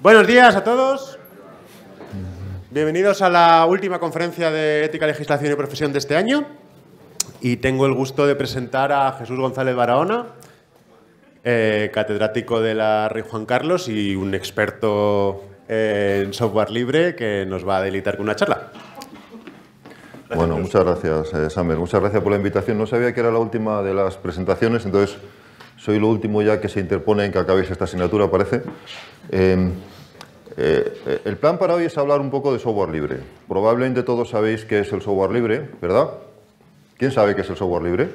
Buenos días a todos. Bienvenidos a la última conferencia de Ética, Legislación y Profesión de este año. Y tengo el gusto de presentar a Jesús González Barahona, eh, catedrático de la Rey Juan Carlos y un experto eh, en software libre que nos va a deleitar con una charla. bueno, muchas gracias, eh, Samer. Muchas gracias por la invitación. No sabía que era la última de las presentaciones, entonces soy lo último ya que se interpone en que acabéis esta asignatura, parece. Em, eh, el plan para hoy es hablar un poco de software libre. Probablemente todos sabéis que es el software libre, ¿verdad? ¿Quién sabe qué es el software libre?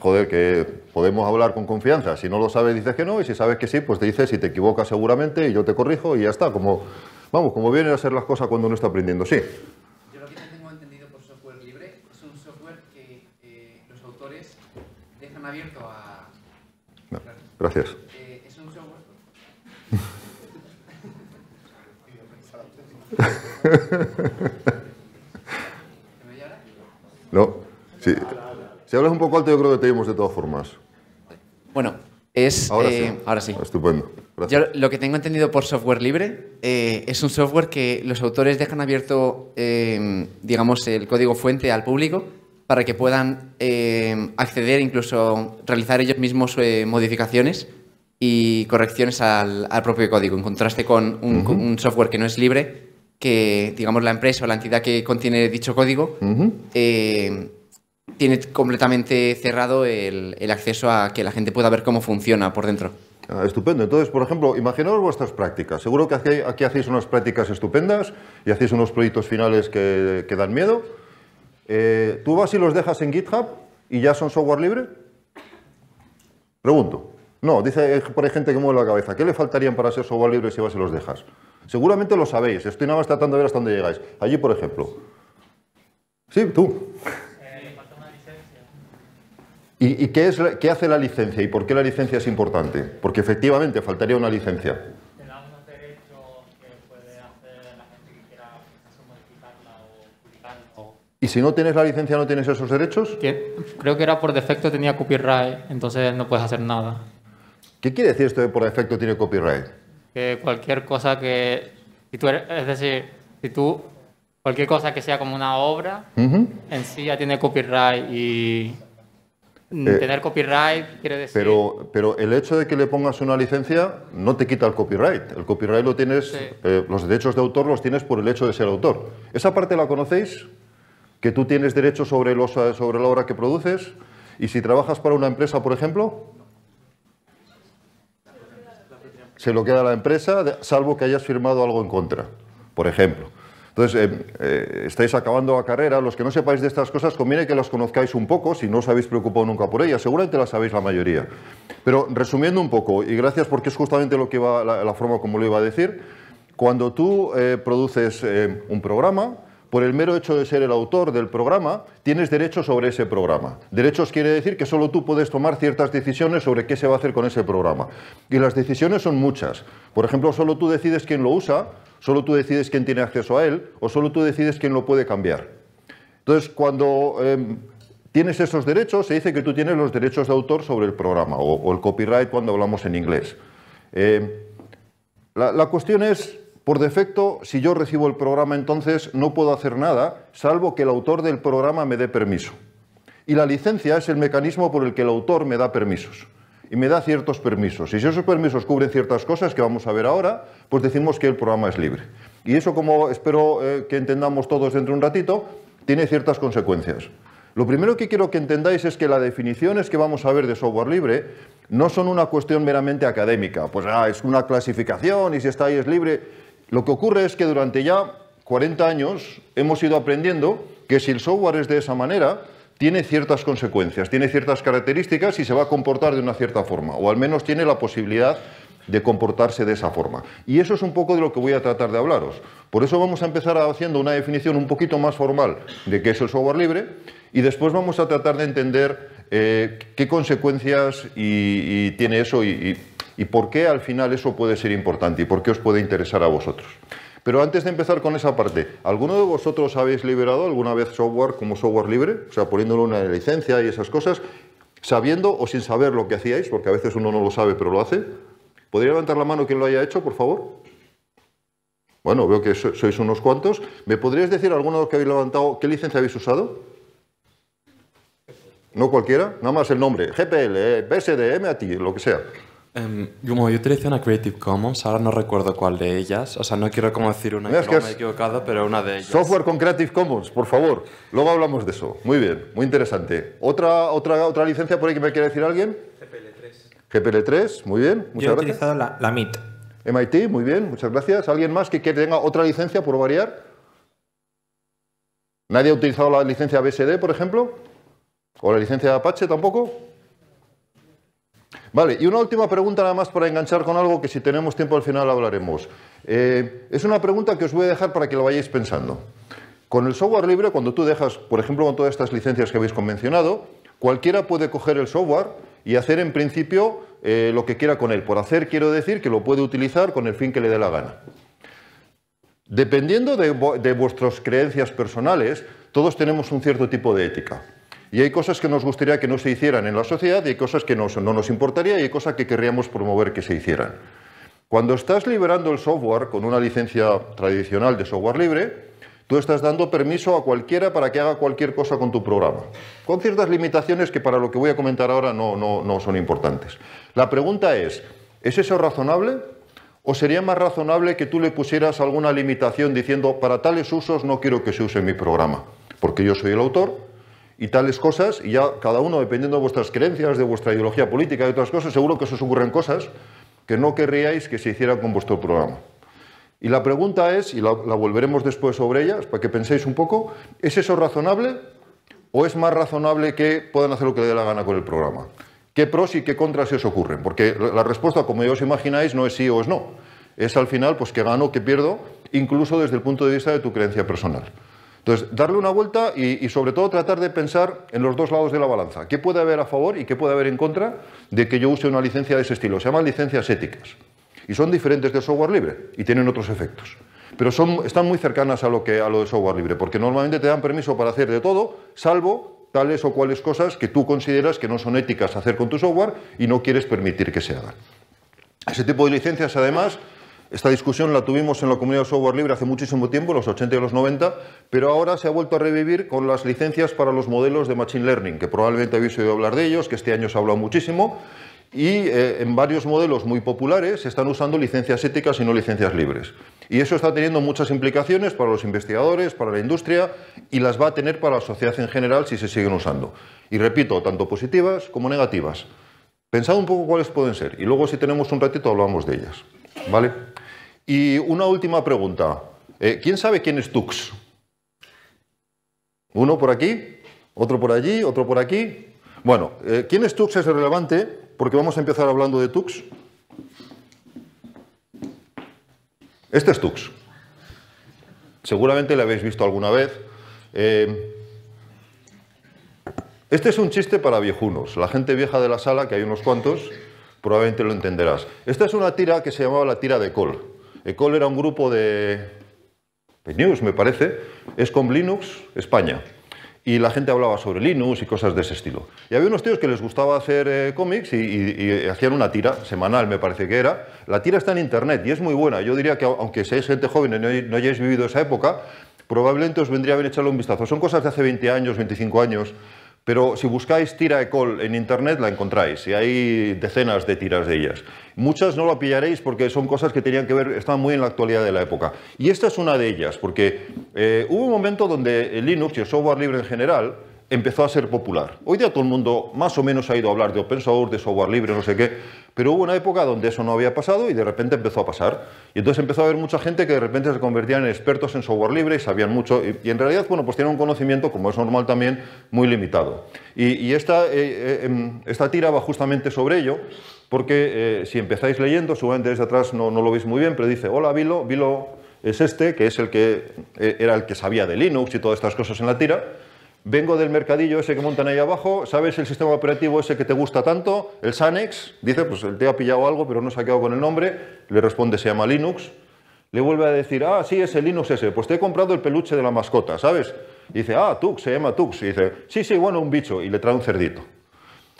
Joder, que podemos hablar con confianza. Si no lo sabes, dices que no, y si sabes que sí, pues te dices si te equivocas seguramente y yo te corrijo y ya está. Como, vamos, como vienen a ser las cosas cuando uno está aprendiendo. Sí. Yo lo que tengo entendido por software libre es un software que eh, los autores dejan abierto a... gracias. no, Si hablas un poco alto, yo creo que te oímos de todas formas. Bueno, es. Ahora, eh, sí. ahora sí. Estupendo. Yo lo que tengo entendido por software libre eh, es un software que los autores dejan abierto, eh, digamos, el código fuente al público para que puedan acceder, incluso realizar ellos mismos modificaciones y correcciones al, propio código, en contraste con un software que no es libre que, digamos, la empresa o la entidad que contiene dicho código eh, tiene completamente cerrado el, acceso a que la gente pueda ver cómo funciona por dentro. Ah, estupendo. Entonces, por ejemplo, imaginaos vuestras prácticas. Seguro que aquí, hacéis unas prácticas estupendas y hacéis unos proyectos finales que, que dan miedo. Eh, ¿Tú vas y los dejas en GitHub y ya son software libre? Pregunto. No, dice, eh, por hay gente que mueve la cabeza. ¿Qué le faltarían para ser software libre si vas y los dejas? Seguramente lo sabéis, estoy nada más tratando de ver hasta dónde llegáis. Allí, por ejemplo. Sí, tú. ¿Y, qué, es, qué hace la licencia y por qué la licencia es importante? Porque efectivamente faltaría una licencia. ¿Y si no tienes la licencia, no tienes esos derechos? Creo que era por defecto tenía copyright, entonces no puedes hacer nada. ¿Qué quiere decir esto de por defecto tiene copyright? que cualquier cosa que, tú es decir, si tú, cualquier cosa que sea como una obra, en sí ya tiene copyright y eh, tener copyright quiere decir... Pero, pero el hecho de que le pongas una licencia no te quita el copyright. El copyright lo tienes, eh, los derechos de autor los tienes por el hecho de ser autor. ¿Esa parte la conocéis? ¿Que tú tienes derechos sobre, los, sobre la obra que produces? ¿Y si trabajas para una empresa, por ejemplo? se lo queda a la empresa, salvo que hayas firmado algo en contra, por ejemplo. Entonces, em, eh, estáis acabando la carrera. Los que no sepáis de estas cosas, conviene que las conozcáis un poco, si no os habéis preocupado nunca por ellas. Seguramente las sabéis la mayoría. Pero resumiendo un poco, y gracias porque es justamente lo que iba, la, forma como lo iba a decir, cuando tú eh, produces eh, un programa, por el mero hecho de ser el autor del programa, tienes derechos sobre ese programa. Derechos quiere decir que solo tú puedes tomar ciertas decisiones sobre qué se va a hacer con ese programa. Y las decisiones son muchas. Por ejemplo, solo tú decides quién lo usa, solo tú decides quién tiene acceso a él, o solo tú decides quién lo puede cambiar. Entonces, cuando eh, tienes esos derechos, se dice que tú tienes los derechos de autor sobre el programa, o, el copyright cuando hablamos en inglés. Eh, la cuestión es por defecto, si yo recibo el programa, entonces no puedo hacer nada, salvo que el autor del programa me dé permiso. Y la licencia es el mecanismo por el que el autor me da permisos. Y me da ciertos permisos. Y si esos permisos cubren ciertas cosas que vamos a ver ahora, pues decimos que el programa es libre. Y eso, como espero eh, que entendamos todos dentro de un ratito, tiene ciertas consecuencias. Lo primero que quiero que entendáis es que las definiciones que vamos a ver de software libre no son una cuestión meramente académica. Pues ah, es una clasificación y si está ahí es libre. Lo que ocurre es que durante ya 40 años hemos ido aprendiendo que si el software es de esa manera, tiene ciertas consecuencias, tiene ciertas características y se va a comportar de una cierta forma, o al menos tiene la posibilidad de comportarse de esa forma. Y eso es un poco de lo que voy a tratar de hablaros. Por eso vamos a empezar haciendo una definición un poquito más formal de qué es el software libre y después vamos a tratar de entender eh, qué consecuencias y, tiene eso y y por qué al final eso puede ser importante y por qué os puede interesar a vosotros. Pero antes de empezar con esa parte, ¿alguno de vosotros habéis liberado alguna vez software como software libre? O sea, poniéndolo una licencia y esas cosas, sabiendo o sin saber lo que hacíais, porque a veces uno no lo sabe pero lo hace. ¿Podría levantar la mano quien lo haya hecho, por favor? Bueno, veo que sois unos cuantos. ¿Me podríais decir alguno de los que habéis levantado qué licencia habéis usado? No cualquiera, nada más el nombre, GPL, BSD, e, MAT, lo que sea. Em, como yo utilicé una Creative Commons, ahora no recuerdo cuál de ellas, o sea, no quiero como decir una que me he equivocado, pero una de ellas. Software con Creative Commons, por favor, luego hablamos de eso. Muy bien, muy interesante. ¿Otra, otra, otra licencia por ahí que me quiere decir alguien? GPL3. GPL3, muy bien, muchas yo he utilizado la, MIT. MIT, muy bien, muchas gracias. ¿Alguien más que, que tenga otra licencia por variar? ¿Nadie ha utilizado la licencia BSD, por ejemplo? ¿O la licencia Apache tampoco? Vale, y una última pregunta nada más para enganchar con algo que si tenemos tiempo al final hablaremos. Eh, es una pregunta que os voy a dejar para que lo vayáis pensando. Con el software libre, cuando tú dejas, por ejemplo, con todas estas licencias que habéis convencionado, cualquiera puede coger el software y hacer en principio eh, lo que quiera con él. Por hacer quiero decir que lo puede utilizar con el fin que le dé la gana. Dependiendo de, de vuestras creencias personales, todos tenemos un cierto tipo de ética. Y hay cosas que nos gustaría que no se hicieran en la sociedad, y hay cosas que no nos importaría, y hay cosas que querríamos promover que se hicieran. Cuando estás liberando el software con una licencia tradicional de software libre, tú estás dando permiso a cualquiera para que haga cualquier cosa con tu programa, con ciertas limitaciones que para lo que voy a comentar ahora no son importantes. La pregunta es, ¿es eso razonable? ¿O sería más razonable que tú le pusieras alguna limitación diciendo, para tales usos no quiero que se use mi programa? Porque yo soy el autor y tales cosas, y ya cada uno, dependiendo de vuestras creencias, de vuestra ideología política y otras cosas, seguro que eso os ocurren cosas que no querríais que se hicieran con vuestro programa. Y la pregunta es, y la, volveremos después sobre ellas, para que penséis un poco, ¿es eso razonable o es más razonable que puedan hacer lo que les dé la gana con el programa? ¿Qué pros y qué contras se os ocurren? Porque la respuesta, como ya os imagináis, no es sí o es no. Es al final, pues que gano, que pierdo, incluso desde el punto de vista de tu creencia personal. Entonces, darle una vuelta y, sobre todo tratar de pensar en los dos lados de la balanza. ¿Qué puede haber a favor y qué puede haber en contra de que yo use una licencia de ese estilo? Se llaman licencias éticas. Y son diferentes del software libre y tienen otros efectos. Pero son, están muy cercanas a lo, que, a lo de software libre, porque normalmente te dan permiso para hacer de todo, salvo tales o cuales cosas que tú consideras que no son éticas hacer con tu software y no quieres permitir que se hagan. Ese tipo de licencias, además, esta discusión la tuvimos en la comunidad de software libre hace muchísimo tiempo, los 80 y los 90, pero ahora se ha vuelto a revivir con las licencias para los modelos de Machine Learning, que probablemente habéis oído hablar de ellos, que este año se ha hablado muchísimo, y eh, en varios modelos muy populares se están usando licencias éticas y no licencias libres. Y eso está teniendo muchas implicaciones para los investigadores, para la industria y las va a tener para la sociedad en general si se siguen usando. Y repito, tanto positivas como negativas. Pensad un poco cuáles pueden ser y luego si tenemos un ratito hablamos de ellas. ¿Vale? Y una última pregunta. Eh, ¿Quién sabe quién es Tux? Uno por aquí, otro por allí, otro por aquí. Bueno, eh, ¿quién es Tux es relevante? Porque vamos a empezar hablando de Tux. Este es Tux. Seguramente lo habéis visto alguna vez. Eh, este es un chiste para viejunos. La gente vieja de la sala, que hay unos cuantos, probablemente lo entenderás. Esta es una tira que se llamaba la tira de col. ECOL era un grupo de, News, me parece, es con Linux España. Y la gente hablaba sobre Linux y cosas de ese estilo. Y había unos tíos que les gustaba hacer eh, cómics y, hacían una tira semanal, me parece que era. La tira está en internet y es muy buena. Yo diría que, aunque seáis gente joven y no, hayáis vivido esa época, probablemente os vendría bien echarle un vistazo. Son cosas de hace 20 años, 25 años, pero si buscáis tira Ecol en internet la encontráis y hay decenas de tiras de ellas. Muchas no la pillaréis porque son cosas que tenían que ver, están muy en la actualidad de la época. Y esta es una de ellas, porque eh, hubo un momento donde el Linux y el software libre en general empezó a ser popular. Hoy día todo el mundo más o menos ha ido a hablar de open source, de software libre, no sé qué, pero hubo una época donde eso no había pasado y de repente empezó a pasar. Y entonces empezó a haber mucha gente que de repente se convertían en expertos en software libre y sabían mucho. Y, en realidad, bueno, pues tienen un conocimiento, como es normal también, muy limitado. Y, eh, eh, em, esta, tira va justamente sobre ello, porque eh, si empezáis leyendo, seguramente desde atrás no, lo veis muy bien, pero dice, hola, Vilo, Vilo es este, que es el que era el que sabía de Linux y todas estas cosas en la tira vengo del mercadillo ese que montan ahí abajo, ¿sabes el sistema operativo ese que te gusta tanto? El Sanex, dice, pues el te ha pillado algo, pero no se ha quedado con el nombre, le responde, se llama Linux, le vuelve a decir, ah, sí, es el Linux ese, pues te he comprado el peluche de la mascota, ¿sabes? dice, ah, Tux, se llama Tux, y dice, sí, sí, bueno, un bicho, y le trae un cerdito.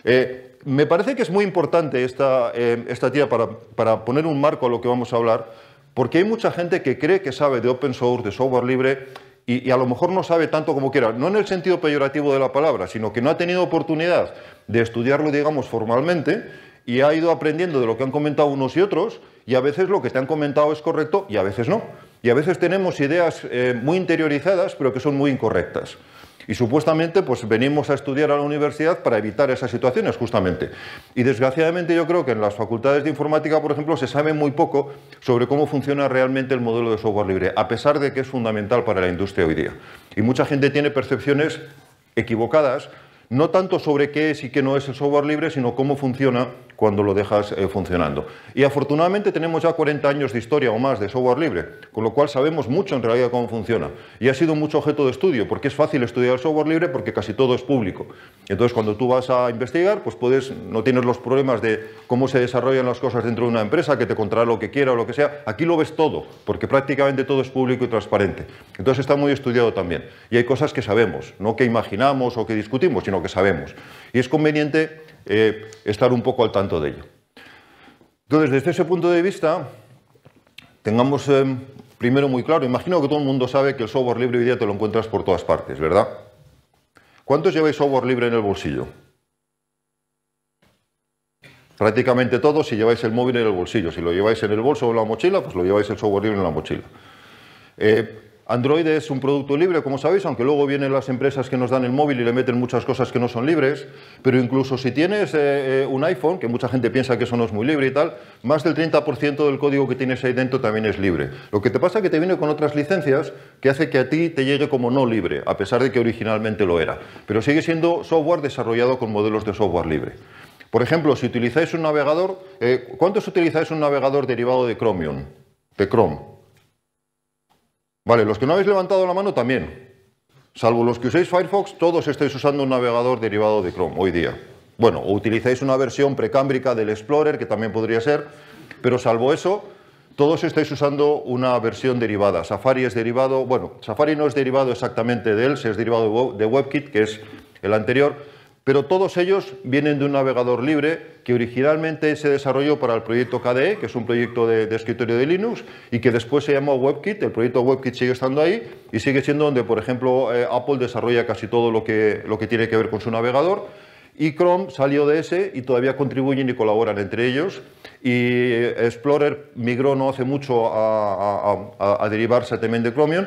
Eh, me parece que es muy importante esta, eh, esta tía para, para poner un marco a lo que vamos a hablar, porque hay mucha gente que cree que sabe de open source, de software libre, y, a lo mejor no sabe tanto como quiera, no en el sentido peyorativo de la palabra, sino que no ha tenido oportunidad de estudiarlo, digamos, formalmente y ha ido aprendiendo de lo que han comentado unos y otros y a veces lo que te han comentado es correcto y a veces no. Y a veces tenemos ideas eh, muy interiorizadas pero que son muy incorrectas. Y supuestamente pues venimos a estudiar a la universidad para evitar esas situaciones justamente. Y desgraciadamente yo creo que en las facultades de informática, por ejemplo, se sabe muy poco sobre cómo funciona realmente el modelo de software libre, a pesar de que es fundamental para la industria hoy día. Y mucha gente tiene percepciones equivocadas, no tanto sobre qué es y qué no es el software libre, sino cómo funciona cuando lo dejas eh, funcionando. Y afortunadamente tenemos ya 40 años de historia o más de software libre, con lo cual sabemos mucho en realidad cómo funciona. Y ha sido mucho objeto de estudio, porque es fácil estudiar software libre porque casi todo es público. Entonces, cuando tú vas a investigar, pues puedes, no tienes los problemas de cómo se desarrollan las cosas dentro de una empresa, que te contará lo que quiera o lo que sea. Aquí lo ves todo, porque prácticamente todo es público y transparente. Entonces está muy estudiado también. Y hay cosas que sabemos, no que imaginamos o que discutimos, sino que sabemos. Y es conveniente eh, estar un poco al tanto de ello. Entonces, desde ese punto de vista, tengamos eh, primero muy claro, imagino que todo el mundo sabe que el software libre hoy día te lo encuentras por todas partes, ¿verdad? ¿Cuántos lleváis software libre en el bolsillo? Prácticamente todos si lleváis el móvil en el bolsillo. Si lo lleváis en el bolso o en la mochila, pues lo lleváis el software libre en la mochila. Eh, Android es un producto libre, como sabéis, aunque luego vienen las empresas que nos dan el móvil y le meten muchas cosas que no son libres, pero incluso si tienes eh, eh, un iPhone, que mucha gente piensa que eso no es muy libre y tal, más del 30% del código que tienes ahí dentro también es libre. Lo que te pasa es que te viene con otras licencias que hace que a ti te llegue como no libre, a pesar de que originalmente lo era, pero sigue siendo software desarrollado con modelos de software libre. Por ejemplo, si utilizáis un navegador, eh, ¿cuántos utilizáis un navegador derivado de Chromium? De Chrome. Vale, los que no habéis levantado la mano también. Salvo los que uséis Firefox, todos estáis usando un navegador derivado de Chrome hoy día. Bueno, o utilizáis una versión precámbrica del Explorer, que también podría ser, pero salvo eso, todos estáis usando una versión derivada. Safari es derivado, bueno, Safari no es derivado exactamente de él, se es derivado de WebKit, que es el anterior, pero todos ellos vienen de un navegador libre que originalmente se desarrolló para el proyecto KDE, que es un proyecto de, escritorio de Linux, y que después se llamó WebKit. El proyecto WebKit sigue estando ahí y sigue siendo donde, por ejemplo, eh, Apple desarrolla casi todo lo que, tiene que ver con su navegador. Y Chrome salió de ese y todavía contribuyen y colaboran entre ellos. Y eh, Explorer migró no hace mucho a, derivarse también de Chromium.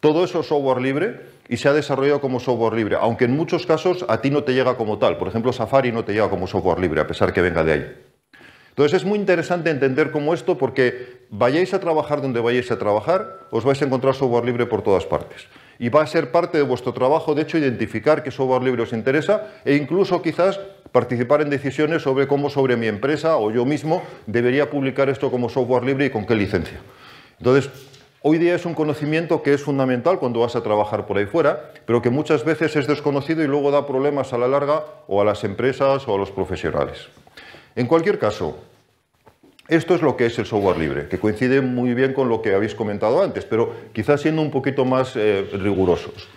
Todo eso es software libre y se ha desarrollado como software libre, aunque en muchos casos a ti no te llega como tal. Por ejemplo, Safari no te llega como software libre, a pesar que venga de ahí. Entonces es muy interesante entender cómo esto, porque vayáis a trabajar donde vayáis a trabajar, os vais a encontrar software libre por todas partes. Y va a ser parte de vuestro trabajo, de hecho, identificar qué software libre os interesa e incluso quizás participar en decisiones sobre cómo sobre mi empresa o yo mismo debería publicar esto como software libre y con qué licencia. Entonces, Hoy día es un conocimiento que es fundamental cuando vas a trabajar por ahí fuera, pero que muchas veces es desconocido y luego da problemas a la larga o a las empresas o a los profesionales. En cualquier caso, esto es lo que es el software libre, que coincide muy bien con lo que habéis comentado antes, pero quizás siendo un poquito más eh, rigurosos.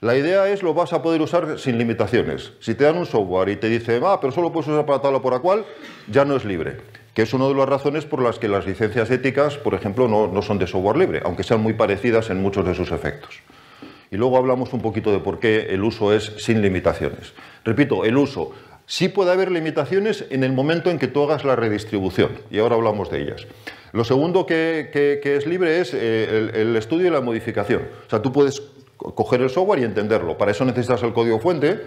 La idea es lo vas a poder usar sin limitaciones. Si te dan un software y te dicen, ah, pero solo puedes usar para tal o para cual, ya no es libre que es una de las razones por las que las licencias éticas, por ejemplo, no, son de software libre, aunque sean muy parecidas en muchos de sus efectos. Y luego hablamos un poquito de por qué el uso es sin limitaciones. Repito, el uso. Sí puede haber limitaciones en el momento en que tú hagas la redistribución, y ahora hablamos de ellas. Lo segundo que, es libre es eh, el, el, estudio y la modificación. O sea, tú puedes coger el software y entenderlo. Para eso necesitas el código fuente,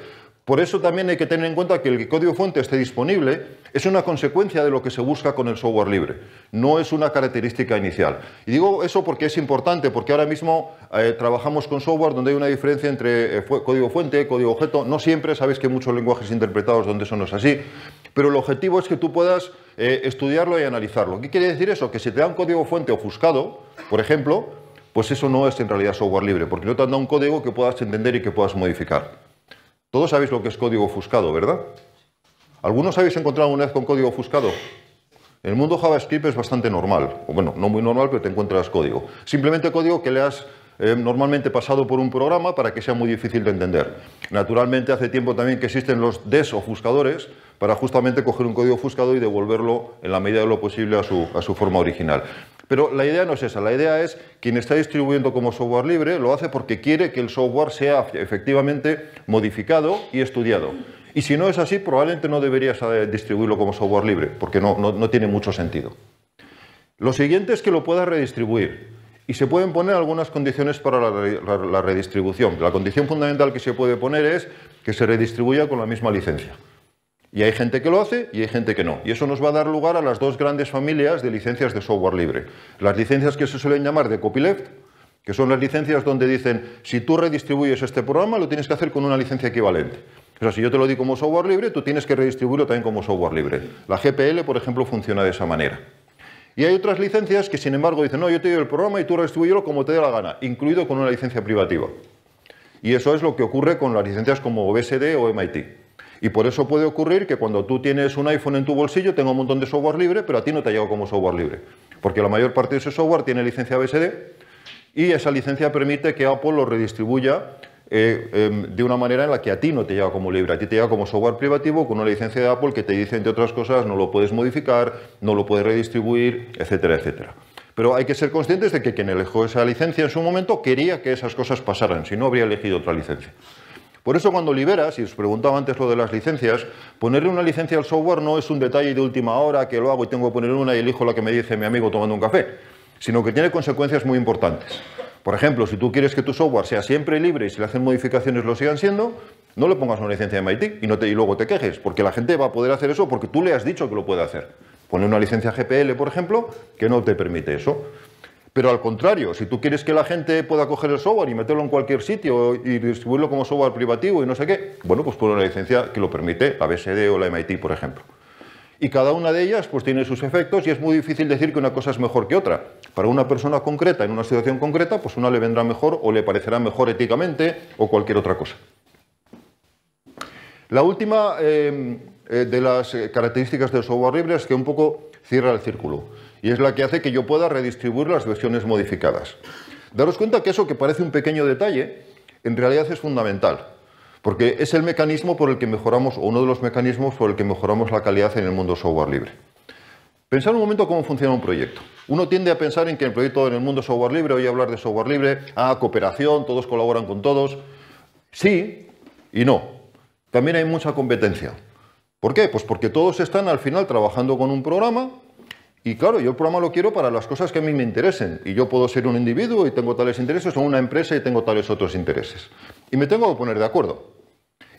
por eso también hay que tener en cuenta que el código fuente esté disponible es una consecuencia de lo que se busca con el software libre, no es una característica inicial. Y digo eso porque es importante, porque ahora mismo eh, trabajamos con software donde hay una diferencia entre eh, código fuente, código objeto, no siempre, sabéis que hay muchos lenguajes interpretados donde eso no es así, pero el objetivo es que tú puedas eh, estudiarlo y analizarlo. ¿Qué quiere decir eso? Que si te da un código fuente ofuscado, por ejemplo, pues eso no es en realidad software libre, porque no te han un código que puedas entender y que puedas modificar. Todos sabéis lo que es código ofuscado, ¿verdad? ¿Algunos habéis encontrado alguna vez con código ofuscado? el mundo JavaScript es bastante normal, o bueno, no muy normal, pero te encuentras código. Simplemente código que le has eh, normalmente pasado por un programa para que sea muy difícil de entender. Naturalmente, hace tiempo también que existen los desofuscadores para justamente coger un código ofuscado y devolverlo en la medida de lo posible a su, a su forma original. Pero la idea no es esa, la idea es quien está distribuyendo como software libre lo hace porque quiere que el software sea efectivamente modificado y estudiado. Y si no es así, probablemente no deberías eh, distribuirlo como software libre, porque no, tiene mucho sentido. Lo siguiente es que lo puedas redistribuir. Y se pueden poner algunas condiciones para la redistribución. La condición fundamental que se puede poner es que se redistribuya con la misma licencia. Y hay gente que lo hace y hay gente que no. Y eso nos va a dar lugar a las dos grandes familias de licencias de software libre. Las licencias que se suelen llamar de copyleft, que son las licencias donde dicen, si tú redistribuyes este programa, lo tienes que hacer con una licencia equivalente. O sea, si yo te lo di como software libre, tú tienes que redistribuirlo también como software libre. La GPL, por ejemplo, funciona de esa manera. Y hay otras licencias que, sin embargo, dicen, no, yo te doy el programa y tú redistribuyelo como te dé la gana, incluido con una licencia privativa. Y eso es lo que ocurre con las licencias como BSD o MIT. Y por eso puede ocurrir que cuando tú tienes un iPhone en tu bolsillo, tenga un montón de software libre, pero a ti no te ha llegado como software libre. Porque la mayor parte de ese software tiene licencia BSD y esa licencia permite que Apple lo redistribuya eh, em, de una manera en la que a ti no te llega como libre, a ti te llega como software privativo con una licencia de Apple que te dice, entre otras cosas, no lo puedes modificar, no lo puedes redistribuir, etcétera, etcétera. Pero hay que ser conscientes de que quien eligió esa licencia en su momento quería que esas cosas pasaran, si no habría elegido otra licencia. Por eso cuando liberas, y os preguntaba antes lo de las licencias, ponerle una licencia al software no es un detalle de última hora que lo hago y tengo que poner una y elijo la que me dice mi amigo tomando un café, sino que tiene consecuencias muy importantes. Por ejemplo, si tú quieres que tu software sea siempre libre y si le hacen modificaciones lo sigan siendo, no le pongas una licencia de MIT y, no te, luego te quejes, porque la gente va a poder hacer eso porque tú le has dicho que lo puede hacer. Poner una licencia GPL, por ejemplo, que no te permite eso. Pero al contrario, si tú quieres que la gente pueda coger el software y meterlo en cualquier sitio y distribuirlo como software privativo y no sé qué, bueno, pues por una licencia que lo permite la BSD o la MIT, por ejemplo. Y cada una de ellas pues tiene sus efectos y es muy difícil decir que una cosa es mejor que otra. Para una persona concreta, en una situación concreta, pues una le vendrá mejor o le parecerá mejor éticamente o cualquier otra cosa. La última eh, eh, de las eh, características del software libre es que un poco cierra el círculo y es la que hace que yo pueda redistribuir las versiones modificadas. Daros cuenta que eso que parece un pequeño detalle, en realidad es fundamental, porque es el mecanismo por el que mejoramos, o uno de los mecanismos por el que mejoramos la calidad en el mundo software libre. Pensar un momento cómo funciona un proyecto. Uno tiende a pensar en que el proyecto en el mundo software libre, hoy hablar de software libre, ah, cooperación, todos colaboran con todos. Sí y no. También hay mucha competencia. ¿Por qué? Pues porque todos están al final trabajando con un programa y claro, yo el programa lo quiero para las cosas que a mí me interesen. Y yo puedo ser un individuo y tengo tales intereses, o una empresa y tengo tales otros intereses. Y me tengo que poner de acuerdo.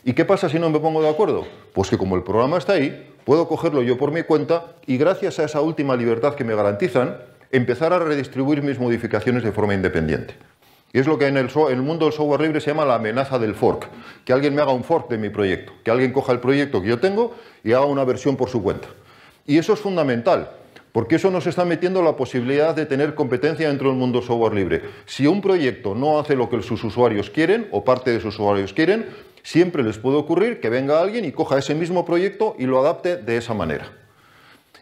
¿Y qué pasa si no me pongo de acuerdo? Pues que como el programa está ahí, puedo cogerlo yo por mi cuenta y gracias a esa última libertad que me garantizan, empezar a redistribuir mis modificaciones de forma independiente. Y es lo que en el, el, mundo del software libre se llama la amenaza del fork. Que alguien me haga un fork de mi proyecto, que alguien coja el proyecto que yo tengo y haga una versión por su cuenta. Y eso es fundamental, porque eso nos está metiendo la posibilidad de tener competencia dentro del mundo software libre. Si un proyecto no hace lo que sus usuarios quieren o parte de sus usuarios quieren, siempre les puede ocurrir que venga alguien y coja ese mismo proyecto y lo adapte de esa manera.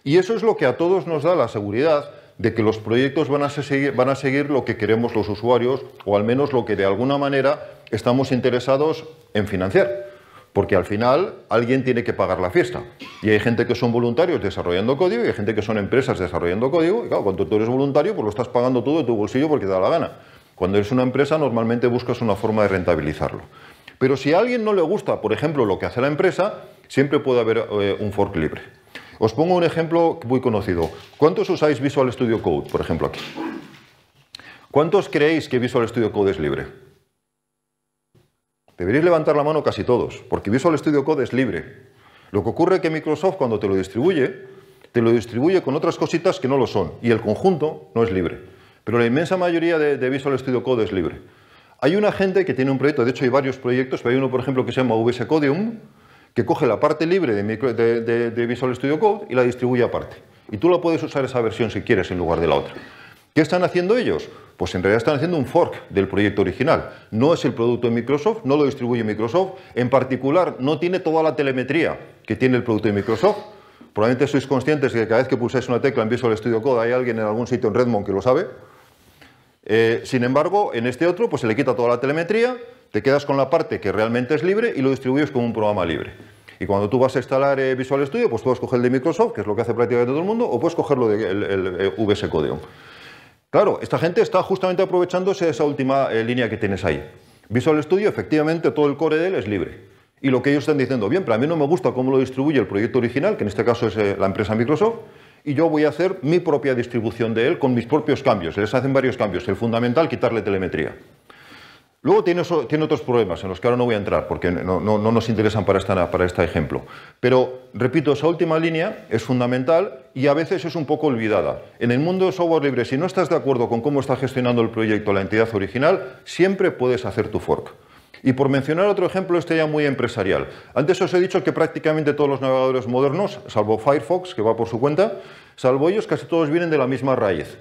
Y eso es lo que a todos nos da la seguridad de que los proyectos van a seguir, van a seguir lo que queremos los usuarios o al menos lo que de alguna manera estamos interesados en financiar. Porque al final alguien tiene que pagar la fiesta. Y hay gente que son voluntarios desarrollando código y hay gente que son empresas desarrollando código. Y claro, cuando tú eres voluntario, pues lo estás pagando todo de tu bolsillo porque te da la gana. Cuando eres una empresa, normalmente buscas una forma de rentabilizarlo. Pero si a alguien no le gusta, por ejemplo, lo que hace la empresa, siempre puede haber eh, un fork libre. Os pongo un ejemplo muy conocido. ¿Cuántos usáis Visual Studio Code, por ejemplo, aquí? ¿Cuántos creéis que Visual Studio Code es libre? Deberéis levantar la mano casi todos, porque Visual Studio Code es libre. Lo que ocurre es que Microsoft cuando te lo distribuye, te lo distribuye con otras cositas que no lo son, y el conjunto no es libre. Pero la inmensa mayoría de, Visual Studio Code es libre. Hay una gente que tiene un proyecto, de hecho hay varios proyectos, pero hay uno, por ejemplo, que se llama VS Codium, que coge la parte libre de, de Visual Studio Code y la distribuye aparte. Y tú la puedes usar esa versión si quieres en lugar de la otra. ¿Qué están haciendo ellos? Pues en realidad están haciendo un fork del proyecto original. No es el producto de Microsoft, no lo distribuye Microsoft. En particular, no tiene toda la telemetría que tiene el producto de Microsoft. Probablemente sois conscientes de que cada vez que pulsáis una tecla en Visual Studio Code hay alguien en algún sitio en Redmond que lo sabe. Eh, sin embargo, en este otro, pues se le quita toda la telemetría, te quedas con la parte que realmente es libre y lo distribuyes como un programa libre. Y cuando tú vas a instalar eh, Visual Studio, pues puedes coger el de Microsoft, que es lo que hace prácticamente todo el mundo, o puedes cogerlo del de, el, eh, VS Codeon. Claro, esta gente está justamente aprovechándose de esa última eh, línea que tienes ahí. Visual Studio, efectivamente, todo el core de él es libre. Y lo que ellos están diciendo, bien, pero a mí no me gusta cómo lo distribuye el proyecto original, que en este caso es eh, la empresa Microsoft, y yo voy a hacer mi propia distribución de él con mis propios cambios. Les hacen varios cambios. El fundamental, quitarle telemetría. Luego tiene, otros problemas en los que ahora no voy a entrar porque no, nos interesan para, esta, para este ejemplo. Pero, repito, esa última línea es fundamental y a veces es un poco olvidada. En el mundo de software libre, si no estás de acuerdo con cómo está gestionando el proyecto la entidad original, siempre puedes hacer tu fork. Y por mencionar otro ejemplo, este ya muy empresarial. Antes os he dicho que prácticamente todos los navegadores modernos, salvo Firefox, que va por su cuenta, salvo ellos, casi todos vienen de la misma raíz.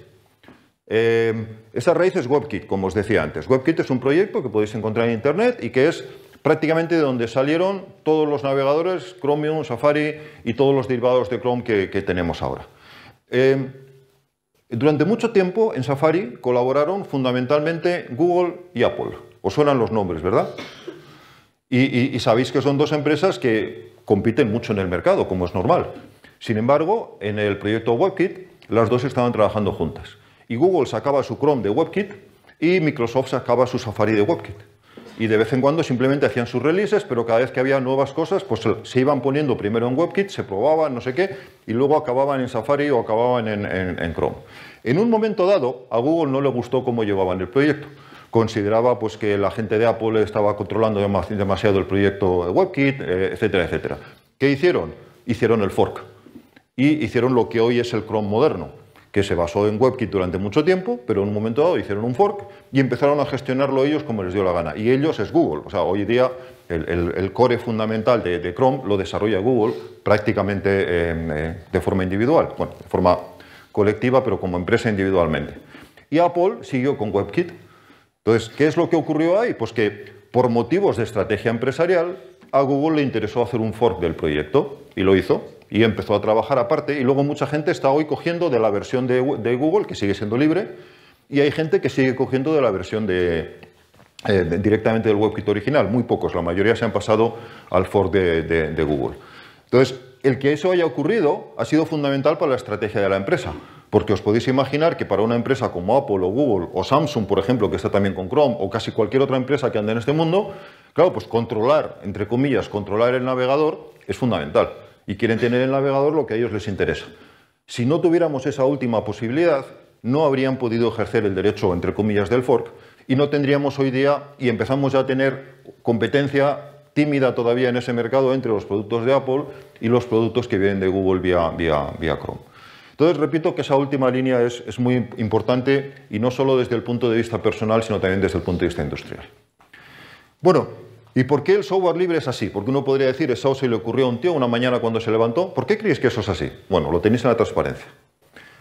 Eh, em, esa raíz es WebKit, como os decía antes. WebKit es un proyecto que podéis encontrar en Internet y que es prácticamente de donde salieron todos los navegadores, Chromium, Safari y todos los derivados de Chrome que, tenemos ahora. Em, durante mucho tiempo en Safari colaboraron fundamentalmente Google y Apple. Os suenan los nombres, ¿verdad? y sabéis que son dos empresas que compiten mucho en el mercado, como es normal. Sin embargo, en el proyecto WebKit, las dos estaban trabajando juntas. Y Google sacaba su Chrome de WebKit y Microsoft sacaba su Safari de WebKit. Y de vez en cuando simplemente hacían sus releases, pero cada vez que había nuevas cosas, pues se iban poniendo primero en WebKit, se probaban, no sé qué, y luego acababan en Safari o acababan en, Chrome. En un momento dado, a Google no le gustó cómo llevaban el proyecto consideraba pues, que la gente de Apple estaba controlando demasiado el proyecto de WebKit, eh, etcétera, etcétera. ¿Qué hicieron? Hicieron el fork y hicieron lo que hoy es el Chrome moderno que se basó en WebKit durante mucho tiempo, pero en un momento dado hicieron un fork y empezaron a gestionarlo ellos como les dio la gana. Y ellos es Google. O sea, hoy día el, core fundamental de, Chrome lo desarrolla Google prácticamente eh, eh, de forma individual, bueno, de forma colectiva, pero como empresa individualmente. Y Apple siguió con WebKit. Entonces, ¿qué es lo que ocurrió ahí? Pues que por motivos de estrategia empresarial, a Google le interesó hacer un fork del proyecto y lo hizo y empezó a trabajar aparte. Y luego mucha gente está hoy cogiendo de la versión de, Google, que sigue siendo libre, y hay gente que sigue cogiendo de la versión de, eh, directamente del WebKit original. Muy pocos, la mayoría se han pasado al fork de Google. Entonces, el que eso haya ocurrido ha sido fundamental para la estrategia de la empresa. Porque os podéis imaginar que para una empresa como Apple o Google o Samsung, por ejemplo, que está también con Chrome, o casi cualquier otra empresa que ande en este mundo, claro, pues controlar, entre comillas, controlar el navegador es fundamental y quieren tener en el navegador lo que a ellos les interesa. Si no tuviéramos esa última posibilidad, no habrían podido ejercer el derecho, entre comillas, del fork y no tendríamos hoy día, y empezamos ya a tener competencia tímida todavía en ese mercado entre los productos de Apple y los productos que vienen de Google vía, vía, vía Chrome. Entonces, repito que esa última línea es, es muy importante y no solo desde el punto de vista personal, sino también desde el punto de vista industrial. Bueno, ¿Y por qué el software libre es así? Porque uno podría decir, eso se le ocurrió a un tío una mañana cuando se levantó. ¿Por qué creéis que eso es así? Bueno, lo tenéis en la transparencia.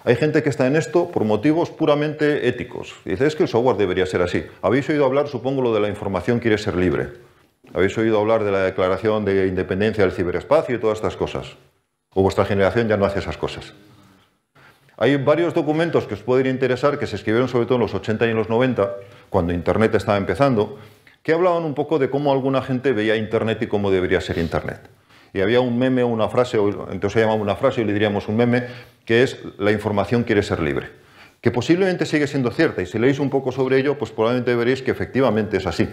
Hay gente que está en esto por motivos puramente éticos. es que el software debería ser así. Habéis oído hablar, supongo, lo de la información quiere ser libre. Habéis oído hablar de la declaración de independencia del ciberespacio y todas estas cosas. O vuestra generación ya no hace esas cosas. Hay varios documentos que os pueden interesar que se escribieron sobre todo en los 80 y en los 90, cuando Internet estaba empezando, que hablaban un poco de cómo alguna gente veía Internet y cómo debería ser Internet. Y había un meme o una frase, entonces se llamaba una frase y le diríamos un meme, que es la información quiere ser libre. Que posiblemente sigue siendo cierta y si leéis un poco sobre ello, pues probablemente veréis que efectivamente es así.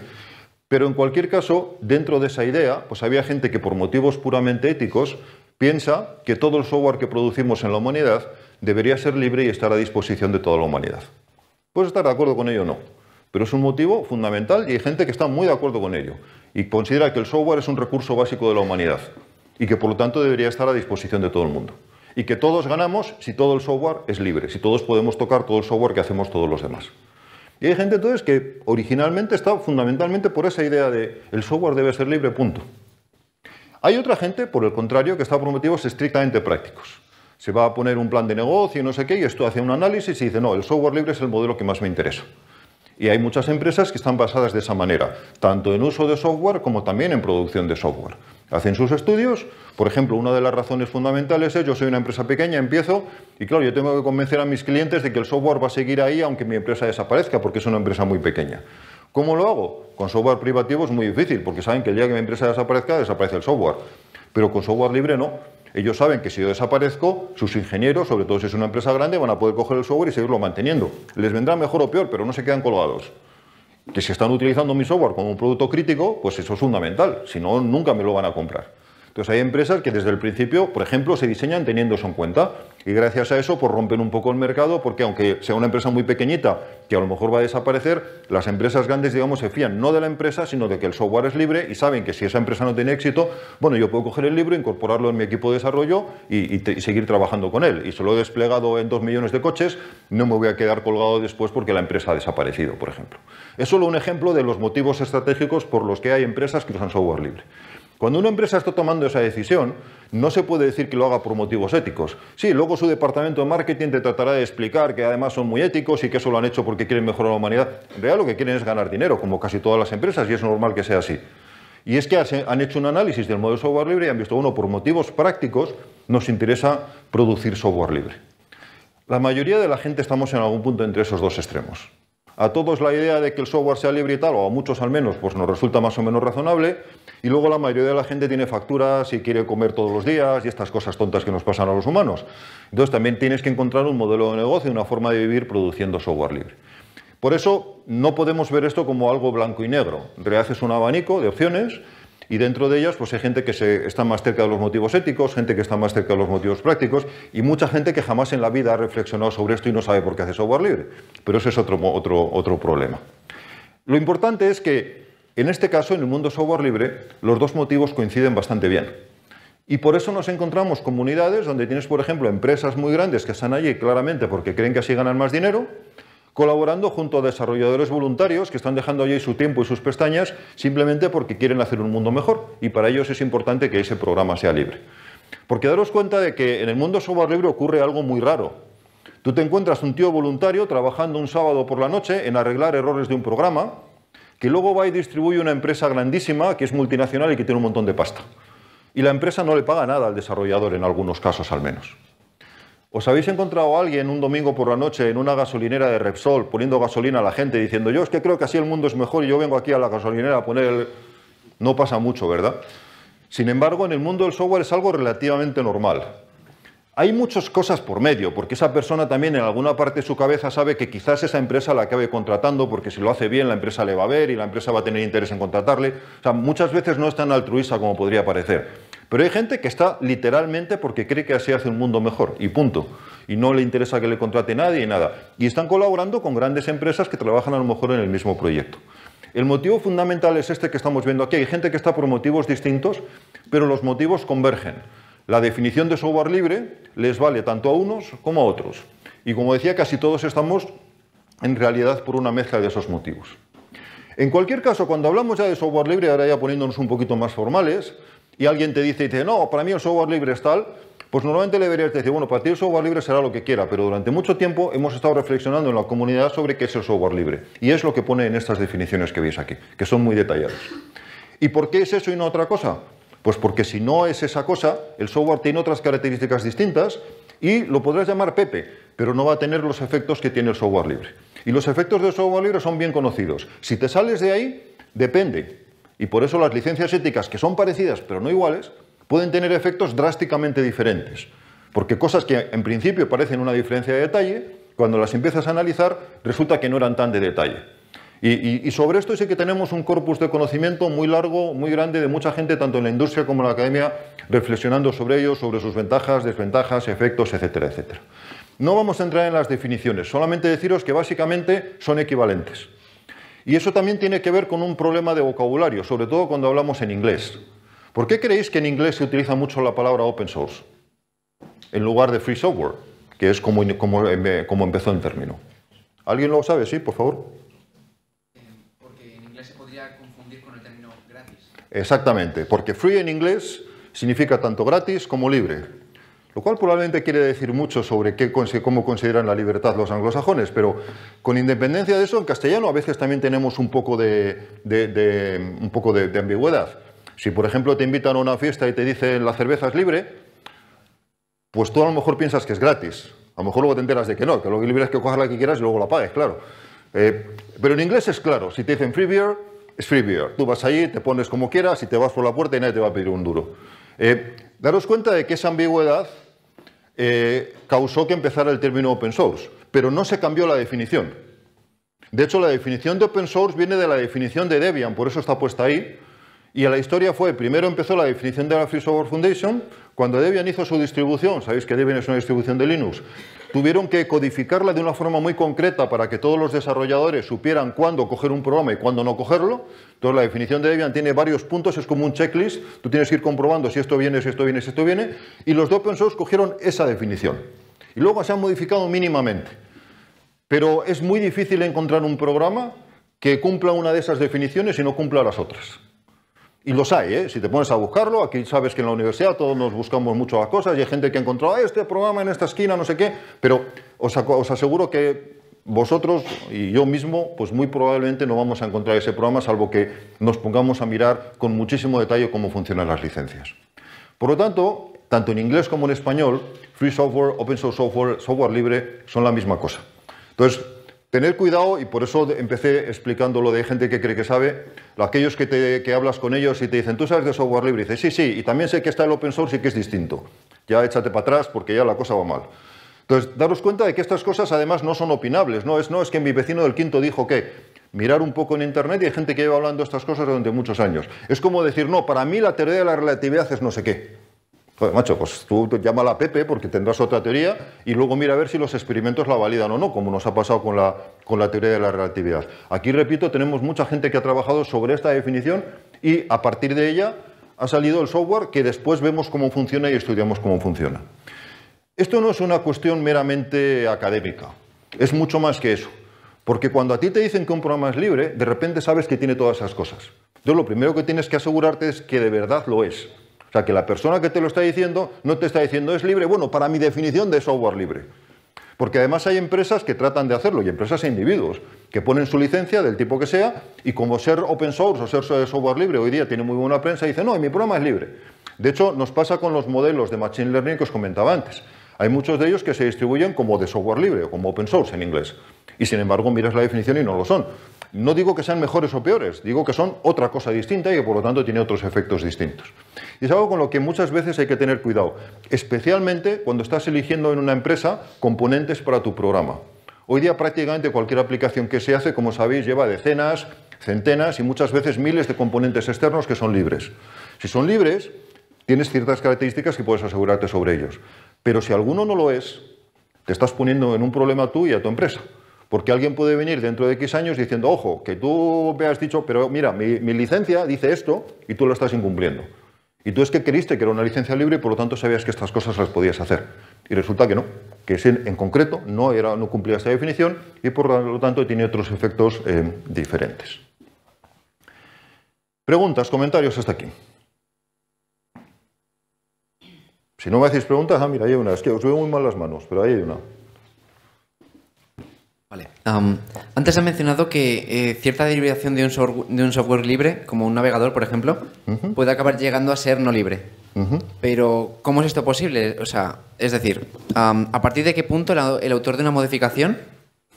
Pero en cualquier caso, dentro de esa idea, pues había gente que por motivos puramente éticos piensa que todo el software que producimos en la humanidad debería ser libre y estar a disposición de toda la humanidad. Puedes estar de acuerdo con ello o no, pero es un motivo fundamental y hay gente que está muy de acuerdo con ello y considera que el software es un recurso básico de la humanidad y que por lo tanto debería estar a disposición de todo el mundo. Y que todos ganamos si todo el software es libre, si todos podemos tocar todo el software que hacemos todos los demás. Y hay gente entonces que originalmente está fundamentalmente por esa idea de el software debe ser libre, punto. Hay otra gente, por el contrario, que está por motivos estrictamente prácticos. Se va a poner un plan de negocio y no sé qué, y esto hace un análisis y dice, no, el software libre es el modelo que más me interesa. Y hay muchas empresas que están basadas de esa manera, tanto en uso de software como también en producción de software. Hacen sus estudios, por ejemplo, una de las razones fundamentales es yo soy una empresa pequeña, empiezo y claro, yo tengo que convencer a mis clientes de que el software va a seguir ahí aunque mi empresa desaparezca porque es una empresa muy pequeña. ¿Cómo lo hago? Con software privativo es muy difícil porque saben que el día que mi empresa desaparezca desaparece el software, pero con software libre no. Ellos saben que si yo desaparezco, sus ingenieros, sobre todo si es una empresa grande, van a poder coger el software y seguirlo manteniendo. Les vendrá mejor o peor, pero no se quedan colgados. Que si están utilizando mi software como un producto crítico, pues eso es fundamental. Si no, nunca me lo van a comprar. Entonces hay empresas que desde el principio, por ejemplo, se diseñan teniendo eso en cuenta. Y gracias a eso por pues, rompen un poco el mercado porque aunque sea una empresa muy pequeñita que a lo mejor va a desaparecer, las empresas grandes digamos se fían no de la empresa sino de que el software es libre y saben que si esa empresa no tiene éxito, bueno yo puedo coger el libro, incorporarlo en mi equipo de desarrollo y, seguir trabajando con él. Y solo lo he desplegado en dos millones de coches, no me voy a quedar colgado después porque la empresa ha desaparecido, por ejemplo. Es solo un ejemplo de los motivos estratégicos por los que hay empresas que usan software libre. Cuando una empresa está tomando esa decisión, no se puede decir que lo haga por motivos éticos. Sí, luego su departamento de marketing te tratará de explicar que además son muy éticos y que eso lo han hecho porque quieren mejorar la humanidad. En lo que quieren es ganar dinero, como casi todas las empresas, y es normal que sea así. Y es que han hecho un análisis del modelo de software libre y han visto, uno, por motivos prácticos nos interesa producir software libre. La mayoría de la gente estamos en algún punto entre esos dos extremos. A todos la idea de que el software sea libre y tal, o a muchos al menos, pues nos resulta más o menos razonable. Y luego la mayoría de la gente tiene facturas y quiere comer todos los días y estas cosas tontas que nos pasan a los humanos. Entonces también tienes que encontrar un modelo de negocio, y una forma de vivir produciendo software libre. Por eso no podemos ver esto como algo blanco y negro. En un abanico de opciones y dentro de ellas pues hay gente que se, está más cerca de los motivos éticos, gente que está más cerca de los motivos prácticos y mucha gente que jamás en la vida ha reflexionado sobre esto y no sabe por qué hace software libre. Pero ese es otro, otro, otro problema. Lo importante es que en este caso, en el mundo software libre, los dos motivos coinciden bastante bien. Y por eso nos encontramos comunidades donde tienes, por ejemplo, empresas muy grandes que están allí claramente porque creen que así ganan más dinero, colaborando junto a desarrolladores voluntarios que están dejando allí su tiempo y sus pestañas simplemente porque quieren hacer un mundo mejor y para ellos es importante que ese programa sea libre. Porque daros cuenta de que en el mundo software libre ocurre algo muy raro. Tú te encuentras un tío voluntario trabajando un sábado por la noche en arreglar errores de un programa que luego va y distribuye una empresa grandísima que es multinacional y que tiene un montón de pasta. Y la empresa no le paga nada al desarrollador en algunos casos al menos. ¿Os habéis encontrado a alguien un domingo por la noche en una gasolinera de Repsol poniendo gasolina a la gente diciendo yo es que creo que así el mundo es mejor y yo vengo aquí a la gasolinera a poner el... No pasa mucho, ¿verdad? Sin embargo, en el mundo del software es algo relativamente normal. Hay muchas cosas por medio, porque esa persona también en alguna parte de su cabeza sabe que quizás esa empresa la acabe contratando, porque si lo hace bien la empresa le va a ver y la empresa va a tener interés en contratarle. O sea, muchas veces no es tan altruista como podría parecer. Pero hay gente que está literalmente porque cree que así hace un mundo mejor y punto. Y no le interesa que le contrate nadie y nada. Y están colaborando con grandes empresas que trabajan a lo mejor en el mismo proyecto. El motivo fundamental es este que estamos viendo aquí. Hay gente que está por motivos distintos, pero los motivos convergen. La definición de software libre les vale tanto a unos como a otros. Y como decía, casi todos estamos en realidad por una mezcla de esos motivos. En cualquier caso, cuando hablamos ya de software libre, ahora ya poniéndonos un poquito más formales, y alguien te dice, y dice, no, para mí el software libre es tal, pues normalmente le deberías decir, bueno, para ti el software libre será lo que quiera, pero durante mucho tiempo hemos estado reflexionando en la comunidad sobre qué es el software libre. Y es lo que pone en estas definiciones que veis aquí, que son muy detalladas. ¿Y por qué es eso y no otra cosa? Pues porque si no es esa cosa, el software tiene otras características distintas y lo podrás llamar Pepe, pero no va a tener los efectos que tiene el software libre. Y los efectos del software libre son bien conocidos. Si te sales de ahí, depende y por eso las licencias éticas, que son parecidas pero no iguales, pueden tener efectos drásticamente diferentes. Porque cosas que en principio parecen una diferencia de detalle, cuando las empiezas a analizar, resulta que no eran tan de detalle. Y, sobre esto sí que tenemos un corpus de conocimiento muy largo, muy grande, de mucha gente, tanto en la industria como en la academia, reflexionando sobre ello, sobre sus ventajas, desventajas, efectos, etcétera, etcétera. No vamos a entrar en las definiciones, solamente deciros que básicamente son equivalentes. Y eso también tiene que ver con un problema de vocabulario, sobre todo cuando hablamos en inglés. ¿Por qué creéis que en inglés se utiliza mucho la palabra open source en lugar de free software, que es como, em, eh, empezó el término? ¿Alguien lo sabe? Sí, por favor. Porque en inglés se podría confundir con el término gratis. Exactamente, porque free en inglés significa tanto gratis como libre. Lo cual probablemente quiere decir mucho sobre qué, cómo consideran la libertad los anglosajones, pero con independencia de eso, en castellano a veces también tenemos un poco de, un poco de, ambigüedad. Si, por ejemplo, te invitan a una fiesta y te dicen la cerveza es libre, pues tú a lo mejor piensas que es gratis. A lo mejor luego te enteras de que no, que lo que libre es que cojas la que quieras y luego la pagues, claro. Eh, pero en inglés es claro, si te dicen free beer, es free beer. Tú vas allí, te pones como quieras y te vas por la puerta y nadie te va a pedir un duro. Eh, Daros cuenta de que esa ambigüedad eh, causó que empezara el término open source, pero no se cambió la definición. De hecho, la definición de open source viene de la definición de Debian, por eso está puesta ahí, y la historia fue, primero empezó la definición de la Free Software Foundation, cuando Debian hizo su distribución, sabéis que Debian es una distribución de Linux, tuvieron que codificarla de una forma muy concreta para que todos los desarrolladores supieran cuándo coger un programa y cuándo no cogerlo. Entonces la definición de Debian tiene varios puntos, es como un checklist, tú tienes que ir comprobando si esto viene, si esto viene, si esto viene, y los dos open source cogieron esa definición. Y luego se han modificado mínimamente. Pero es muy difícil encontrar un programa que cumpla una de esas definiciones y no cumpla las otras. Y los hay, ¿eh? si te pones a buscarlo, aquí sabes que en la universidad todos nos buscamos mucho las cosas y hay gente que ha encontrado este programa en esta esquina, no sé qué, pero os, aseguro que vosotros y yo mismo, pues muy probablemente no vamos a encontrar ese programa, salvo que nos pongamos a mirar con muchísimo detalle cómo funcionan las licencias. Por lo tanto, tanto en inglés como en español, free software, open source software, software libre, son la misma cosa. Entonces, Tener cuidado, y por eso empecé explicando lo de gente que cree que sabe, aquellos que, te, hablas con ellos y te dicen, tú sabes de software libre, y dices, sí, sí, y también sé que está el open source y que es distinto. Ya échate para atrás porque ya la cosa va mal. Entonces, daros cuenta de que estas cosas además no son opinables, no es, no, es que mi vecino del quinto dijo que mirar un poco en internet y hay gente que lleva hablando estas cosas durante muchos años. Es como decir, no, para mí la teoría de la relatividad es no sé qué pues macho, pues tú llámala la Pepe porque tendrás otra teoría y luego mira a ver si los experimentos la validan o no, como nos ha pasado con la, con la teoría de la relatividad. Aquí, repito, tenemos mucha gente que ha trabajado sobre esta definición y a partir de ella ha salido el software que después vemos cómo funciona y estudiamos cómo funciona. Esto no es una cuestión meramente académica, es mucho más que eso. Porque cuando a ti te dicen que un programa es libre, de repente sabes que tiene todas esas cosas. Entonces lo primero que tienes que asegurarte es que de verdad lo es. O sea, que la persona que te lo está diciendo no te está diciendo es libre, bueno, para mi definición de software libre. Porque además hay empresas que tratan de hacerlo, y empresas e individuos, que ponen su licencia del tipo que sea, y como ser open source o ser software libre hoy día tiene muy buena prensa, y dice, no, mi programa es libre. De hecho, nos pasa con los modelos de Machine Learning que os comentaba antes. Hay muchos de ellos que se distribuyen como de software libre o como open source en inglés. Y sin embargo, miras la definición y no lo son. No digo que sean mejores o peores, digo que son otra cosa distinta y que por lo tanto tiene otros efectos distintos. Y es algo con lo que muchas veces hay que tener cuidado, especialmente cuando estás eligiendo en una empresa componentes para tu programa. Hoy día prácticamente cualquier aplicación que se hace, como sabéis, lleva decenas, centenas y muchas veces miles de componentes externos que son libres. Si son libres, tienes ciertas características que puedes asegurarte sobre ellos. Pero si alguno no lo es, te estás poniendo en un problema tú y a tu empresa. Porque alguien puede venir dentro de X años diciendo, ojo, que tú me has dicho, pero mira, mi, licencia dice esto y tú lo estás incumpliendo. Y tú es que queriste que era una licencia libre y por lo tanto sabías que estas cosas las podías hacer. Y resulta que no, que en concreto no, era, no cumplía esta definición y por lo tanto tiene otros efectos eh, diferentes. Preguntas, comentarios hasta aquí. Si no me hacéis preguntas, ah, mira, hay una. Es que os veo muy mal las manos, pero ahí hay una. Vale. antes ha mencionado que eh, cierta derivación de un, software, libre, como un navegador, por ejemplo, puede acabar llegando a ser no libre. Pero, ¿cómo es esto posible? O sea, es decir, ¿a partir de qué punto el autor de una modificación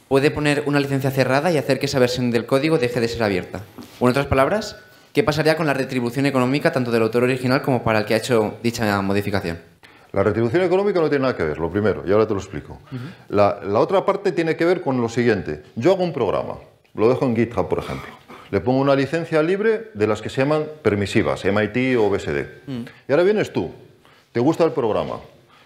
puede poner una licencia cerrada y hacer que esa versión del código deje de ser abierta? O en otras palabras, ¿qué pasaría con la retribución económica tanto del autor original como para el que ha hecho dicha modificación? La retribución económica no tiene nada que ver, lo primero, y ahora te lo explico. la, otra parte tiene que ver con lo siguiente. Yo hago un programa, lo dejo en GitHub, por ejemplo. Le pongo una licencia libre de las que se llaman permisivas, MIT o BSD. Mm. Y ahora vienes tú, te gusta el programa,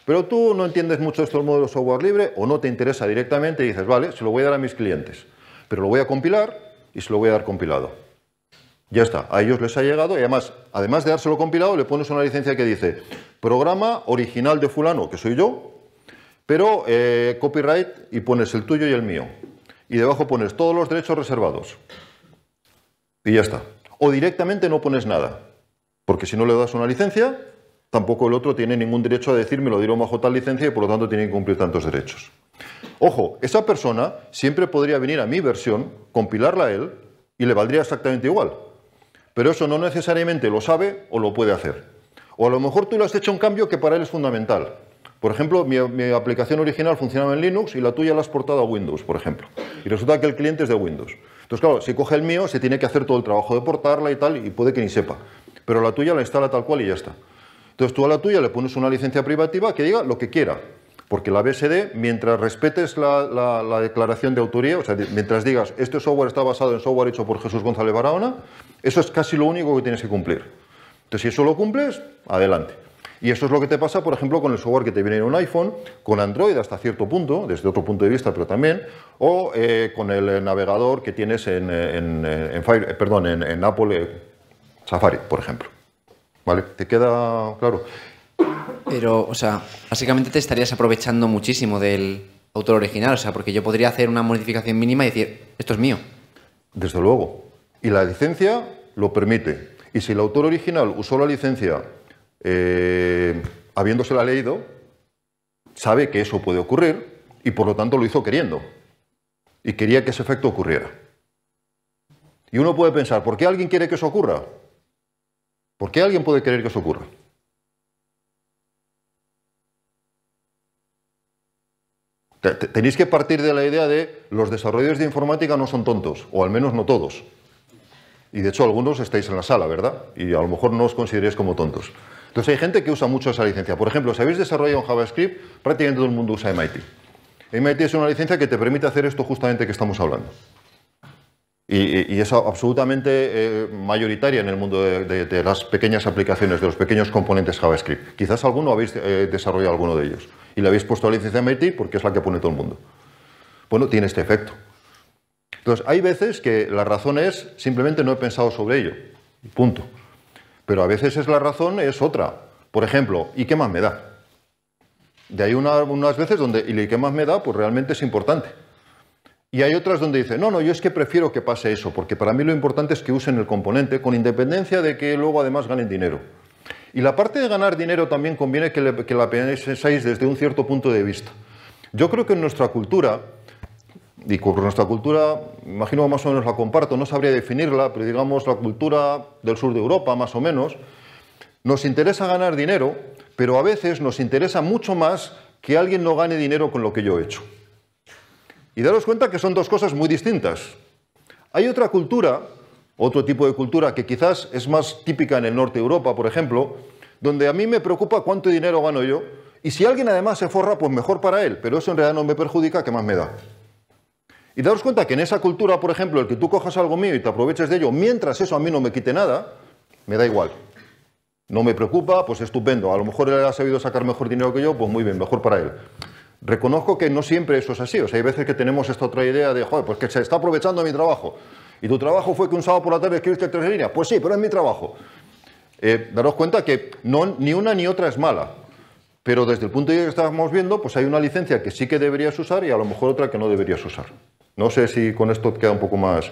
pero tú no entiendes mucho estos modelos software libre o no te interesa directamente y dices, vale, se lo voy a dar a mis clientes, pero lo voy a compilar y se lo voy a dar compilado. Ya está, a ellos les ha llegado y además, además de dárselo compilado, le pones una licencia que dice programa original de fulano, que soy yo, pero eh, copyright y pones el tuyo y el mío. Y debajo pones todos los derechos reservados. Y ya está. O directamente no pones nada, porque si no le das una licencia, tampoco el otro tiene ningún derecho a decirme lo dieron bajo tal licencia y por lo tanto tiene que cumplir tantos derechos. Ojo, esa persona siempre podría venir a mi versión, compilarla a él y le valdría exactamente igual pero eso no necesariamente lo sabe o lo puede hacer. O a lo mejor tú le has hecho un cambio que para él es fundamental. Por ejemplo, mi, aplicación original funcionaba en Linux y la tuya la has portado a Windows, por ejemplo. Y resulta que el cliente es de Windows. Entonces, claro, si coge el mío, se tiene que hacer todo el trabajo de portarla y tal, y puede que ni sepa. Pero la tuya la instala tal cual y ya está. Entonces tú a la tuya le pones una licencia privativa que diga lo que quiera. Porque la BSD, mientras respetes la, declaración de autoría, o sea, mientras digas, este software está basado en software hecho por Jesús González Barahona, eso es casi lo único que tienes que cumplir. Entonces, si eso lo cumples, adelante. Y eso es lo que te pasa, por ejemplo, con el software que te viene en un iPhone, con Android hasta cierto punto, desde otro punto de vista, pero también, o eh, con el eh, navegador que tienes en, eh, perdón, en Apple Safari, por ejemplo. ¿Vale? ¿Te queda claro? Pero, o sea, básicamente te estarías aprovechando muchísimo del autor original, o sea, porque yo podría hacer una modificación mínima y decir, esto es mío. Desde luego. Y la licencia lo permite. Y si el autor original usó la licencia eh, habiéndosela leído, sabe que eso puede ocurrir y por lo tanto lo hizo queriendo. Y quería que ese efecto ocurriera. Y uno puede pensar, ¿por qué alguien quiere que eso ocurra? ¿Por qué alguien puede querer que eso ocurra? Tenéis que partir de la idea de los desarrolladores de informática no son tontos, o al menos no todos. Y de hecho algunos estáis en la sala, ¿verdad? Y a lo mejor no os consideréis como tontos. Entonces hay gente que usa mucho esa licencia. Por ejemplo, si habéis desarrollado un JavaScript, prácticamente todo el mundo usa MIT. MIT es una licencia que te permite hacer esto justamente que estamos hablando. Y, es absolutamente eh, mayoritaria en el mundo de, las pequeñas aplicaciones, de los pequeños componentes JavaScript. Quizás alguno habéis eh, desarrollado alguno de ellos y la habéis puesto la licencia MIT porque es la que pone todo el mundo. Bueno, tiene este efecto. Entonces, hay veces que la razón es simplemente no he pensado sobre ello. Punto. Pero a veces es la razón es otra. Por ejemplo, ¿y qué más me da? De ahí unas veces donde, ¿y qué más me da? Pues realmente es importante. Y hay otras donde dice, no, no, yo es que prefiero que pase eso, porque para mí lo importante es que usen el componente con independencia de que luego además ganen dinero. Y la parte de ganar dinero también conviene que, la penséis desde un cierto punto de vista. Yo creo que en nuestra cultura, y con nuestra cultura, imagino más o menos la comparto, no sabría definirla, pero digamos la cultura del sur de Europa, más o menos, nos interesa ganar dinero, pero a veces nos interesa mucho más que alguien no gane dinero con lo que yo he hecho. Y daros cuenta que son dos cosas muy distintas. Hay otra cultura otro tipo de cultura que quizás es más típica en el norte de Europa, por ejemplo, donde a mí me preocupa cuánto dinero gano yo y si alguien además se forra, pues mejor para él, pero eso en realidad no me perjudica, ¿qué más me da. Y daros cuenta que en esa cultura, por ejemplo, el que tú cojas algo mío y te aproveches de ello, mientras eso a mí no me quite nada, me da igual. No me preocupa, pues estupendo. A lo mejor él ha sabido sacar mejor dinero que yo, pues muy bien, mejor para él. Reconozco que no siempre eso es así. O sea, hay veces que tenemos esta otra idea de, joder, pues que se está aprovechando mi trabajo. ¿Y tu trabajo fue que un sábado por la tarde escribiste tres líneas? Pues sí, pero es mi trabajo. Eh, daros cuenta que no, ni una ni otra es mala. Pero desde el punto de vista que estábamos viendo, pues hay una licencia que sí que deberías usar y a lo mejor otra que no deberías usar. No sé si con esto queda un poco más...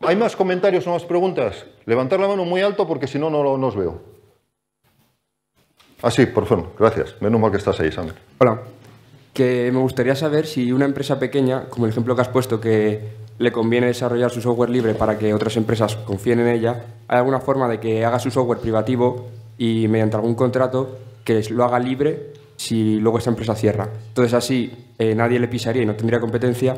¿Hay más comentarios o más preguntas? Levantar la mano muy alto porque si no, no, no os veo. Ah, sí, por favor, gracias. Menos mal que estás ahí, Sander. Hola. Que me gustaría saber si una empresa pequeña, como el ejemplo que has puesto, que le conviene desarrollar su software libre para que otras empresas confíen en ella, ¿hay alguna forma de que haga su software privativo y mediante algún contrato que lo haga libre si luego esa empresa cierra? Entonces así eh, nadie le pisaría y no tendría competencia,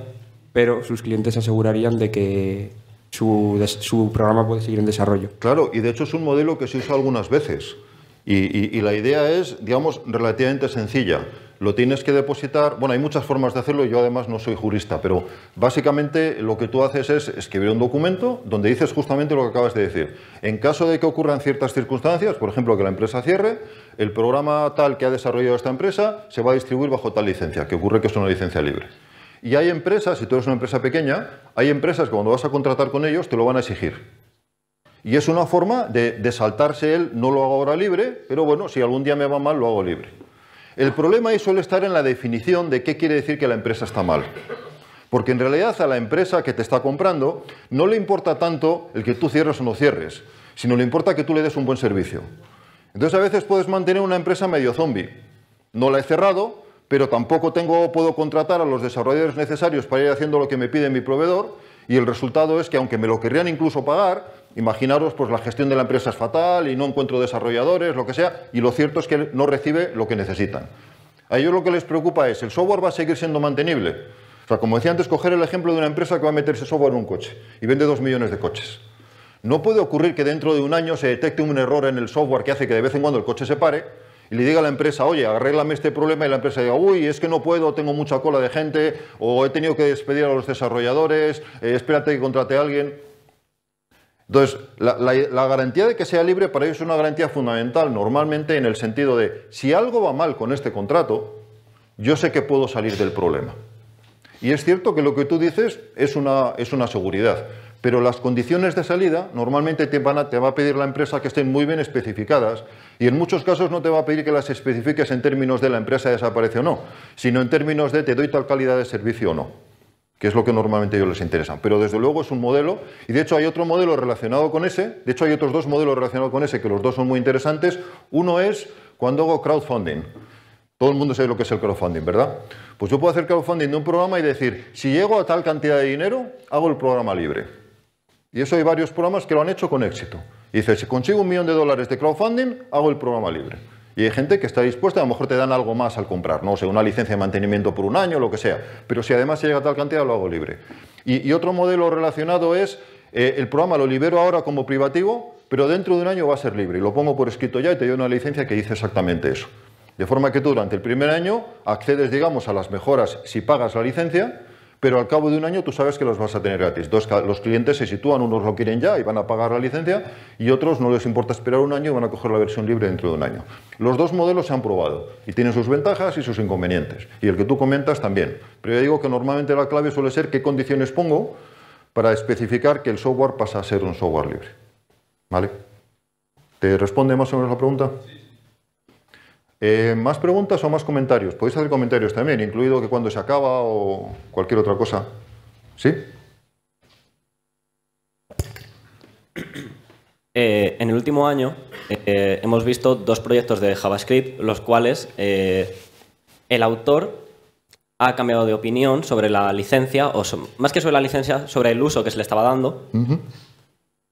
pero sus clientes asegurarían de que su, programa puede seguir en desarrollo. Claro, y de hecho es un modelo que se usa algunas veces. Y, y la idea es, digamos, relativamente sencilla lo tienes que depositar. Bueno, hay muchas formas de hacerlo, y yo además no soy jurista, pero básicamente lo que tú haces es escribir un documento donde dices justamente lo que acabas de decir. En caso de que ocurran ciertas circunstancias, por ejemplo, que la empresa cierre, el programa tal que ha desarrollado esta empresa se va a distribuir bajo tal licencia, que ocurre que es una licencia libre. Y hay empresas, si tú eres una empresa pequeña, hay empresas que cuando vas a contratar con ellos te lo van a exigir. Y es una forma de, de saltarse el no lo hago ahora libre, pero bueno, si algún día me va mal, lo hago libre. El problema ahí suele estar en la definición de qué quiere decir que la empresa está mal. Porque en realidad a la empresa que te está comprando no le importa tanto el que tú cierres o no cierres, sino le importa que tú le des un buen servicio. Entonces a veces puedes mantener una empresa medio zombie. No la he cerrado, pero tampoco tengo, puedo contratar a los desarrolladores necesarios para ir haciendo lo que me pide mi proveedor y el resultado es que aunque me lo querrían incluso pagar, imaginaros, pues la gestión de la empresa es fatal y no encuentro desarrolladores, lo que sea, y lo cierto es que no recibe lo que necesitan. A ellos lo que les preocupa es, ¿el software va a seguir siendo mantenible? O sea, como decía antes, coger el ejemplo de una empresa que va a meterse software en un coche y vende dos millones de coches. No puede ocurrir que dentro de un año se detecte un error en el software que hace que de vez en cuando el coche se pare y le diga a la empresa, oye, arréglame este problema y la empresa diga, uy, es que no puedo, tengo mucha cola de gente o he tenido que despedir a los desarrolladores, eh, espérate que contrate a alguien. Entonces, la, garantía de que sea libre para ellos es una garantía fundamental, normalmente en el sentido de, si algo va mal con este contrato, yo sé que puedo salir del problema. Y es cierto que lo que tú dices es una, seguridad, pero las condiciones de salida normalmente te, van a, te va a pedir la empresa que estén muy bien especificadas y en muchos casos no te va a pedir que las especifiques en términos de la empresa desaparece o no, sino en términos de te doy tal calidad de servicio o no que es lo que normalmente ellos les interesa. Pero desde luego es un modelo, y de hecho hay otro modelo relacionado con ese, de hecho hay otros dos modelos relacionados con ese, que los dos son muy interesantes. Uno es cuando hago crowdfunding. Todo el mundo sabe lo que es el crowdfunding, ¿verdad? Pues yo puedo hacer crowdfunding de un programa y decir, si llego a tal cantidad de dinero, hago el programa libre. Y eso hay varios programas que lo han hecho con éxito. Y dice, si consigo un millón de dólares de crowdfunding, hago el programa libre. Y hay gente que está dispuesta, a lo mejor te dan algo más al comprar, no sé, una licencia de mantenimiento por un año, lo que sea. Pero si además llega a tal cantidad, lo hago libre. Y, otro modelo relacionado es, eh, el programa lo libero ahora como privativo, pero dentro de un año va a ser libre. Y lo pongo por escrito ya y te doy una licencia que dice exactamente eso. De forma que tú durante el primer año accedes, digamos, a las mejoras si pagas la licencia, pero al cabo de un año tú sabes que los vas a tener gratis. los clientes se sitúan, unos lo quieren ya y van a pagar la licencia y otros no les importa esperar un año y van a coger la versión libre dentro de un año. Los dos modelos se han probado y tienen sus ventajas y sus inconvenientes. Y el que tú comentas también. Pero yo digo que normalmente la clave suele ser qué condiciones pongo para especificar que el software pasa a ser un software libre. ¿Vale? ¿Te responde más o menos la pregunta? Eh, ¿Más preguntas o más comentarios? Podéis hacer comentarios también, incluido que cuando se acaba o cualquier otra cosa. ¿Sí? Eh, en el último año eh, hemos visto dos proyectos de JavaScript, los cuales el autor ha cambiado de opinión sobre la licencia, o más que sobre la licencia, sobre el uso que se le estaba dando,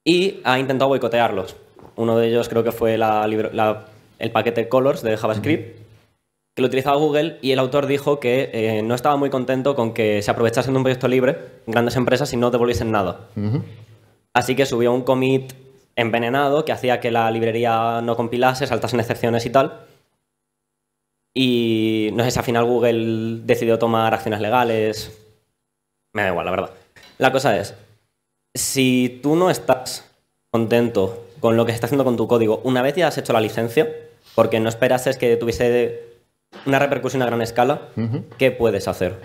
y ha intentado boicotearlos. Uno de ellos creo que fue la, la el paquete Colors de JavaScript, que lo utilizaba Google y el autor dijo que eh, no estaba muy contento con que se aprovechasen de un proyecto libre grandes empresas y no devolviesen nada. Así que subió un commit envenenado que hacía que la librería no compilase, saltasen excepciones y tal. Y no sé si al final Google decidió tomar acciones legales. Me da igual, la verdad. La cosa es, si tú no estás contento con lo que estás está haciendo con tu código, una vez ya has hecho la licencia, porque no esperases que tuviese una repercusión a gran escala, ¿qué puedes hacer?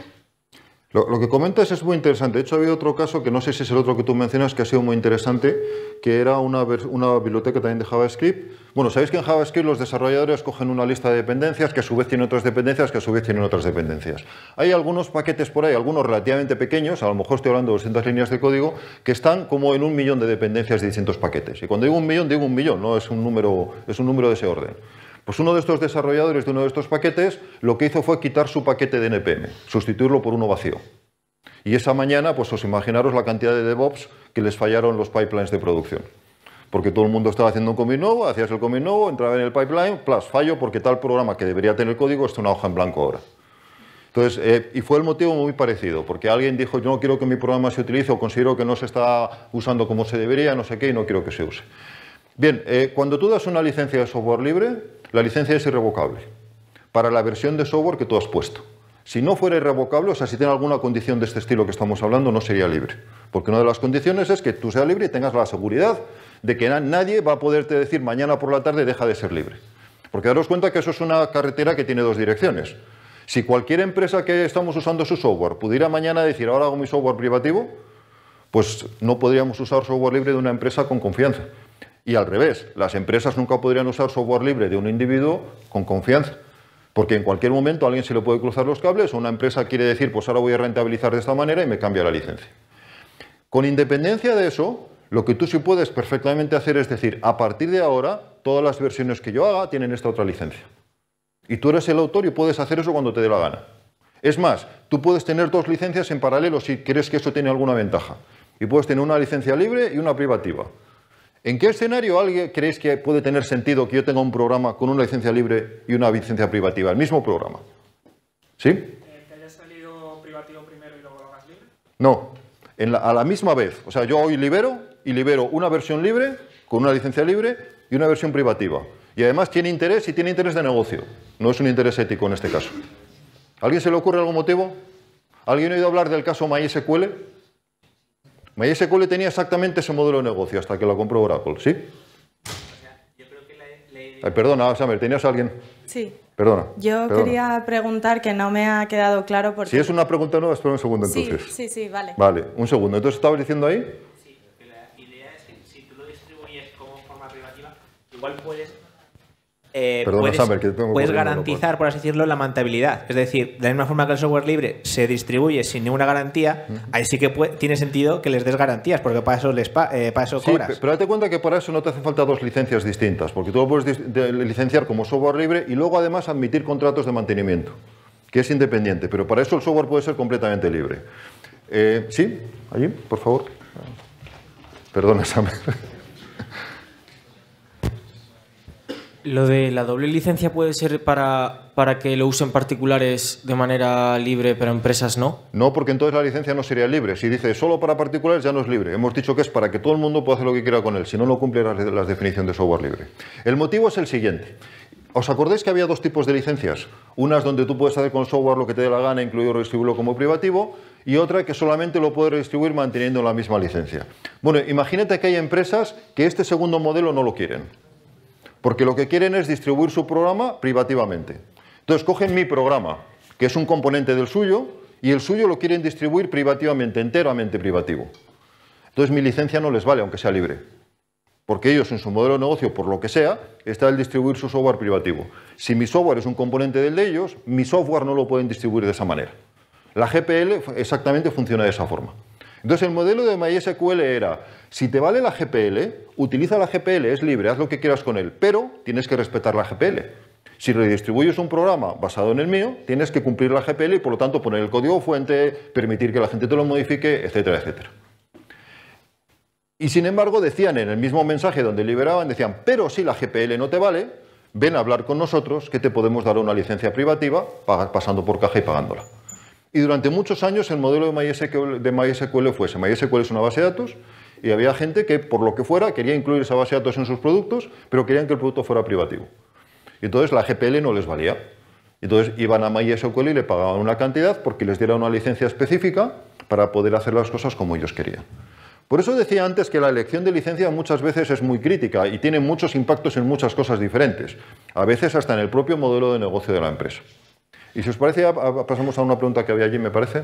Lo, que comentas es muy interesante. De hecho, ha habido otro caso que no sé si es el otro que tú mencionas, que ha sido muy interesante, que era una, biblioteca también de JavaScript. Bueno, sabéis que en JavaScript los desarrolladores cogen una lista de dependencias que a su vez tienen otras dependencias, que a su vez tienen otras dependencias. Hay algunos paquetes por ahí, algunos relativamente pequeños, a lo mejor estoy hablando de 200 líneas de código, que están como en un millón de dependencias de distintos paquetes. Y cuando digo un millón, digo un millón, no es un número, es un número de ese orden. Pues uno de estos desarrolladores de uno de estos paquetes lo que hizo fue quitar su paquete de NPM, sustituirlo por uno vacío. Y esa mañana, pues os imaginaros la cantidad de DevOps que les fallaron los pipelines de producción. Porque todo el mundo estaba haciendo un commit nuevo, hacías el commit nuevo, entraba en el pipeline, plus fallo porque tal programa que debería tener código está una hoja en blanco ahora. Entonces, eh, y fue el motivo muy parecido, porque alguien dijo, yo no quiero que mi programa se utilice o considero que no se está usando como se debería, no sé qué, y no quiero que se use. Bien, eh, cuando tú das una licencia de software libre, la licencia es irrevocable para la versión de software que tú has puesto. Si no fuera irrevocable, o sea, si tiene alguna condición de este estilo que estamos hablando, no sería libre. Porque una de las condiciones es que tú seas libre y tengas la seguridad de que nadie va a poderte decir mañana por la tarde deja de ser libre. Porque daros cuenta que eso es una carretera que tiene dos direcciones. Si cualquier empresa que estamos usando su software pudiera mañana decir ahora hago mi software privativo, pues no podríamos usar software libre de una empresa con confianza. Y al revés, las empresas nunca podrían usar software libre de un individuo con confianza. Porque en cualquier momento alguien se le puede cruzar los cables o una empresa quiere decir, pues ahora voy a rentabilizar de esta manera y me cambia la licencia. Con independencia de eso, lo que tú sí puedes perfectamente hacer es decir, a partir de ahora, todas las versiones que yo haga tienen esta otra licencia. Y tú eres el autor y puedes hacer eso cuando te dé la gana. Es más, tú puedes tener dos licencias en paralelo si crees que eso tiene alguna ventaja. Y puedes tener una licencia libre y una privativa. ¿En qué escenario alguien creéis que puede tener sentido que yo tenga un programa con una licencia libre y una licencia privativa? El mismo programa. ¿Sí? Eh, ¿Que haya salido privativo primero y luego lo hagas libre? No, a la misma vez. O sea, yo hoy libero y libero una versión libre con una licencia libre y una versión privativa. Y además tiene interés y tiene interés de negocio. No es un interés ético en este caso. ¿A ¿Alguien se le ocurre algún motivo? ¿Alguien ha oído hablar del caso MySQL? MySQL tenía exactamente ese modelo de negocio hasta que lo compró Oracle, ¿sí? O sea, yo creo que la, Ay, perdona, Samuel, ¿tenías a alguien? Sí. Perdona. Yo quería preguntar que no me ha quedado claro porque... Si es una pregunta nueva, espera un segundo entonces. Sí, sí, sí, vale. Vale, un segundo. Entonces, ¿estabas diciendo ahí? Sí, que la idea es que si tú lo distribuyes como forma privativa, igual puedes eh, puedes, que puedes garantizar, por así decirlo, la mantabilidad. Es decir, de la misma forma que el software libre se distribuye sin ninguna garantía, ahí sí que tiene sentido que les des garantías, porque para eso, les eh, para cobras. Pero date cuenta que para eso no te hace falta dos licencias distintas, porque tú lo puedes licenciar como software libre y luego además admitir contratos de mantenimiento, que es independiente, pero para eso el software puede ser completamente libre. Eh, sí, allí, por favor. Perdona, Samer. ¿Lo de la doble licencia puede ser para, que lo usen particulares de manera libre, pero empresas no? No, porque entonces la licencia no sería libre. Si dice solo para particulares, ya no es libre. Hemos dicho que es para que todo el mundo pueda hacer lo que quiera con él, si no, no cumple las, definición definiciones de software libre. El motivo es el siguiente. ¿Os acordáis que había dos tipos de licencias? Unas donde tú puedes hacer con software lo que te dé la gana, incluido redistribuirlo como privativo, y otra que solamente lo puedes redistribuir manteniendo la misma licencia. Bueno, imagínate que hay empresas que este segundo modelo no lo quieren porque lo que quieren es distribuir su programa privativamente. Entonces cogen mi programa, que es un componente del suyo, y el suyo lo quieren distribuir privativamente, enteramente privativo. Entonces mi licencia no les vale, aunque sea libre. Porque ellos en su modelo de negocio, por lo que sea, está el distribuir su software privativo. Si mi software es un componente del de ellos, mi software no lo pueden distribuir de esa manera. La GPL exactamente funciona de esa forma. Entonces el modelo de MySQL era, si te vale la GPL, utiliza la GPL, es libre, haz lo que quieras con él, pero tienes que respetar la GPL. Si redistribuyes un programa basado en el mío, tienes que cumplir la GPL y por lo tanto poner el código fuente, permitir que la gente te lo modifique, etcétera, etcétera. Y sin embargo decían en el mismo mensaje donde liberaban, decían, pero si la GPL no te vale, ven a hablar con nosotros que te podemos dar una licencia privativa pasando por caja y pagándola. Y durante muchos años el modelo de MySQL, de MySQL fue MySQL es una base de datos y había gente que, por lo que fuera, quería incluir esa base de datos en sus productos, pero querían que el producto fuera privativo. Y entonces la GPL no les valía. Entonces iban a MySQL y le pagaban una cantidad porque les diera una licencia específica para poder hacer las cosas como ellos querían. Por eso decía antes que la elección de licencia muchas veces es muy crítica y tiene muchos impactos en muchas cosas diferentes, a veces hasta en el propio modelo de negocio de la empresa. Y si os parece, pasamos a una pregunta que había allí, me parece.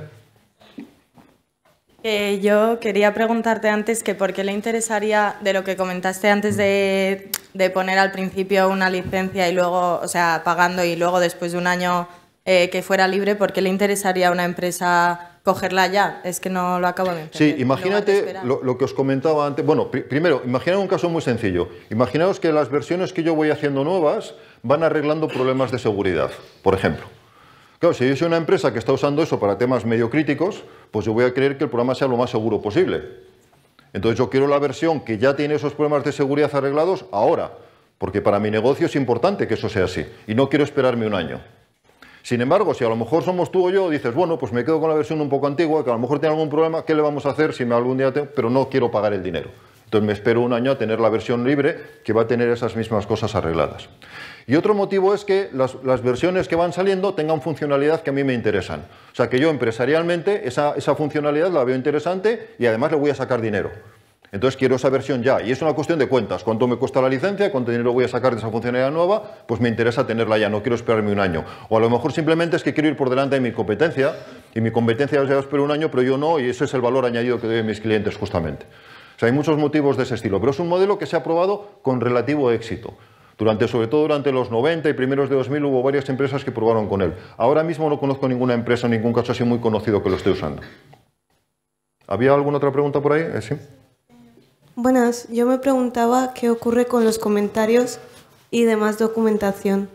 Eh, yo quería preguntarte antes que por qué le interesaría, de lo que comentaste antes de, poner al principio una licencia y luego, o sea, pagando y luego después de un año eh, que fuera libre, ¿por qué le interesaría a una empresa cogerla ya? Es que no lo acabo de entender. Sí, imagínate lo, que os comentaba antes. Bueno, primero, imaginaos un caso muy sencillo. Imaginaos que las versiones que yo voy haciendo nuevas van arreglando problemas de seguridad, por ejemplo. Claro, si yo soy una empresa que está usando eso para temas medio críticos, pues yo voy a querer que el programa sea lo más seguro posible. Entonces yo quiero la versión que ya tiene esos problemas de seguridad arreglados ahora, porque para mi negocio es importante que eso sea así y no quiero esperarme un año. Sin embargo, si a lo mejor somos tú o yo, dices, bueno, pues me quedo con la versión un poco antigua, que a lo mejor tiene algún problema, ¿qué le vamos a hacer si me algún día tengo? Pero no quiero pagar el dinero. Entonces me espero un año a tener la versión libre que va a tener esas mismas cosas arregladas. Y otro motivo es que las, versiones que van saliendo tengan funcionalidad que a mí me interesan. O sea, que yo empresarialmente esa, funcionalidad la veo interesante y además le voy a sacar dinero. Entonces quiero esa versión ya. Y es una cuestión de cuentas. ¿Cuánto me cuesta la licencia? ¿Cuánto dinero voy a sacar de esa funcionalidad nueva? Pues me interesa tenerla ya, no quiero esperarme un año. O a lo mejor simplemente es que quiero ir por delante de mi competencia y mi competencia ya espero un año, pero yo no, y eso es el valor añadido que doy mis clientes justamente. O sea, hay muchos motivos de ese estilo, pero es un modelo que se ha probado con relativo éxito sobre todo durante los 90 y primeros de 2000 hubo varias empresas que probaron con él. Ahora mismo no conozco ninguna empresa, ningún caso así muy conocido que lo esté usando. ¿Había alguna otra pregunta por ahí? Eh, ¿Sí? Buenas, yo me preguntaba qué ocurre con los comentarios y demás documentación.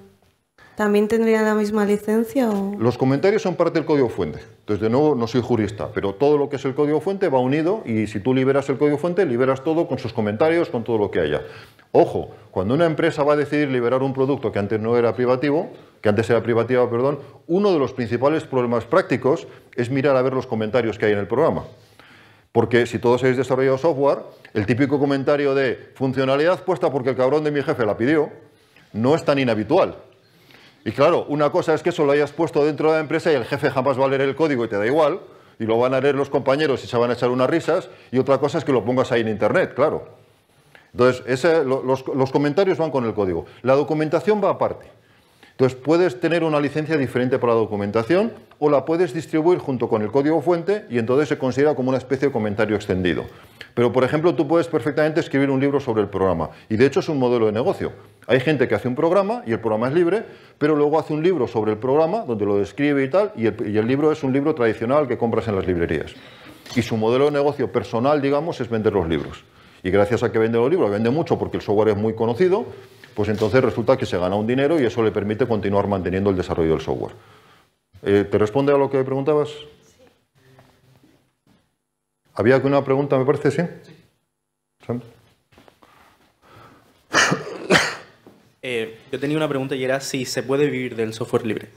¿También tendría la misma licencia? Los comentarios son parte del código fuente. Entonces, de nuevo, no soy jurista, pero todo lo que es el código fuente va unido y si tú liberas el código fuente, liberas todo con sus comentarios, con todo lo que haya. Ojo, cuando una empresa va a decidir liberar un producto que antes no era privativo, que antes era privativo, perdón, uno de los principales problemas prácticos es mirar a ver los comentarios que hay en el programa. Porque si todos habéis desarrollado software, el típico comentario de funcionalidad puesta porque el cabrón de mi jefe la pidió, no es tan inhabitual. Y claro, una cosa es que eso lo hayas puesto dentro de la empresa y el jefe jamás va a leer el código y te da igual, y lo van a leer los compañeros y se van a echar unas risas, y otra cosa es que lo pongas ahí en Internet, claro. Entonces, los comentarios van con el código. La documentación va aparte. Entonces puedes tener una licencia diferente para la documentación o la puedes distribuir junto con el código fuente y entonces se considera como una especie de comentario extendido. Pero por ejemplo tú puedes perfectamente escribir un libro sobre el programa y de hecho es un modelo de negocio. Hay gente que hace un programa y el programa es libre, pero luego hace un libro sobre el programa donde lo describe y tal y el, libro es un libro tradicional que compras en las librerías. Y su modelo de negocio personal, digamos, es vender los libros. Y gracias a que vende los libros, vende mucho porque el software es muy conocido, pues entonces resulta que se gana un dinero y eso le permite continuar manteniendo el desarrollo del software. Eh, ¿Te responde a lo que preguntabas? Sí. Había una pregunta, me parece, ¿sí? sí. Eh, yo tenía una pregunta y era si se puede vivir del software libre.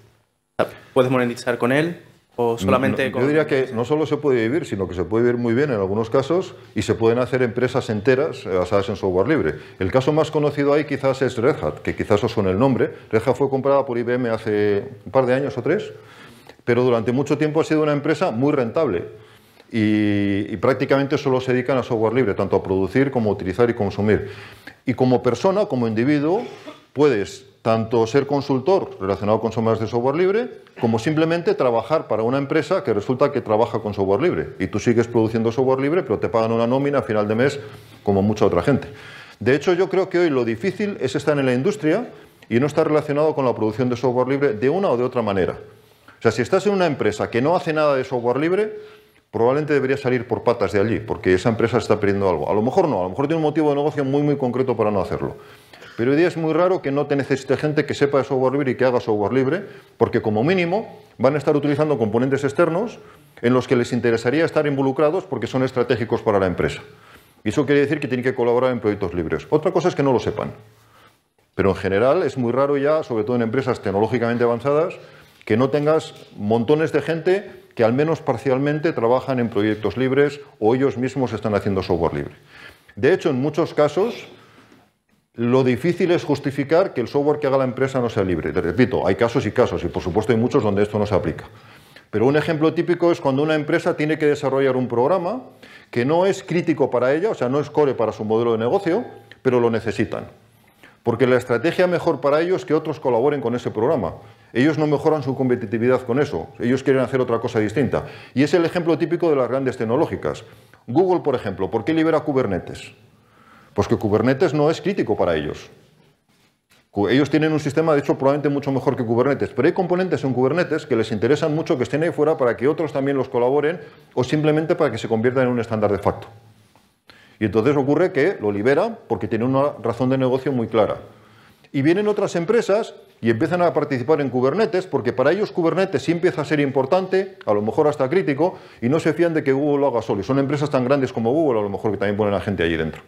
¿Puedes monetizar con él? Mm, solamente Yo diría que no solo se puede vivir, sino que se puede vivir muy bien en algunos casos y se pueden hacer empresas enteras eh, basadas en software libre. El caso más conocido ahí quizás es Red Hat, que quizás os suene el nombre. Red Hat fue comprada por IBM hace un par de años o tres, pero durante mucho tiempo ha sido una empresa muy rentable. Y, y prácticamente solo se dedican a software libre, tanto a producir como a utilizar y consumir. Y como persona, como individuo, puedes tanto ser consultor relacionado con sombras de software libre como simplemente trabajar para una empresa que resulta que trabaja con software libre y tú sigues produciendo software libre pero te pagan una nómina a final de mes como mucha otra gente. De hecho yo creo que hoy lo difícil es estar en la industria y no estar relacionado con la producción de software libre de una o de otra manera. O sea, si estás en una empresa que no hace nada de software libre, probablemente deberías salir por patas de allí, porque esa empresa está perdiendo algo. A lo mejor no, a lo mejor tiene un motivo de negocio muy, muy concreto para no hacerlo. Pero hoy día es muy raro que no te necesite gente que sepa de software libre y que haga software libre, porque como mínimo van a estar utilizando componentes externos en los que les interesaría estar involucrados porque son estratégicos para la empresa. Y eso quiere decir que tienen que colaborar en proyectos libres. Otra cosa es que no lo sepan. Pero en general es muy raro ya, sobre todo en empresas tecnológicamente avanzadas, que no tengas montones de gente que al menos parcialmente trabajan en proyectos libres o ellos mismos están haciendo software libre. De hecho, en muchos casos, lo difícil es justificar que el software que haga la empresa no sea libre. Te repito, hay casos y casos, y por supuesto hay muchos donde esto no se aplica. Pero un ejemplo típico es cuando una empresa tiene que desarrollar un programa que no es crítico para ella, o sea, no es core para su modelo de negocio, pero lo necesitan. Porque la estrategia mejor para ellos es que otros colaboren con ese programa. Ellos no mejoran su competitividad con eso, ellos quieren hacer otra cosa distinta. Y es el ejemplo típico de las grandes tecnológicas. Google, por ejemplo, ¿por qué libera Kubernetes? Pues que Kubernetes no es crítico para ellos. Ellos tienen un sistema, de hecho, probablemente mucho mejor que Kubernetes, pero hay componentes en Kubernetes que les interesan mucho que estén ahí fuera para que otros también los colaboren o simplemente para que se conviertan en un estándar de facto. Y entonces ocurre que lo libera porque tiene una razón de negocio muy clara. Y vienen otras empresas y empiezan a participar en Kubernetes porque para ellos Kubernetes sí empieza a ser importante, a lo mejor hasta crítico, y no se fían de que Google lo haga solo. Y son empresas tan grandes como Google, a lo mejor que también ponen a gente allí dentro.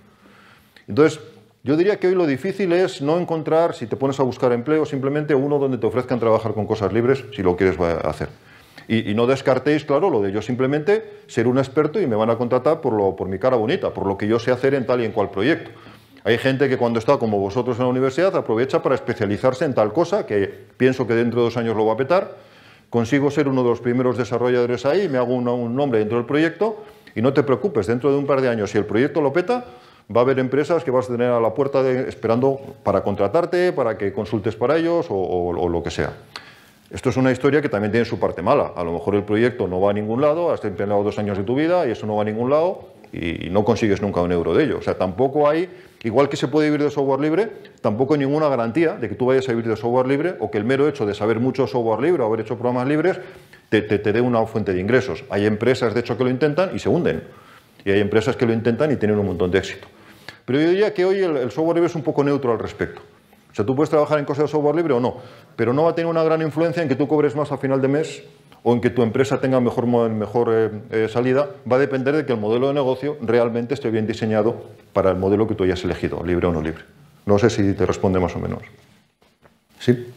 Entonces, yo diría que hoy lo difícil es no encontrar, si te pones a buscar empleo, simplemente uno donde te ofrezcan trabajar con cosas libres, si lo quieres hacer. Y, no descartéis, claro, lo de yo simplemente ser un experto y me van a contratar por, mi cara bonita, por lo que yo sé hacer en tal y en cual proyecto. Hay gente que cuando está como vosotros en la universidad aprovecha para especializarse en tal cosa, que pienso que dentro de dos años lo va a petar, consigo ser uno de los primeros desarrolladores ahí, me hago un nombre dentro del proyecto y no te preocupes, dentro de un par de años si el proyecto lo peta, va a haber empresas que vas a tener a la puerta esperando para contratarte, para que consultes para ellos o, lo que sea. Esto es una historia que también tiene su parte mala. A lo mejor el proyecto no va a ningún lado, has empleado dos años de tu vida y eso no va a ningún lado y, no consigues nunca un euro de ello. O sea, tampoco hay, igual que se puede vivir de software libre, tampoco hay ninguna garantía de que tú vayas a vivir de software libre o que el mero hecho de saber mucho software libre o haber hecho programas libres te, te dé una fuente de ingresos. Hay empresas, de hecho, que lo intentan y se hunden. Y hay empresas que lo intentan y tienen un montón de éxito. Pero yo diría que hoy el, software libre es un poco neutro al respecto. O sea, tú puedes trabajar en cosas de software libre o no, pero no va a tener una gran influencia en que tú cobres más a final de mes o en que tu empresa tenga mejor, mejor eh, eh, salida, va a depender de que el modelo de negocio realmente esté bien diseñado para el modelo que tú hayas elegido, libre o no libre. No sé si te responde más o menos. ¿Sí?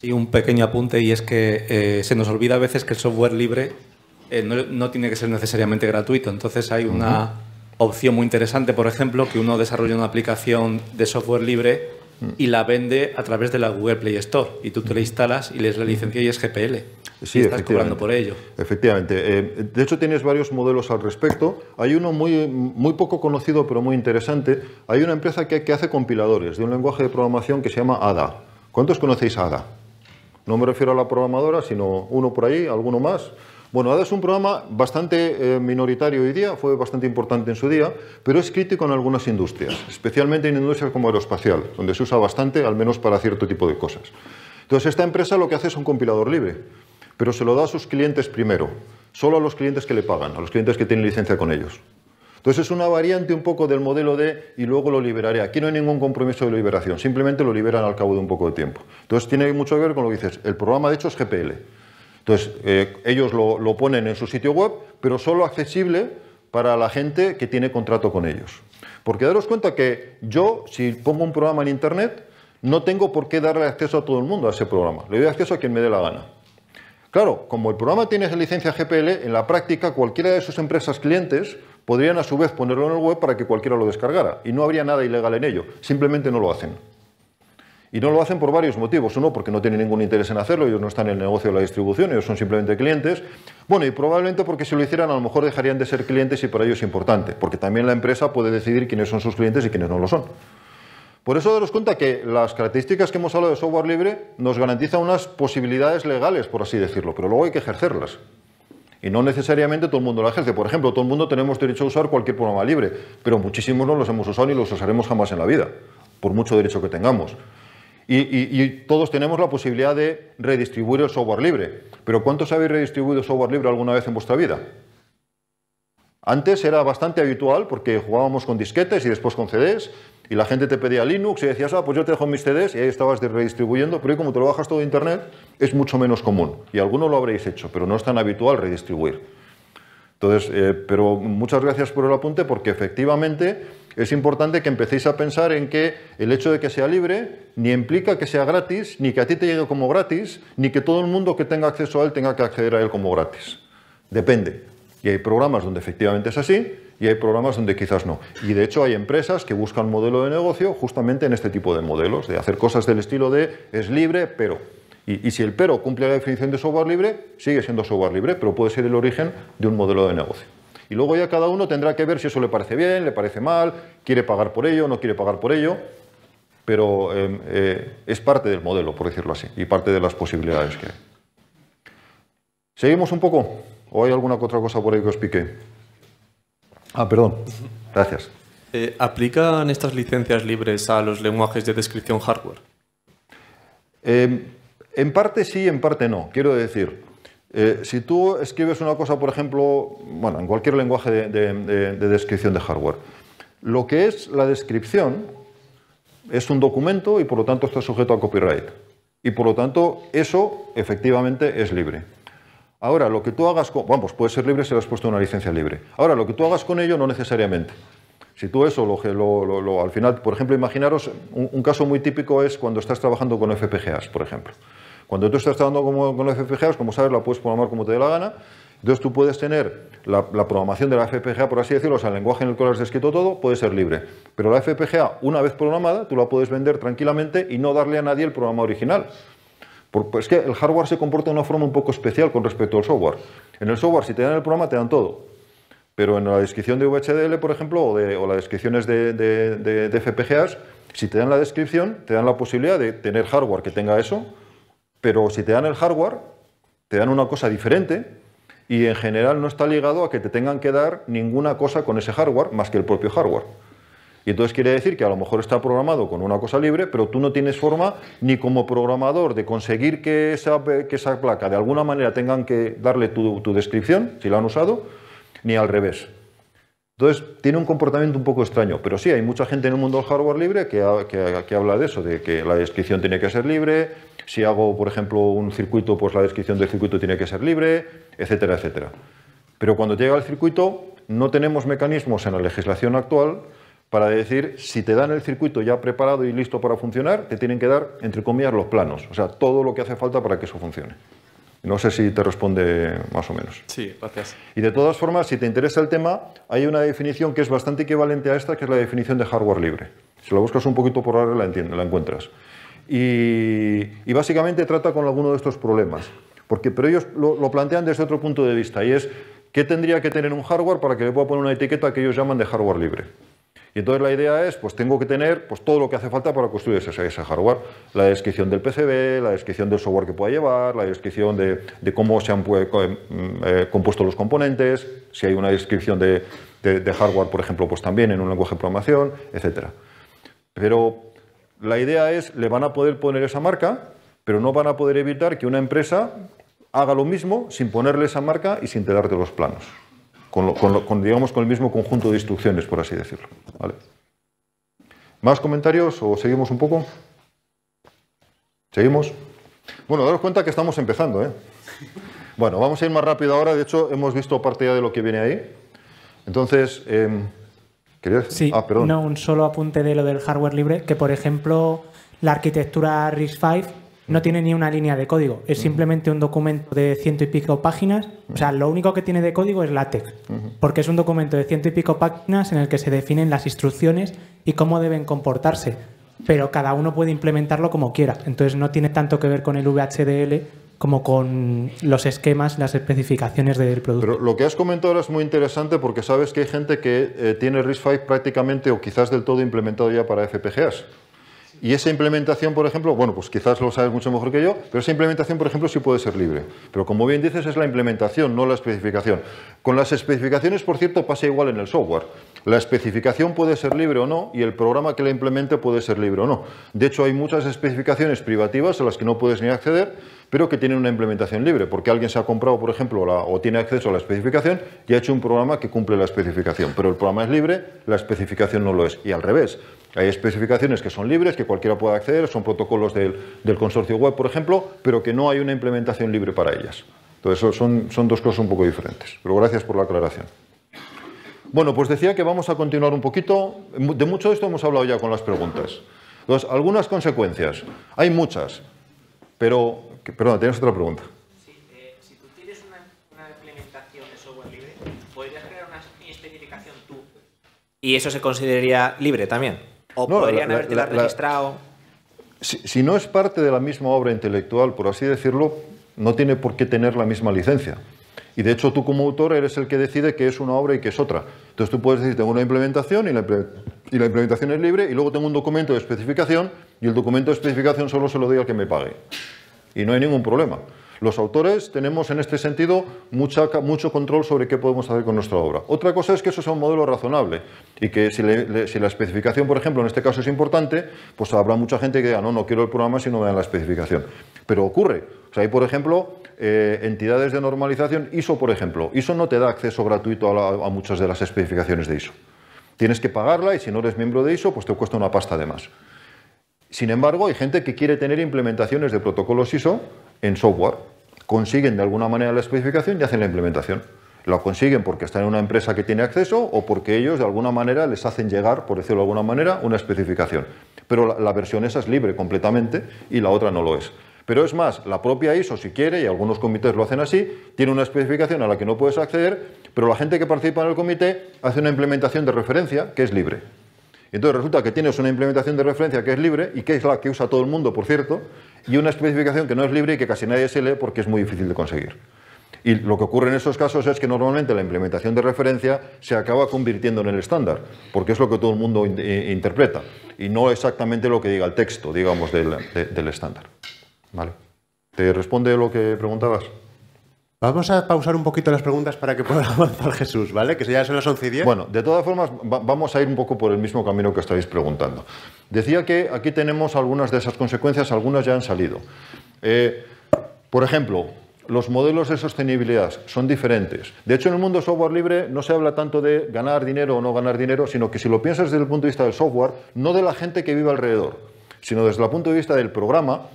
Sí, un pequeño apunte y es que eh, se nos olvida a veces que el software libre no, tiene que ser necesariamente gratuito. Entonces hay una opción muy interesante, por ejemplo, que uno desarrolla una aplicación de software libre y la vende a través de la Google Play Store y tú te la instalas y lees la licencia y es GPL. Sí, y estás cobrando por ello. Efectivamente. Eh, de hecho, tienes varios modelos al respecto. Hay uno muy, muy poco conocido, pero muy interesante. Hay una empresa que, que hace compiladores de un lenguaje de programación que se llama ADA. ¿Cuántos conocéis ADA? No me refiero a la programadora, sino uno por ahí, alguno más. Bueno, ADA es un programa bastante eh, minoritario hoy día, fue bastante importante en su día, pero es crítico en algunas industrias, especialmente en industrias como aeroespacial, donde se usa bastante, al menos para cierto tipo de cosas. Entonces, esta empresa lo que hace es un compilador libre, pero se lo da a sus clientes primero, solo a los clientes que le pagan, a los clientes que tienen licencia con ellos. Entonces es una variante un poco del modelo de y luego lo liberaré. Aquí no hay ningún compromiso de liberación, simplemente lo liberan al cabo de un poco de tiempo. Entonces tiene mucho que ver con lo que dices. El programa de hecho es GPL. Entonces, eh, ellos lo, lo, ponen en su sitio web, pero solo accesible para la gente que tiene contrato con ellos. Porque daros cuenta que yo, si pongo un programa en Internet, no tengo por qué darle acceso a todo el mundo a ese programa. Le doy acceso a quien me dé la gana. Claro, como el programa tiene esa licencia GPL, en la práctica cualquiera de sus empresas clientes podrían a su vez ponerlo en el web para que cualquiera lo descargara y no habría nada ilegal en ello, simplemente no lo hacen. Y no lo hacen por varios motivos. Uno, porque no tienen ningún interés en hacerlo, ellos no están en el negocio de la distribución, ellos son simplemente clientes. Bueno, y probablemente porque si lo hicieran a lo mejor dejarían de ser clientes y para ellos es importante, porque también la empresa puede decidir quiénes son sus clientes y quiénes no lo son. Por eso daros cuenta que las características que hemos hablado de software libre nos garantizan unas posibilidades legales, por así decirlo, pero luego hay que ejercerlas. Y no necesariamente todo el mundo la ejerce. Por ejemplo, todo el mundo tenemos derecho a usar cualquier programa libre, pero muchísimos no los hemos usado ni los usaremos jamás en la vida, por mucho derecho que tengamos. Y, todos tenemos la posibilidad de redistribuir el software libre. Pero ¿cuántos habéis redistribuido software libre alguna vez en vuestra vida? Antes era bastante habitual porque jugábamos con disquetes y después con CDs y la gente te pedía Linux y decías, ah, pues yo te dejo mis CDs y ahí estabas redistribuyendo, pero hoy como te lo bajas todo de Internet es mucho menos común y algunos lo habréis hecho, pero no es tan habitual redistribuir. Entonces, eh, pero muchas gracias por el apunte porque efectivamente es importante que empecéis a pensar en que el hecho de que sea libre ni implica que sea gratis, ni que a ti te llegue como gratis, ni que todo el mundo que tenga acceso a él tenga que acceder a él como gratis. Depende. Y hay programas donde efectivamente es así y hay programas donde quizás no. Y de hecho hay empresas que buscan modelo de negocio justamente en este tipo de modelos, de hacer cosas del estilo de es libre, pero. Y, y si el pero cumple la definición de software libre, sigue siendo software libre, pero puede ser el origen de un modelo de negocio. Y luego ya cada uno tendrá que ver si eso le parece bien, le parece mal, quiere pagar por ello, no quiere pagar por ello, pero em, eh, es parte del modelo, por decirlo así, y parte de las posibilidades que hay. ¿Seguimos un poco? ¿O hay alguna otra cosa por ahí que os pique? Ah, perdón. Gracias. Eh, ¿Aplican estas licencias libres a los lenguajes de descripción hardware? Em, en parte sí, en parte no. Quiero decir, eh, si tú escribes una cosa, por ejemplo, en cualquier lenguaje de, descripción de hardware, lo que es la descripción es un documento y por lo tanto está sujeto a copyright. Y por lo tanto eso efectivamente es libre. Ahora, lo que tú hagas con... Bueno, pues puede ser libre si le has puesto una licencia libre. Ahora, lo que tú hagas con ello no necesariamente. Si tú eso, lo, al final, por ejemplo, imaginaros, un caso muy típico es cuando estás trabajando con FPGAs, por ejemplo. Cuando tú estás trabajando con los FPGAs, como sabes, la puedes programar como te dé la gana. Entonces tú puedes tener la, programación de la FPGA, por así decirlo, o sea, el lenguaje en el cual has descrito todo, puede ser libre. Pero la FPGA, una vez programada, tú la puedes vender tranquilamente y no darle a nadie el programa original. Porque pues es que el hardware se comporta de una forma un poco especial con respecto al software. En el software, si te dan el programa, te dan todo. Pero en la descripción de VHDL, por ejemplo, o, las descripciones de, de, de FPGAs, si te dan la descripción, te dan la posibilidad de tener hardware que tenga eso, pero si te dan el hardware, te dan una cosa diferente y en general no está ligado a que te tengan que dar ninguna cosa con ese hardware más que el propio hardware. Y entonces quiere decir que a lo mejor está programado con una cosa libre, pero tú no tienes forma ni como programador de conseguir que esa, que esa placa de alguna manera tengan que darle tu, descripción, si la han usado, ni al revés. Entonces tiene un comportamiento un poco extraño, pero sí, hay mucha gente en el mundo del hardware libre que, que, que habla de eso, de que la descripción tiene que ser libre, si hago, por ejemplo, un circuito, pues la descripción del circuito tiene que ser libre, etcétera, etcétera. Pero cuando llega el circuito, no tenemos mecanismos en la legislación actual para decir si te dan el circuito ya preparado y listo para funcionar, te tienen que dar, entre comillas, los planos, o sea, todo lo que hace falta para que eso funcione. No sé si te responde más o menos. Sí, gracias. Y de todas formas, si te interesa el tema, hay una definición que es bastante equivalente a esta, que es la definición de hardware libre. Si la buscas un poquito por ahora, la encuentras. Y, básicamente trata con alguno de estos problemas. Porque, pero ellos lo, plantean desde otro punto de vista y es ¿Qué tendría que tener un hardware para que le pueda poner una etiqueta que ellos llaman de hardware libre? Y entonces la idea es, pues tengo que tener pues, todo lo que hace falta para construir ese, hardware. La descripción del PCB, la descripción del software que pueda llevar, la descripción de, cómo se han mm, eh, compuesto los componentes, si hay una descripción de, hardware, por ejemplo, pues también en un lenguaje de programación, etc. Pero la idea es, le van a poder poner esa marca, pero no van a poder evitar que una empresa haga lo mismo sin ponerle esa marca y sin te darte los planos. Con, con, digamos, con el mismo conjunto de instrucciones, por así decirlo. ¿Más comentarios o seguimos un poco? ¿Seguimos? Bueno, daros cuenta que estamos empezando. ¿eh? Bueno, vamos a ir más rápido ahora. De hecho, hemos visto parte ya de lo que viene ahí. Entonces... Em, Sí, ah, no, un solo apunte de lo del hardware libre, que por ejemplo la arquitectura RISC-V no mm. tiene ni una línea de código, es mm. simplemente un documento de ciento y pico páginas, o sea, mm. lo único que tiene de código es LaTeX, mm-hmm. porque es un documento de ciento y pico páginas en el que se definen las instrucciones y cómo deben comportarse, pero cada uno puede implementarlo como quiera, entonces no tiene tanto que ver con el VHDL como con los esquemas, las especificaciones del producto. Pero lo que has comentado ahora es muy interesante porque sabes que hay gente que eh, tiene RISC-V prácticamente o quizás del todo implementado ya para FPGAs. Y esa implementación, por ejemplo, bueno, pues quizás lo sabes mucho mejor que yo, pero esa implementación, por ejemplo, sí puede ser libre. Pero como bien dices, es la implementación, no la especificación. Con las especificaciones, por cierto, pasa igual en el software. La especificación puede ser libre o no y el programa que la implemente puede ser libre o no. De hecho, hay muchas especificaciones privativas a las que no puedes ni acceder pero que tienen una implementación libre, porque alguien se ha comprado, por ejemplo, la, o tiene acceso a la especificación y ha hecho un programa que cumple la especificación, pero el programa es libre, la especificación no lo es, y al revés. Hay especificaciones que son libres, que cualquiera puede acceder, son protocolos del, consorcio web, por ejemplo, pero que no hay una implementación libre para ellas. Entonces, son, son dos cosas un poco diferentes. Pero gracias por la aclaración. Bueno, pues decía que vamos a continuar un poquito. De mucho de esto hemos hablado ya con las preguntas. Entonces, algunas consecuencias. Hay muchas. Pero, que, perdón, tienes otra pregunta. Sí, eh, si tú tienes una, una, implementación de software libre, ¿podrías crear una especificación tú? ¿Y eso se consideraría libre también? ¿O podrían haberte la, registrado? Si, si, no es parte de la misma obra intelectual, por así decirlo, no tiene por qué tener la misma licencia. Y de hecho tú como autor eres el que decide qué es una obra y qué es otra. Entonces tú puedes decir, tengo una implementación y la, implementación es libre y luego tengo un documento de especificación y el documento de especificación solo se lo doy al que me pague. Y no hay ningún problema. Los autores tenemos en este sentido mucha, mucho control sobre qué podemos hacer con nuestra obra. Otra cosa es que eso sea un modelo razonable y que si, la especificación, por ejemplo, en este caso es importante, pues habrá mucha gente que diga, no, no quiero el programa si no me dan la especificación. Pero ocurre. O hay, por ejemplo, eh, entidades de normalización, ISO, por ejemplo. ISO no te da acceso gratuito a, muchas de las especificaciones de ISO. Tienes que pagarla y si no eres miembro de ISO, pues te cuesta una pasta de más. Sin embargo, hay gente que quiere tener implementaciones de protocolos ISO en software, consiguen de alguna manera la especificación y hacen la implementación. Lo consiguen porque están en una empresa que tiene acceso o porque ellos de alguna manera les hacen llegar, por decirlo de alguna manera, una especificación. Pero la, la versión esa es libre completamente y la otra no lo es. Pero es más, la propia ISO, si quiere, y algunos comités lo hacen así, tiene una especificación a la que no puedes acceder, pero la gente que participa en el comité hace una implementación de referencia que es libre. Entonces resulta que tienes una implementación de referencia que es libre y que es la que usa todo el mundo, por cierto, y una especificación que no es libre y que casi nadie se lee porque es muy difícil de conseguir. Y lo que ocurre en esos casos es que normalmente la implementación de referencia se acaba convirtiendo en el estándar, porque es lo que todo el mundo eh, interpreta, y no exactamente lo que diga el texto, digamos, del, del estándar. ¿Vale? ¿Te responde lo que preguntabas? Vamos a pausar un poquito las preguntas para que pueda avanzar Jesús, ¿vale? Que ya se las 11 Bueno, de todas formas, vamos a ir un poco por el mismo camino que estáis preguntando. Decía que aquí tenemos algunas de esas consecuencias, algunas ya han salido. Eh, por ejemplo, los modelos de sostenibilidad son diferentes. De hecho, en el mundo software libre no se habla tanto de ganar dinero o no ganar dinero, sino que si lo piensas desde el punto de vista del software, no de la gente que vive alrededor, sino desde el punto de vista del programa,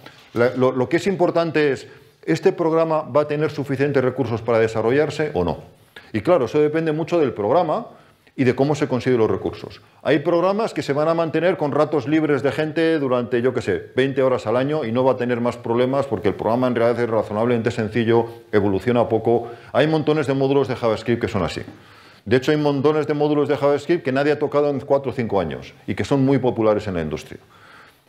lo que es importante es ¿este programa va a tener suficientes recursos para desarrollarse o no? Y claro, eso depende mucho del programa y de cómo se consiguen los recursos. Hay programas que se van a mantener con ratos libres de gente durante, yo qué sé, 20 horas al año y no va a tener más problemas porque el programa en realidad es razonablemente sencillo, evoluciona poco. Hay montones de módulos de JavaScript que son así. De hecho, hay montones de módulos de JavaScript que nadie ha tocado en 4 o 5 años y que son muy populares en la industria.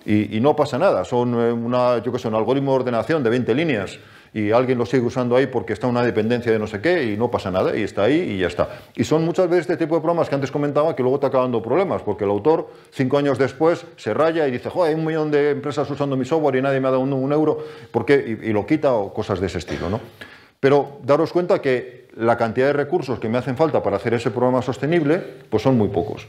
Y, no pasa nada, son eh, una, yo que un algoritmo de ordenación de 20 líneas y alguien lo sigue usando ahí porque está una dependencia de no sé qué y no pasa nada y está ahí y ya está. Y son muchas veces este tipo de programas que antes comentaba que luego te acabando problemas porque el autor cinco años después se raya y dice, joder, hay un millón de empresas usando mi software y nadie me ha dado un, euro porque y, y, lo quita o cosas de ese estilo. ¿no? Pero daros cuenta que la cantidad de recursos que me hacen falta para hacer ese programa sostenible pues son muy pocos.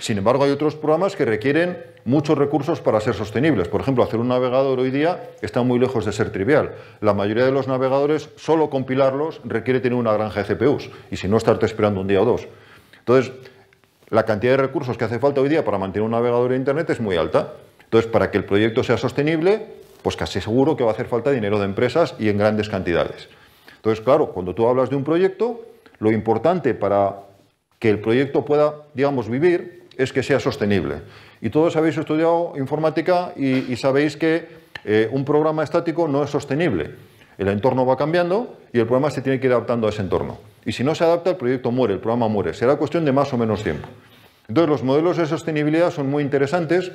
Sin embargo, hay otros programas que requieren muchos recursos para ser sostenibles. Por ejemplo, hacer un navegador hoy día está muy lejos de ser trivial. La mayoría de los navegadores, solo compilarlos requiere tener una granja de CPUs y si no, estarte esperando un día o dos. Entonces, la cantidad de recursos que hace falta hoy día para mantener un navegador en Internet es muy alta. Entonces, para que el proyecto sea sostenible, pues casi seguro que va a hacer falta dinero de empresas y en grandes cantidades. Entonces, claro, cuando tú hablas de un proyecto, lo importante para que el proyecto pueda, digamos, vivir es que sea sostenible. Y todos habéis estudiado informática y, sabéis que eh, un programa estático no es sostenible. El entorno va cambiando y el programa se tiene que ir adaptando a ese entorno. Y si no se adapta, el proyecto muere, el programa muere. Será cuestión de más o menos tiempo. Entonces, los modelos de sostenibilidad son muy interesantes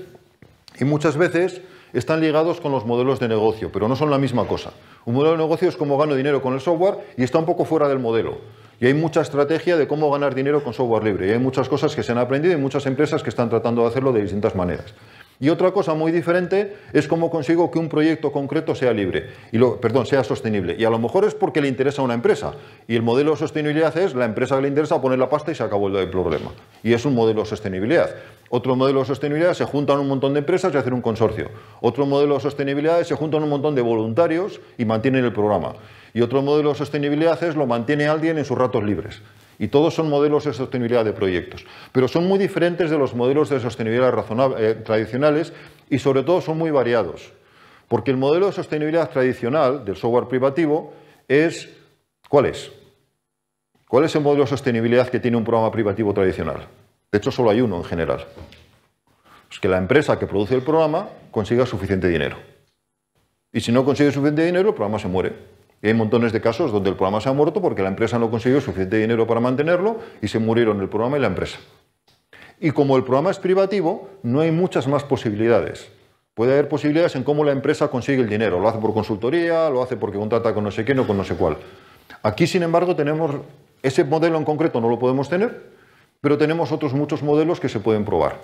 y muchas veces están ligados con los modelos de negocio, pero no son la misma cosa. Un modelo de negocio es como gano dinero con el software y está un poco fuera del modelo. Y hay mucha estrategia de cómo ganar dinero con software libre. Y hay muchas cosas que se han aprendido y muchas empresas que están tratando de hacerlo de distintas maneras. Y otra cosa muy diferente es cómo consigo que un proyecto concreto sea libre, y perdón, sea sostenible. Y a lo mejor es porque le interesa a una empresa. Y el modelo de sostenibilidad es la empresa que le interesa poner la pasta y se acabó el problema. Y es un modelo de sostenibilidad. Otro modelo de sostenibilidad se juntan un montón de empresas y hacen un consorcio. Otro modelo de sostenibilidad se juntan un montón de voluntarios y mantienen el programa. Y otro modelo de sostenibilidad es lo mantiene alguien en sus ratos libres. Y todos son modelos de sostenibilidad de proyectos. Pero son muy diferentes de los modelos de sostenibilidad eh, tradicionales y sobre todo son muy variados. Porque el modelo de sostenibilidad tradicional del software privativo es... ¿Cuál es? ¿Cuál es el modelo de sostenibilidad que tiene un programa privativo tradicional? De hecho, solo hay uno en general. Es que la empresa que produce el programa consiga suficiente dinero. Y si no consigue suficiente dinero, el programa se muere. Hay montones de casos donde el programa se ha muerto porque la empresa no consiguió suficiente dinero para mantenerlo y se murieron el programa y la empresa. Y como el programa es privativo, no hay muchas más posibilidades. Puede haber posibilidades en cómo la empresa consigue el dinero. Lo hace por consultoría, lo hace porque contrata con no sé quién o con no sé cuál. Aquí, sin embargo, tenemos ese modelo en concreto, no lo podemos tener, pero tenemos otros muchos modelos que se pueden probar.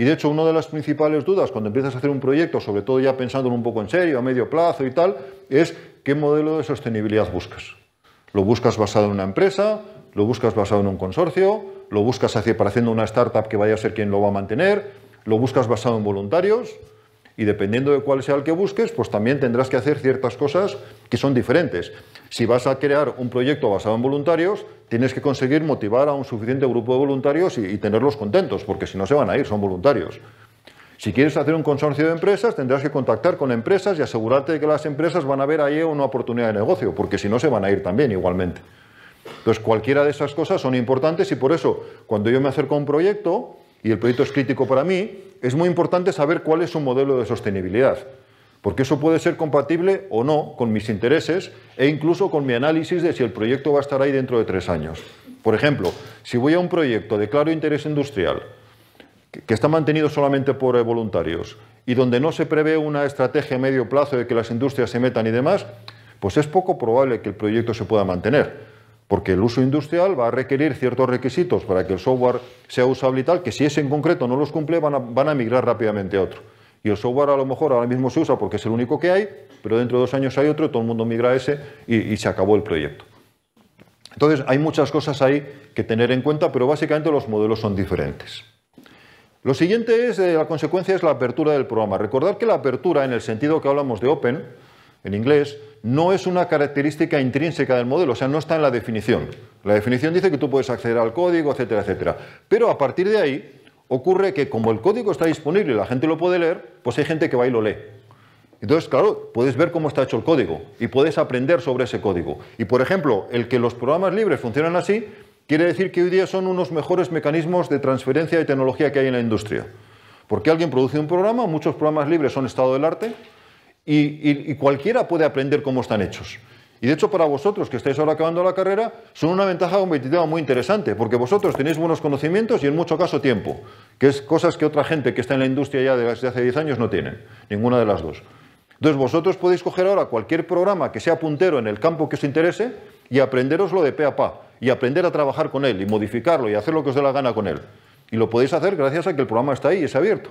Y de hecho, una de las principales dudas cuando empiezas a hacer un proyecto, sobre todo ya pensándolo un poco en serio, a medio plazo y tal, es qué modelo de sostenibilidad buscas. ¿Lo buscas basado en una empresa? ¿Lo buscas basado en un consorcio? ¿Lo buscas hacia, hacer una startup que vaya a ser quien lo va a mantener? ¿Lo buscas basado en voluntarios? Y dependiendo de cuál sea el que busques, pues también tendrás que hacer ciertas cosas que son diferentes. Si vas a crear un proyecto basado en voluntarios, tienes que conseguir motivar a un suficiente grupo de voluntarios y, tenerlos contentos, porque si no se van a ir, son voluntarios. Si quieres hacer un consorcio de empresas, tendrás que contactar con empresas y asegurarte de que las empresas van a ver ahí una oportunidad de negocio, porque si no se van a ir también igualmente. Entonces, cualquiera de esas cosas son importantes y por eso, cuando yo me acerco a un proyecto, y el proyecto es crítico para mí, es muy importante saber cuál es su modelo de sostenibilidad porque eso puede ser compatible o no con mis intereses e incluso con mi análisis de si el proyecto va a estar ahí dentro de tres años. Por ejemplo, si voy a un proyecto de claro interés industrial, que está mantenido solamente por eh, voluntarios, y donde no se prevé una estrategia a medio plazo de que las industrias se metan y demás, pues es poco probable que el proyecto se pueda mantener, porque el uso industrial va a requerir ciertos requisitos para que el software sea usable y tal, que si ese en concreto no los cumple van a, van a migrar rápidamente a otro. Y el software a lo mejor ahora mismo se usa porque es el único que hay, pero dentro de dos años hay otro, todo el mundo migra a ese y, se acabó el proyecto. Entonces, hay muchas cosas ahí que tener en cuenta, pero básicamente los modelos son diferentes. Lo siguiente es, eh, la consecuencia es la apertura del programa. Recordar que la apertura, en el sentido que hablamos de open, en inglés, no es una característica intrínseca del modelo, o sea, no está en la definición. La definición dice que tú puedes acceder al código, etcétera, etcétera. Pero a partir de ahí, ocurre que como el código está disponible y la gente lo puede leer, pues hay gente que va y lo lee. Entonces, claro, puedes ver cómo está hecho el código y puedes aprender sobre ese código. Y, por ejemplo, el que los programas libres funcionan así, quiere decir que hoy día son unos mejores mecanismos de transferencia de tecnología que hay en la industria. Porque alguien produce un programa, muchos programas libres son estado del arte, y, y cualquiera puede aprender cómo están hechos. Y de hecho para vosotros que estáis ahora acabando la carrera, son una ventaja competitiva muy interesante, porque vosotros tenéis buenos conocimientos y en mucho caso tiempo, que es cosas que otra gente que está en la industria ya desde hace 10 años no tiene, ninguna de las dos. Entonces vosotros podéis coger ahora cualquier programa que sea puntero en el campo que os interese y aprenderoslo de pe a pa, y aprender a trabajar con él, y modificarlo, y hacer lo que os dé la gana con él. Y lo podéis hacer gracias a que el programa está ahí y es abierto.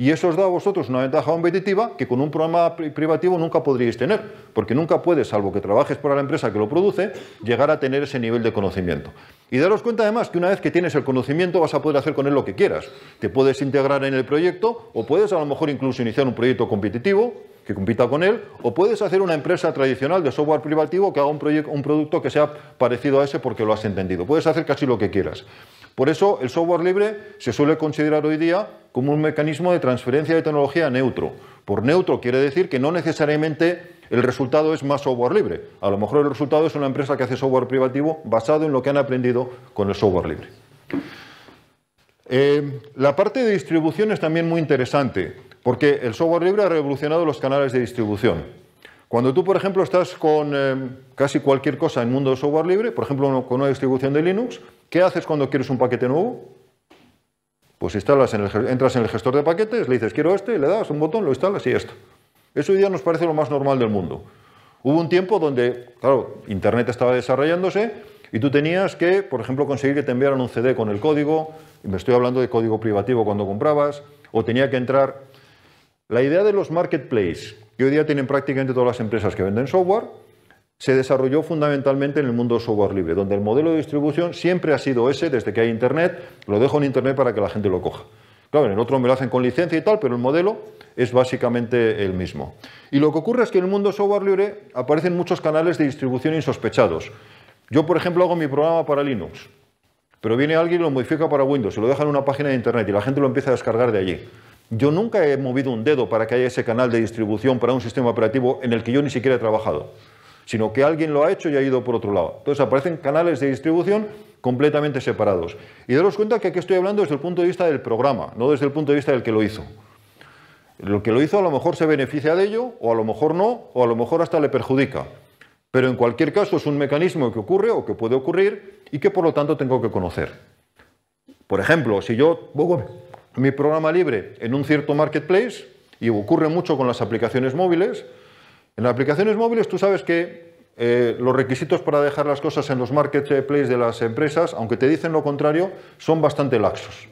Y eso os da a vosotros una ventaja competitiva que con un programa privativo nunca podríais tener, porque nunca puedes, salvo que trabajes para la empresa que lo produce, llegar a tener ese nivel de conocimiento. Y daros cuenta además que una vez que tienes el conocimiento vas a poder hacer con él lo que quieras. Te puedes integrar en el proyecto o puedes a lo mejor incluso iniciar un proyecto competitivo que compita con él, o puedes hacer una empresa tradicional de software privativo que haga un, un producto que sea parecido a ese porque lo has entendido. Puedes hacer casi lo que quieras. Por eso el software libre se suele considerar hoy día como un mecanismo de transferencia de tecnología neutro. Por neutro quiere decir que no necesariamente el resultado es más software libre. A lo mejor el resultado es una empresa que hace software privativo basado en lo que han aprendido con el software libre. Eh, la parte de distribución es también muy interesante, porque el software libre ha revolucionado los canales de distribución. Cuando tú, por ejemplo, estás con eh, casi cualquier cosa en el mundo de software libre, por ejemplo, con una distribución de Linux, ¿qué haces cuando quieres un paquete nuevo? Pues instalas en entras en el gestor de paquetes, le dices quiero este, le das un botón, lo instalas y esto. Eso hoy día nos parece lo más normal del mundo. Hubo un tiempo donde, claro, Internet estaba desarrollándose y tú tenías que, por ejemplo, conseguir que te enviaran un CD con el código, y me estoy hablando de código privativo cuando comprabas, o tenía que entrar. La idea de los marketplaces que hoy día tienen prácticamente todas las empresas que venden software, se desarrolló fundamentalmente en el mundo software libre, donde el modelo de distribución siempre ha sido ese desde que hay Internet, lo dejo en Internet para que la gente lo coja. Claro, en el otro me lo hacen con licencia y tal, pero el modelo es básicamente el mismo. Y lo que ocurre es que en el mundo software libre aparecen muchos canales de distribución insospechados. Yo, por ejemplo, hago mi programa para Linux, pero viene alguien y lo modifica para Windows y lo deja en una página de Internet y la gente lo empieza a descargar de allí. Yo nunca he movido un dedo para que haya ese canal de distribución para un sistema operativo en el que yo ni siquiera he trabajado, sino que alguien lo ha hecho y ha ido por otro lado. Entonces aparecen canales de distribución completamente separados. Y daros cuenta que aquí estoy hablando desde el punto de vista del programa, no desde el punto de vista del que lo hizo. El que lo hizo a lo mejor se beneficia de ello, o a lo mejor no, o a lo mejor hasta le perjudica. Pero en cualquier caso es un mecanismo que ocurre o que puede ocurrir y que por lo tanto tengo que conocer. Por ejemplo, si yo mi programa libre en un cierto marketplace, y ocurre mucho con las aplicaciones móviles. En las aplicaciones móviles tú sabes que eh, los requisitos para dejar las cosas en los marketplaces de las empresas, aunque te dicen lo contrario, son bastante laxos.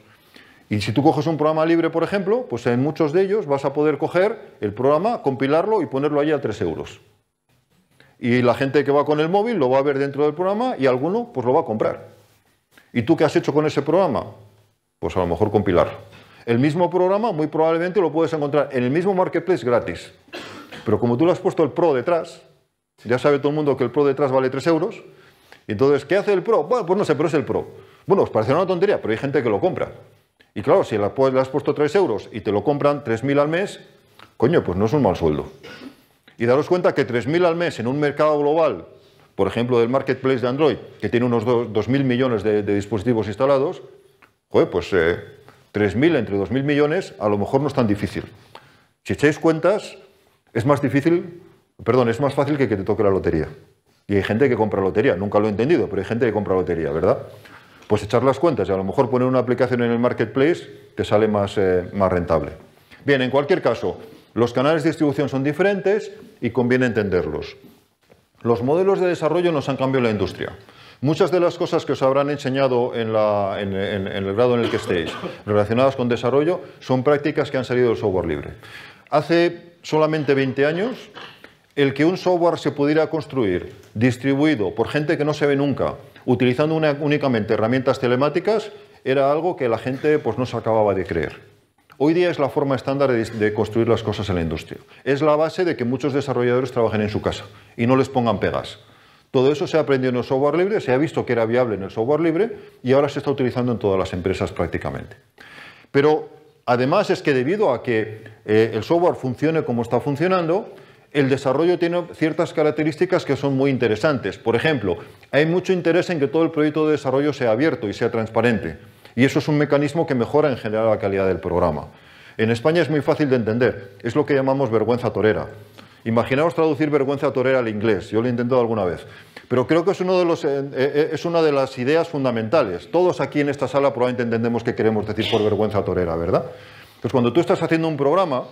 Y si tú coges un programa libre, por ejemplo, pues en muchos de ellos vas a poder coger el programa, compilarlo y ponerlo allí a 3 euros. Y la gente que va con el móvil lo va a ver dentro del programa y alguno pues lo va a comprar. ¿Y tú qué has hecho con ese programa? Pues a lo mejor compilarlo. El mismo programa muy probablemente lo puedes encontrar en el mismo marketplace gratis. Pero como tú le has puesto el Pro detrás, ya sabe todo el mundo que el Pro detrás vale 3 euros. Entonces, ¿qué hace el Pro? Bueno, pues no sé, pero es el Pro. Bueno, os parecerá una tontería, pero hay gente que lo compra. Y claro, si le has puesto 3 euros y te lo compran 3.000 al mes, coño, pues no es un mal sueldo. Y daros cuenta que 3.000 al mes en un mercado global, por ejemplo, del marketplace de Android, que tiene unos 2.000 millones de, dispositivos instalados, joder, pues eh, 3.000 entre 2.000 millones a lo mejor no es tan difícil. Si echáis cuentas, es más difícil, perdón, es más fácil que que te toque la lotería. Y hay gente que compra lotería, nunca lo he entendido, pero hay gente que compra lotería, ¿verdad? Pues echar las cuentas y a lo mejor poner una aplicación en el marketplace te sale más, eh, más rentable. Bien, en cualquier caso, los canales de distribución son diferentes y conviene entenderlos. Los modelos de desarrollo nos han cambiado la industria. Muchas de las cosas que os habrán enseñado en, el grado en el que estéis relacionadas con desarrollo son prácticas que han salido del software libre. Hace solamente 20 años, el que un software se pudiera construir distribuido por gente que no se ve nunca, utilizando únicamente herramientas telemáticas, era algo que la gente pues, no se acababa de creer. Hoy día es la forma estándar de, construir las cosas en la industria. Es la base de que muchos desarrolladores trabajen en su casa y no les pongan pegas. Todo eso se ha aprendido en el software libre, se ha visto que era viable en el software libre y ahora se está utilizando en todas las empresas prácticamente. Pero además es que debido a que eh, el software funcione como está funcionando, el desarrollo tiene ciertas características que son muy interesantes. Por ejemplo, hay mucho interés en que todo el proyecto de desarrollo sea abierto y sea transparente. Y eso es un mecanismo que mejora en general la calidad del programa. En España es muy fácil de entender. Es lo que llamamos vergüenza torera. Imaginaos traducir vergüenza torera al inglés, yo lo he intentado alguna vez, pero creo que eh, eh, es, una de las ideas fundamentales. Todos aquí en esta sala probablemente entendemos qué queremos decir por vergüenza torera, ¿verdad? Entonces, cuando tú estás haciendo un programa,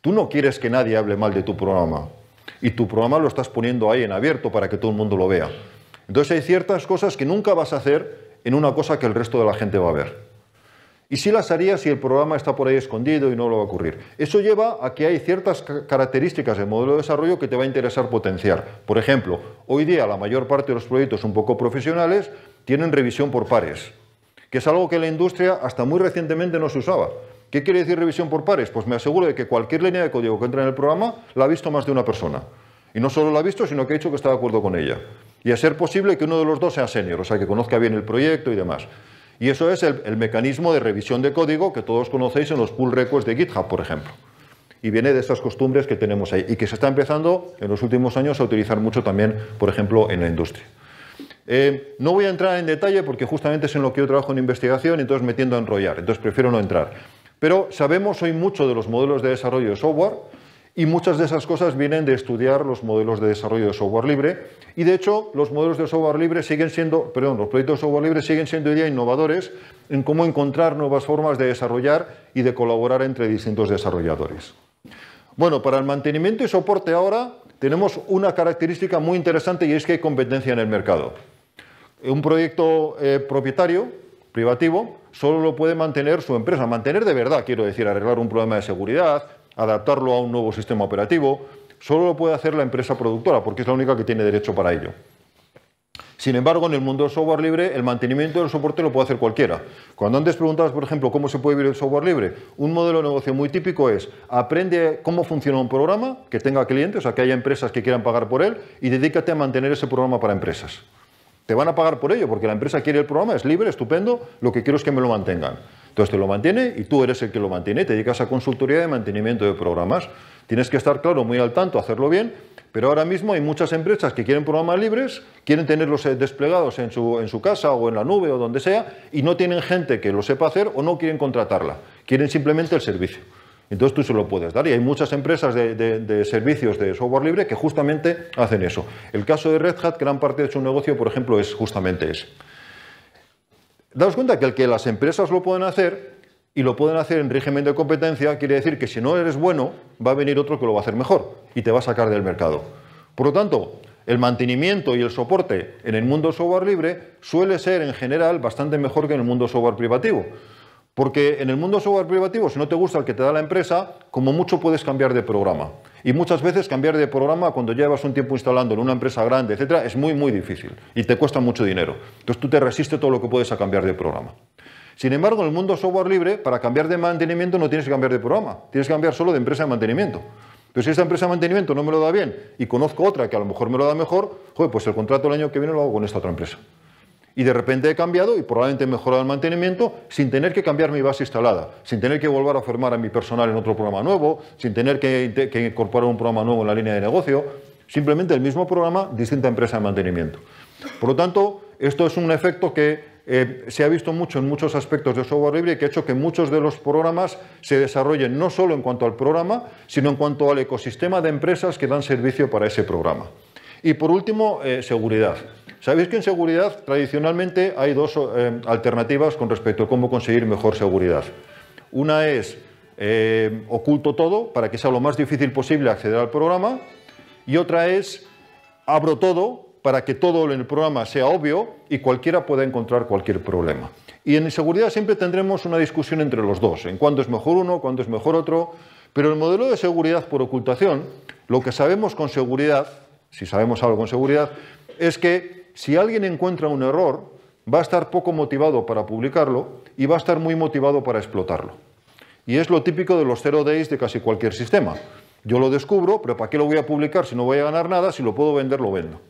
tú no quieres que nadie hable mal de tu programa, y tu programa lo estás poniendo ahí en abierto para que todo el mundo lo vea. Entonces hay ciertas cosas que nunca vas a hacer en una cosa que el resto de la gente va a ver. Y si las haría si el programa está por ahí escondido y no lo va a ocurrir. Eso lleva a que hay ciertas características del modelo de desarrollo que te va a interesar potenciar. Por ejemplo, hoy día la mayor parte de los proyectos un poco profesionales tienen revisión por pares, que es algo que la industria hasta muy recientemente no se usaba. ¿Qué quiere decir revisión por pares? Pues me aseguro de que cualquier línea de código que entra en el programa la ha visto más de una persona. Y no solo la ha visto, sino que ha dicho que está de acuerdo con ella. Y a ser posible que uno de los dos sea senior, o sea, que conozca bien el proyecto y demás. Y eso es el, mecanismo de revisión de código que todos conocéis en los pull records de GitHub, por ejemplo. Y viene de estas costumbres que tenemos ahí y que se está empezando en los últimos años a utilizar mucho también, por ejemplo, en la industria. Eh, no voy a entrar en detalle porque justamente es en lo que yo trabajo en investigación y entonces me tiendo a enrollar, entonces prefiero no entrar. Pero sabemos hoy mucho de los modelos de desarrollo de software y muchas de esas cosas vienen de estudiar los modelos de desarrollo de software libre. Y de hecho, los modelos de software libre siguen siendo, perdón, los proyectos de software libre siguen siendo hoy día innovadores en cómo encontrar nuevas formas de desarrollar y de colaborar entre distintos desarrolladores. Bueno, para el mantenimiento y soporte ahora tenemos una característica muy interesante y es que hay competencia en el mercado. Un proyecto eh, propietario, privativo, solo lo puede mantener su empresa. Mantener de verdad, quiero decir, arreglar un problema de seguridad, adaptarlo a un nuevo sistema operativo, solo lo puede hacer la empresa productora, porque es la única que tiene derecho para ello. Sin embargo, en el mundo del software libre, el mantenimiento del soporte lo puede hacer cualquiera. Cuando antes preguntabas, por ejemplo, cómo se puede vivir el software libre, un modelo de negocio muy típico es aprende cómo funciona un programa, que tenga clientes, o sea, que haya empresas que quieran pagar por él, y dedícate a mantener ese programa para empresas. Te van a pagar por ello, porque la empresa quiere el programa, es libre, estupendo, lo que quiero es que me lo mantengan. Entonces te lo mantiene y tú eres el que lo mantiene. Te dedicas a consultoría de mantenimiento de programas. Tienes que estar claro, muy al tanto, hacerlo bien. Pero ahora mismo hay muchas empresas que quieren programas libres, quieren tenerlos eh, desplegados en su, casa o en la nube o donde sea, y no tienen gente que lo sepa hacer o no quieren contratarla. Quieren simplemente el servicio. Entonces tú se lo puedes dar. Y hay muchas empresas de, servicios de software libre que justamente hacen eso. El caso de Red Hat, gran parte de su negocio, por ejemplo, es justamente eso daos cuenta que el que las empresas lo pueden hacer y lo pueden hacer en régimen de competencia quiere decir que si no eres bueno, va a venir otro que lo va a hacer mejor y te va a sacar del mercado. Por lo tanto, el mantenimiento y el soporte en el mundo software libre suele ser en general bastante mejor que en el mundo software privativo. Porque en el mundo software privativo, si no te gusta el que te da la empresa, como mucho puedes cambiar de programa. Y muchas veces cambiar de programa cuando llevas un tiempo instalándolo en una empresa grande, etcétera, es muy, muy difícil y te cuesta mucho dinero. Entonces tú te resistes todo lo que puedes a cambiar de programa. Sin embargo, en el mundo software libre, para cambiar de mantenimiento no tienes que cambiar de programa, tienes que cambiar solo de empresa de mantenimiento. Pero si esta empresa de mantenimiento no me lo da bien y conozco otra que a lo mejor me lo da mejor, pues el contrato el año que viene lo hago con esta otra empresa y de repente he cambiado y probablemente he mejorado el mantenimiento sin tener que cambiar mi base instalada, sin tener que volver a formar a mi personal en otro programa nuevo, sin tener que, incorporar un programa nuevo en la línea de negocio, simplemente el mismo programa, distinta empresa de mantenimiento. Por lo tanto, esto es un efecto que eh, se ha visto mucho en muchos aspectos de software libre y que ha hecho que muchos de los programas se desarrollen no solo en cuanto al programa, sino en cuanto al ecosistema de empresas que dan servicio para ese programa. Y por último, eh, seguridad. Sabéis que en seguridad tradicionalmente hay dos eh, alternativas con respecto a cómo conseguir mejor seguridad. Una es eh, oculto todo para que sea lo más difícil posible acceder al programa y otra es abro todo para que todo en el programa sea obvio y cualquiera pueda encontrar cualquier problema. Y en seguridad siempre tendremos una discusión entre los dos, en cuándo es mejor uno, cuándo es mejor otro, pero el modelo de seguridad por ocultación, lo que sabemos con seguridad, si sabemos algo con seguridad, es que si alguien encuentra un error, va a estar poco motivado para publicarlo y va a estar muy motivado para explotarlo. Y es lo típico de los zero days de casi cualquier sistema. Yo lo descubro, pero ¿para qué lo voy a publicar si no voy a ganar nada? Si lo puedo vender, lo vendo.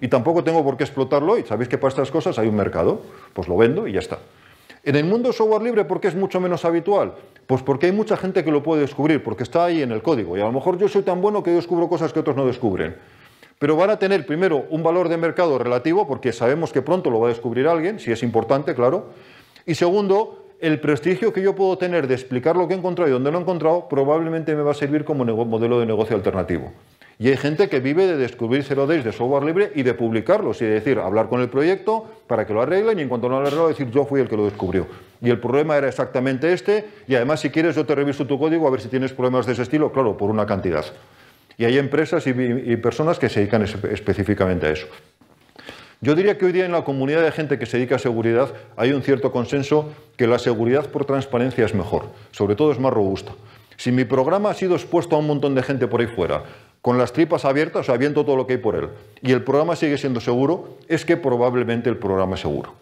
Y tampoco tengo por qué explotarlo y sabéis que para estas cosas hay un mercado, pues lo vendo y ya está. En el mundo software libre, ¿por qué es mucho menos habitual? Pues porque hay mucha gente que lo puede descubrir, porque está ahí en el código. Y a lo mejor yo soy tan bueno que yo descubro cosas que otros no descubren pero van a tener primero un valor de mercado relativo, porque sabemos que pronto lo va a descubrir alguien, si es importante, claro. Y segundo, el prestigio que yo puedo tener de explicar lo que he encontrado y dónde lo he encontrado probablemente me va a servir como modelo de negocio alternativo. Y hay gente que vive de descubrir 0 days de software libre y de publicarlos y de decir, hablar con el proyecto para que lo arreglen y en cuanto no lo arreglen decir, yo fui el que lo descubrió. Y el problema era exactamente este y además si quieres yo te reviso tu código a ver si tienes problemas de ese estilo, claro, por una cantidad. Y hay empresas y, personas que se dedican específicamente a eso. Yo diría que hoy día en la comunidad de gente que se dedica a seguridad hay un cierto consenso que la seguridad por transparencia es mejor, sobre todo es más robusta. Si mi programa ha sido expuesto a un montón de gente por ahí fuera, con las tripas abiertas, o sea, viendo todo lo que hay por él, y el programa sigue siendo seguro, es que probablemente el programa es seguro.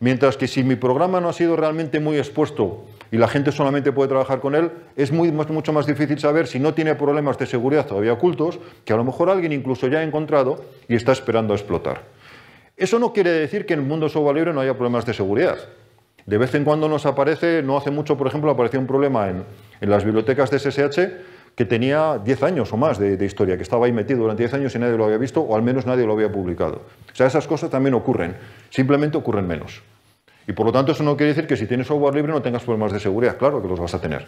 Mientras que si mi programa no ha sido realmente muy expuesto y la gente solamente puede trabajar con él, es muy, mucho más difícil saber si no tiene problemas de seguridad todavía ocultos, que a lo mejor alguien incluso ya ha encontrado y está esperando a explotar. Eso no quiere decir que en el mundo software libre no haya problemas de seguridad. De vez en cuando nos aparece, no hace mucho, por ejemplo, apareció un problema en, las bibliotecas de SSH que tenía 10 años o más de, de, historia, que estaba ahí metido durante 10 años y nadie lo había visto, o al menos nadie lo había publicado. O sea, esas cosas también ocurren, simplemente ocurren menos. Y por lo tanto eso no quiere decir que si tienes software libre no tengas problemas de seguridad, claro que los vas a tener.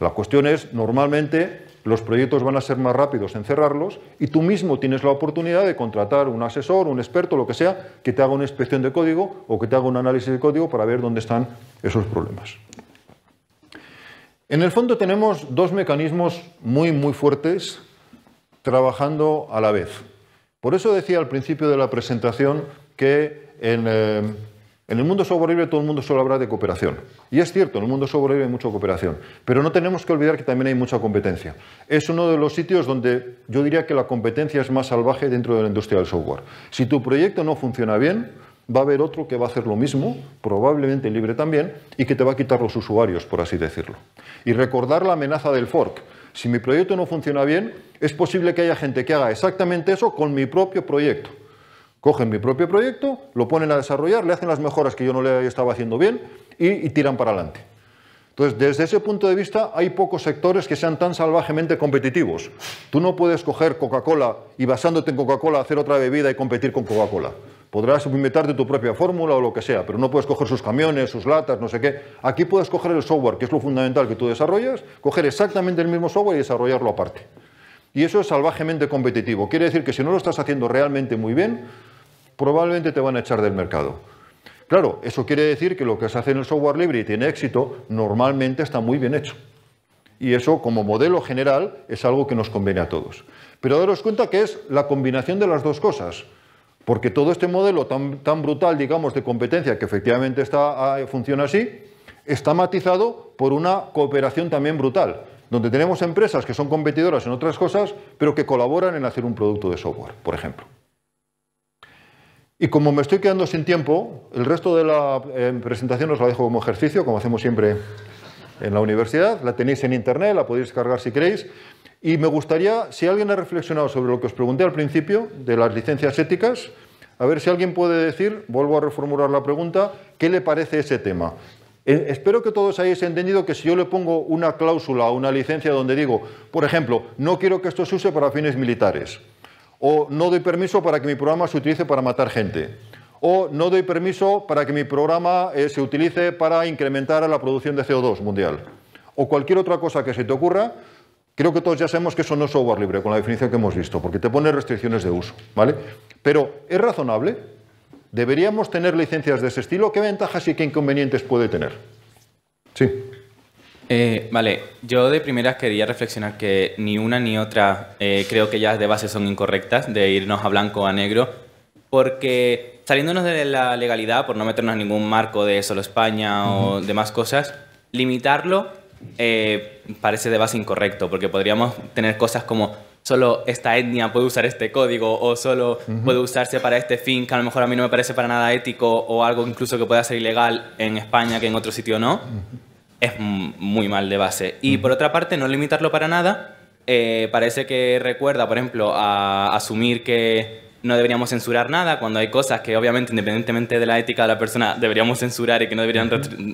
La cuestión es, normalmente los proyectos van a ser más rápidos en cerrarlos y tú mismo tienes la oportunidad de contratar un asesor, un experto, lo que sea, que te haga una inspección de código o que te haga un análisis de código para ver dónde están esos problemas. En el fondo tenemos dos mecanismos muy, muy fuertes trabajando a la vez. Por eso decía al principio de la presentación que en, eh, en el mundo software libre todo el mundo solo habrá de cooperación. Y es cierto, en el mundo software libre hay mucha cooperación. Pero no tenemos que olvidar que también hay mucha competencia. Es uno de los sitios donde yo diría que la competencia es más salvaje dentro de la industria del software. Si tu proyecto no funciona bien, va a haber otro que va a hacer lo mismo, probablemente libre también, y que te va a quitar los usuarios, por así decirlo. Y recordar la amenaza del fork. Si mi proyecto no funciona bien, es posible que haya gente que haga exactamente eso con mi propio proyecto. Cogen mi propio proyecto, lo ponen a desarrollar, le hacen las mejoras que yo no le estaba haciendo bien y, tiran para adelante. Entonces, desde ese punto de vista, hay pocos sectores que sean tan salvajemente competitivos. Tú no puedes coger Coca-Cola y basándote en Coca-Cola hacer otra bebida y competir con Coca-Cola. Podrás inventarte tu propia fórmula o lo que sea, pero no puedes coger sus camiones, sus latas, no sé qué. Aquí puedes coger el software, que es lo fundamental que tú desarrollas, coger exactamente el mismo software y desarrollarlo aparte. Y eso es salvajemente competitivo. Quiere decir que si no lo estás haciendo realmente muy bien, probablemente te van a echar del mercado. Claro, eso quiere decir que lo que se hace en el software libre y tiene éxito, normalmente está muy bien hecho. Y eso, como modelo general, es algo que nos conviene a todos. Pero daros cuenta que es la combinación de las dos cosas. Porque todo este modelo tan, tan brutal, digamos, de competencia, que efectivamente está, ah, funciona así, está matizado por una cooperación también brutal, donde tenemos empresas que son competidoras en otras cosas, pero que colaboran en hacer un producto de software, por ejemplo. Y como me estoy quedando sin tiempo, el resto de la eh, presentación os la dejo como ejercicio, como hacemos siempre en la universidad. La tenéis en internet, la podéis cargar si queréis. Y me gustaría, si alguien ha reflexionado sobre lo que os pregunté al principio, de las licencias éticas, a ver si alguien puede decir, vuelvo a reformular la pregunta, ¿qué le parece ese tema? Eh, espero que todos hayáis entendido que si yo le pongo una cláusula o una licencia donde digo, por ejemplo, no quiero que esto se use para fines militares, o no doy permiso para que mi programa se utilice para matar gente, o no doy permiso para que mi programa eh, se utilice para incrementar la producción de CO2 mundial, o cualquier otra cosa que se te ocurra, creo que todos ya sabemos que eso no es software libre, con la definición que hemos visto, porque te pone restricciones de uso, ¿vale? Pero es razonable, deberíamos tener licencias de ese estilo, ¿qué ventajas y qué inconvenientes puede tener? Sí. Eh, vale, yo de primeras quería reflexionar que ni una ni otra eh, creo que ya de base son incorrectas, de irnos a blanco o a negro, porque saliéndonos de la legalidad, por no meternos en ningún marco de solo España o demás cosas, limitarlo eh, parece de base incorrecto, porque podríamos tener cosas como solo esta etnia puede usar este código o solo puede usarse para este fin que a lo mejor a mí no me parece para nada ético o algo incluso que pueda ser ilegal en España que en otro sitio no es muy mal de base. Y por otra parte, no limitarlo para nada, eh, parece que recuerda, por ejemplo, a asumir que no deberíamos censurar nada, cuando hay cosas que obviamente, independientemente de la ética de la persona, deberíamos censurar y que no deberían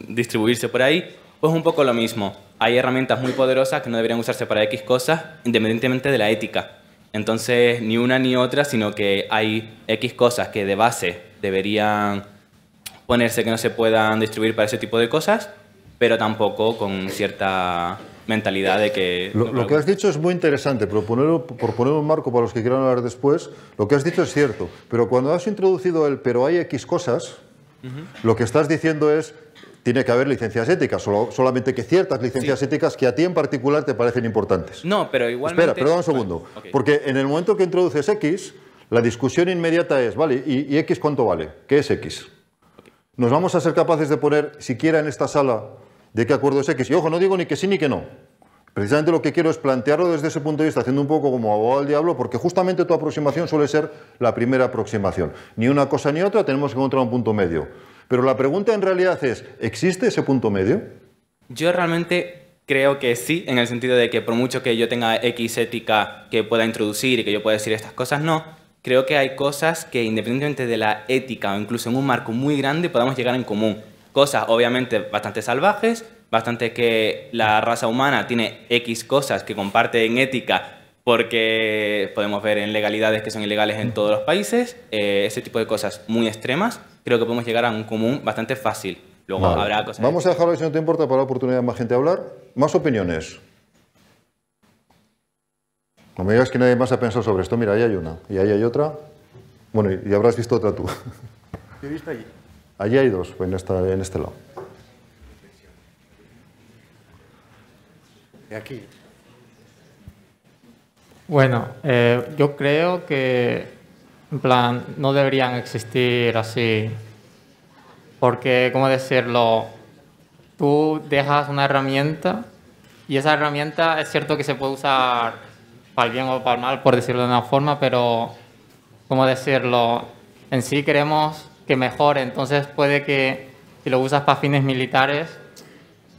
distribuirse por ahí, pues un poco lo mismo. Hay herramientas muy poderosas que no deberían usarse para X cosas, independientemente de la ética. Entonces, ni una ni otra, sino que hay X cosas que de base deberían ponerse que no se puedan distribuir para ese tipo de cosas pero tampoco con cierta mentalidad de que... Lo, que has dicho es muy interesante, pero por poner un marco para los que quieran hablar después, lo que has dicho es cierto, pero cuando has introducido el pero hay X cosas, lo que estás diciendo es tiene que haber licencias éticas, solamente que ciertas licencias éticas que a ti en particular te parecen importantes. No, pero igual Espera, perdón un segundo, porque en el momento que introduces X, la discusión inmediata es, vale, ¿y, X cuánto vale? ¿Qué es X? ¿Nos vamos a ser capaces de poner siquiera en esta sala de qué acuerdo es X. Y ojo, no digo ni que sí ni que no. Precisamente lo que quiero es plantearlo desde ese punto de vista, haciendo un poco como abogado al diablo, porque justamente tu aproximación suele ser la primera aproximación. Ni una cosa ni otra, tenemos que encontrar un punto medio. Pero la pregunta en realidad es, ¿existe ese punto medio? Yo realmente creo que sí, en el sentido de que por mucho que yo tenga X ética que pueda introducir y que yo pueda decir estas cosas, no. Creo que hay cosas que independientemente de la ética o incluso en un marco muy grande podamos llegar en común cosas obviamente bastante salvajes, bastante que la raza humana tiene X cosas que comparte en ética porque podemos ver en legalidades que son ilegales en todos los países, eh, ese tipo de cosas muy extremas, creo que podemos llegar a un común bastante fácil. Luego habrá cosas... Vamos a dejarlo, si no te importa, para la oportunidad de más gente hablar. Más opiniones. No me digas que nadie más ha pensado sobre esto. Mira, ahí hay una. Y ahí hay otra. Bueno, y habrás visto otra tú. he visto Allí hay dos, en, esta, en este lado. Y Aquí. Bueno, eh, yo creo que, en plan, no deberían existir así. Porque, ¿cómo decirlo? Tú dejas una herramienta y esa herramienta es cierto que se puede usar para el bien o para el mal, por decirlo de una forma, pero, ¿cómo decirlo? En sí queremos que mejore. Entonces puede que si lo usas para fines militares,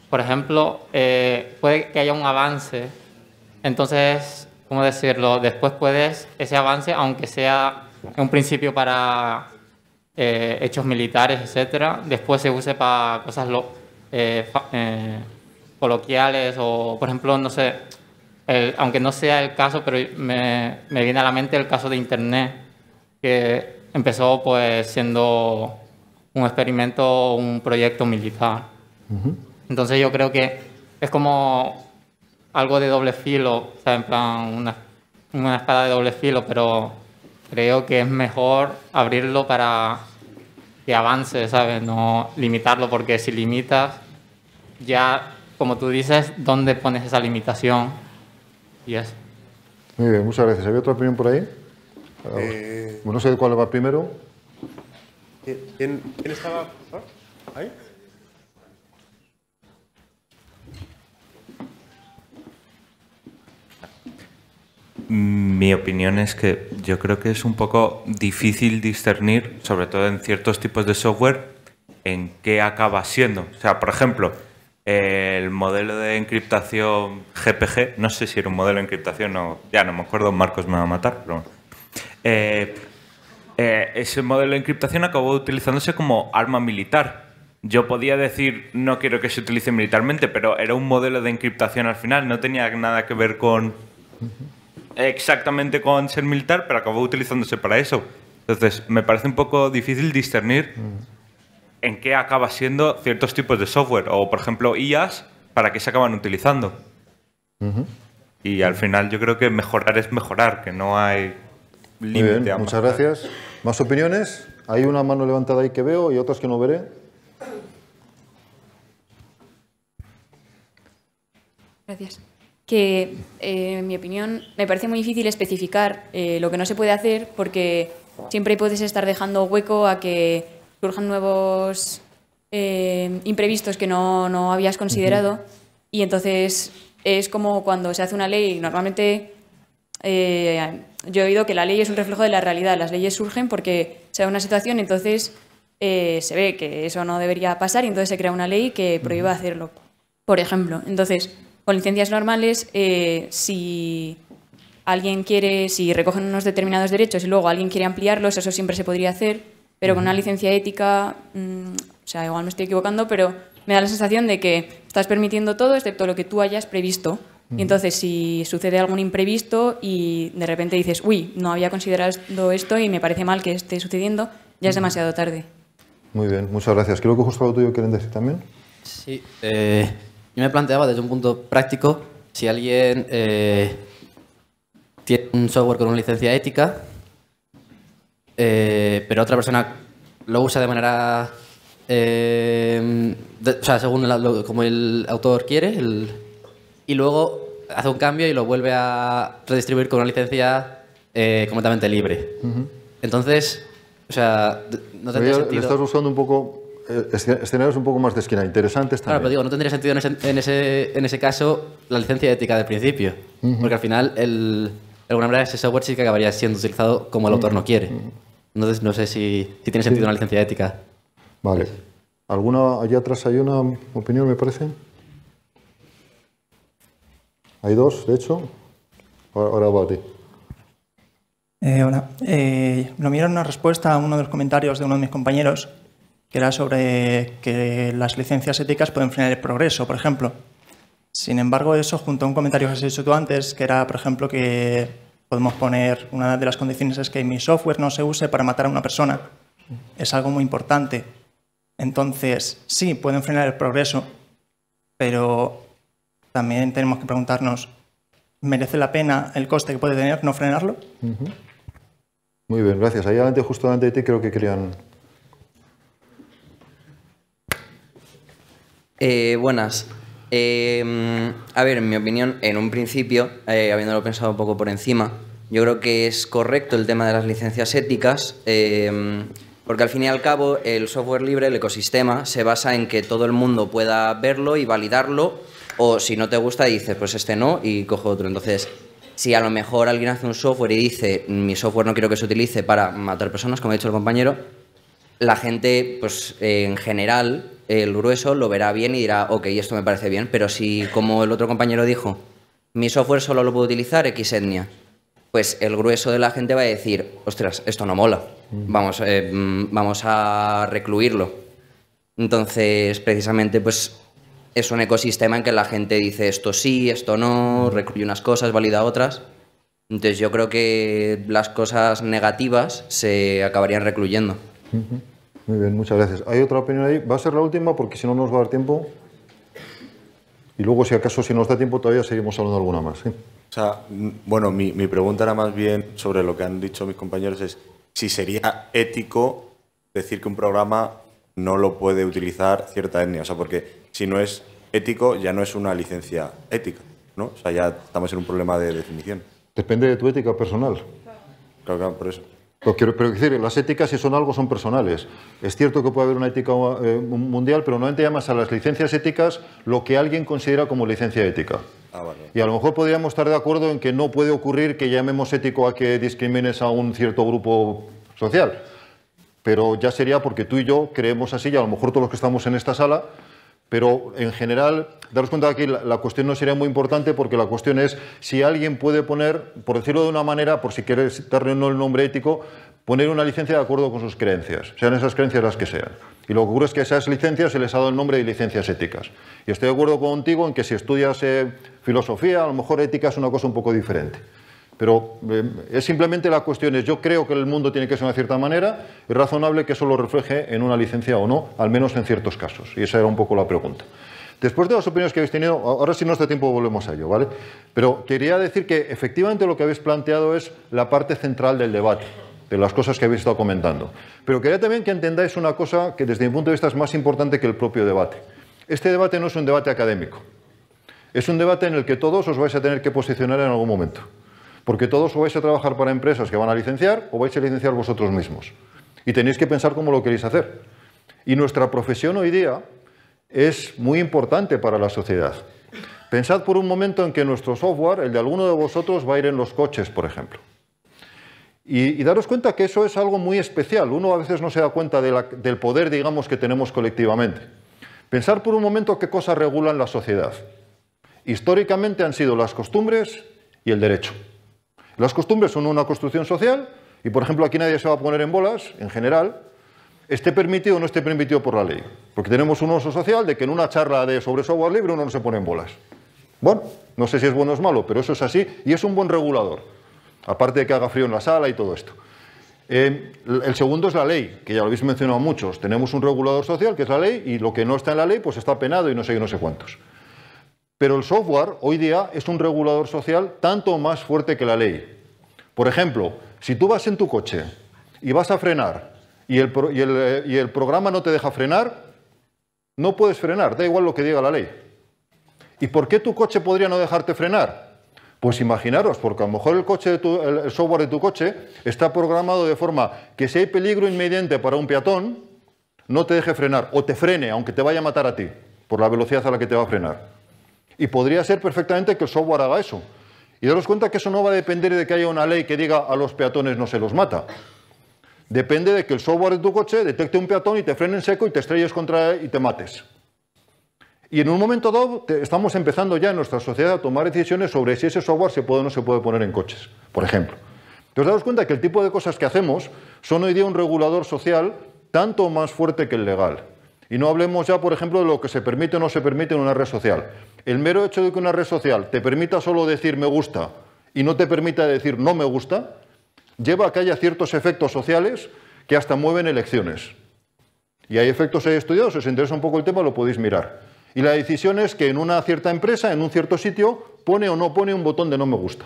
por ejemplo, eh, puede que haya un avance. Entonces, ¿cómo decirlo? Después puedes, ese avance, aunque sea un principio para eh, hechos militares, etc. después se use para cosas lo, eh, coloquiales o, por ejemplo, no sé, aunque no sea el caso, pero me, me viene a la mente el caso de Internet, que empezó pues siendo un experimento, un proyecto militar. Entonces yo creo que es como algo de doble filo, en plan una, una espada de doble filo, pero creo que es mejor abrirlo para que avance, ¿sabes? No limitarlo, porque si limitas, ya, como tú dices, ¿dónde pones esa limitación? Y Muy bien, muchas gracias. ¿Había otra opinión por ahí? Eh, no sé cuál va primero. Eh, ¿Quién, estaba ¿Ah? ahí? Mi opinión es que yo creo que es un poco difícil discernir, sobre todo en ciertos tipos de software, en qué acaba siendo. O sea, por ejemplo, el modelo de encriptación GPG, no sé si era un modelo de encriptación o ya no me acuerdo, Marcos me va a matar, pero eh, eh, ese modelo de encriptación acabó utilizándose como arma militar. Yo podía decir, no quiero que se utilice militarmente, pero era un modelo de encriptación al final, no tenía nada que ver con exactamente con ser militar, pero acabó utilizándose para eso. Entonces, me parece un poco difícil discernir en qué acaba siendo ciertos tipos de software, o por ejemplo, IAS, para qué se acaban utilizando. Y al final yo creo que mejorar es mejorar, que no hay Muchas gracias. ¿Más opiniones? Hay una mano levantada ahí que veo y otras que no veré. Gracias. Que, eh, en mi opinión, me parece muy difícil especificar eh, lo que no se puede hacer porque siempre puedes estar dejando hueco a que surjan nuevos eh, imprevistos que no, habías considerado. Y entonces es como cuando se hace una ley, normalmente yo he oído que la ley es un reflejo de la realidad. Las leyes surgen porque se da una situación, entonces eh, se ve que eso no debería pasar y entonces se crea una ley que prohíba hacerlo, por ejemplo. Entonces, con licencias normales, eh, si alguien quiere, si recogen unos determinados derechos y luego alguien quiere ampliarlos, eso siempre se podría hacer, pero con una licencia ética, mm, o sea, igual me estoy equivocando, pero me da la sensación de que estás permitiendo todo excepto lo que tú hayas previsto. Y entonces, si sucede algún imprevisto y de repente dices, uy, no había considerado esto y me parece mal que esté sucediendo, ya es demasiado tarde. Muy bien, muchas gracias. Creo que justo lo tuyo quieren decir también. Sí, eh, yo me planteaba desde un punto práctico, si alguien eh, tiene un software con una licencia ética, eh, pero otra persona lo usa de manera, o sea, según como el autor quiere, el, y luego hace un cambio y lo vuelve a redistribuir con una licencia eh, completamente libre. Entonces, o sea, no tendría sentido... Le estás buscando un poco eh, escenarios un poco más de esquina, Interesante. también. Claro, pero digo, no tendría sentido en ese, en ese, caso la licencia ética del principio, porque al final, el, alguna manera, ese software sí que acabaría siendo utilizado como el autor no quiere. Entonces, no sé si, tiene sentido una licencia ética. Vale. ¿Alguna, allá atrás hay una opinión, me parece? Hay dos, de hecho. Ahora va a ti. Eh, hola. Eh, miraron una respuesta a uno de los comentarios de uno de mis compañeros, que era sobre que las licencias éticas pueden frenar el progreso, por ejemplo. Sin embargo, eso junto a un comentario que has hecho tú antes, que era, por ejemplo, que podemos poner una de las condiciones es que mi software no se use para matar a una persona. Es algo muy importante. Entonces, sí, pueden frenar el progreso, pero también tenemos que preguntarnos, ¿merece la pena el coste que puede tener no frenarlo? Muy bien, gracias. Ahí adelante, justo delante de ti, creo que querían... Eh, buenas. Em, a ver, en mi opinión, en un principio, eh, habiéndolo pensado un poco por encima, yo creo que es correcto el tema de las licencias éticas, em, porque al fin y al cabo el software libre, el ecosistema, se basa en que todo el mundo pueda verlo y validarlo o si no te gusta, dices, pues este no y cojo otro. Entonces, si a lo mejor alguien hace un software y dice, mi software no quiero que se utilice para matar personas, como ha dicho el compañero, la gente, pues en general, el grueso lo verá bien y dirá, ok, esto me parece bien, pero si, como el otro compañero dijo, mi software solo lo puedo utilizar X etnia, pues el grueso de la gente va a decir, ostras, esto no mola, mm. vamos, eh, mm, vamos a recluirlo. Entonces, precisamente, pues es un ecosistema en que la gente dice esto sí, esto no, recluye unas cosas, valida otras. Entonces yo creo que las cosas negativas se acabarían recluyendo. Muy bien, muchas gracias. ¿Hay otra opinión ahí? Va a ser la última porque si no nos va a dar tiempo. Y luego si acaso si nos da tiempo todavía seguimos hablando alguna más. ¿eh? bueno, mi, mi pregunta era más bien sobre lo que han dicho mis compañeros es si sería ético decir que un programa no lo puede utilizar cierta etnia. O sea, porque si no es ético, ya no es una licencia ética. ¿no? O sea, ya estamos en un problema de definición. Depende de tu ética personal. Claro, claro, por eso. Pues pero quiero decir, las éticas, si son algo, son personales. Es cierto que puede haber una ética eh, mundial, pero normalmente llamas a las licencias éticas lo que alguien considera como licencia ética. Ah, vale. Y a lo mejor podríamos estar de acuerdo en que no puede ocurrir que llamemos ético a que discrimines a un cierto grupo social. Pero ya sería porque tú y yo creemos así, y a lo mejor todos los que estamos en esta sala pero en general, daros cuenta aquí, la, cuestión no sería muy importante porque la cuestión es si alguien puede poner, por decirlo de una manera, por si quieres darle no el nombre ético, poner una licencia de acuerdo con sus creencias, sean esas creencias las que sean. Y lo que ocurre es que a esas licencias se les ha dado el nombre de licencias éticas. Y estoy de acuerdo contigo en que si estudias eh, filosofía, a lo mejor ética es una cosa un poco diferente. Pero eh, es simplemente la cuestión es, yo creo que el mundo tiene que ser de cierta manera, es razonable que eso lo refleje en una licencia o no, al menos en ciertos casos. Y esa era un poco la pregunta. Después de las opiniones que habéis tenido, ahora si no está tiempo volvemos a ello, ¿vale? Pero quería decir que efectivamente lo que habéis planteado es la parte central del debate, de las cosas que habéis estado comentando. Pero quería también que entendáis una cosa que desde mi punto de vista es más importante que el propio debate. Este debate no es un debate académico. Es un debate en el que todos os vais a tener que posicionar en algún momento. Porque todos o vais a trabajar para empresas que van a licenciar o vais a licenciar vosotros mismos. Y tenéis que pensar cómo lo queréis hacer. Y nuestra profesión hoy día es muy importante para la sociedad. Pensad por un momento en que nuestro software, el de alguno de vosotros, va a ir en los coches, por ejemplo. Y, daros cuenta que eso es algo muy especial. Uno a veces no se da cuenta del poder, digamos, que tenemos colectivamente. Pensar por un momento qué cosas regulan la sociedad. Históricamente han sido las costumbres y el derecho. Las costumbres son una construcción social y, por ejemplo, aquí nadie se va a poner en bolas, en general, esté permitido o no esté permitido por la ley. Porque tenemos un oso social de que en una charla de sobre software libre uno no se pone en bolas. Bueno, no sé si es bueno o es malo, pero eso es así y es un buen regulador. Aparte de que haga frío en la sala y todo esto. Eh, el segundo es la ley, que ya lo habéis mencionado muchos. Tenemos un regulador social, que es la ley, y lo que no está en la ley, pues está penado y no sé qué, no sé cuántos. Pero el software hoy día es un regulador social tanto más fuerte que la ley. Por ejemplo, si tú vas en tu coche y vas a frenar eh, y el, programa no te deja frenar, no puedes frenar, da igual lo que diga la ley. ¿Y por qué tu coche podría no dejarte frenar? Pues imaginaros, porque a lo mejor el, coche el software de tu coche está programado de forma que si hay peligro inmediato para un peatón, no te deje frenar o te frene, aunque te vaya a matar a ti, por la velocidad a la que te va a frenar. Y podría ser perfectamente que el software haga eso. Y daros cuenta que eso no va a depender de que haya una ley que diga a los peatones no se los mata. Depende de que el software de tu coche detecte un peatón y te frene en seco y te estrelles contra él y te mates. Y en un momento dado estamos empezando ya en nuestra sociedad a tomar decisiones sobre si ese software se puede o no se puede poner en coches, por ejemplo. Entonces daros cuenta que el tipo de cosas que hacemos son hoy día un regulador social tanto más fuerte que el legal. Y no hablemos ya, por ejemplo, de lo que se permite o no se permite en una red social. El mero hecho de que una red social te permita solo decir me gusta y no te permita decir no me gusta, lleva a que haya ciertos efectos sociales que hasta mueven elecciones. Y hay efectos estudiados, si os interesa un poco el tema, lo podéis mirar. Y la decisión es que en una cierta empresa, en un cierto sitio, pone o no pone un botón de no me gusta.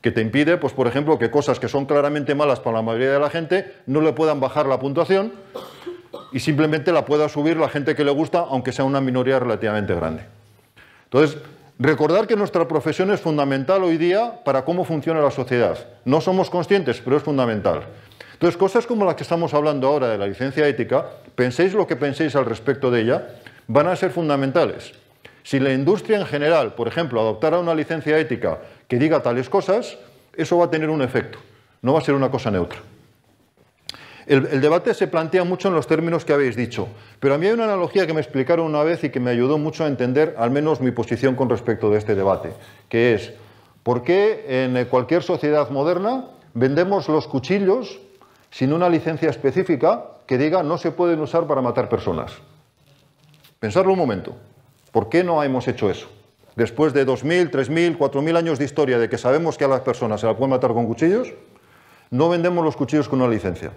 Que te impide, pues por ejemplo, que cosas que son claramente malas para la mayoría de la gente no le puedan bajar la puntuación y simplemente la pueda subir la gente que le gusta, aunque sea una minoría relativamente grande. Entonces, recordar que nuestra profesión es fundamental hoy día para cómo funciona la sociedad. No somos conscientes, pero es fundamental. Entonces, cosas como las que estamos hablando ahora de la licencia ética, penséis lo que penséis al respecto de ella, van a ser fundamentales. Si la industria en general, por ejemplo, adoptara una licencia ética que diga tales cosas, eso va a tener un efecto, no va a ser una cosa neutra el, debate se plantea mucho en los términos que habéis dicho, pero a mí hay una analogía que me explicaron una vez y que me ayudó mucho a entender al menos mi posición con respecto de este debate, que es, ¿por qué en cualquier sociedad moderna vendemos los cuchillos sin una licencia específica que diga no se pueden usar para matar personas? Pensarlo un momento. ¿Por qué no hemos hecho eso? Después de 2.000, 3.000, 4.000 años de historia de que sabemos que a las personas se las pueden matar con cuchillos, no vendemos los cuchillos con una licencia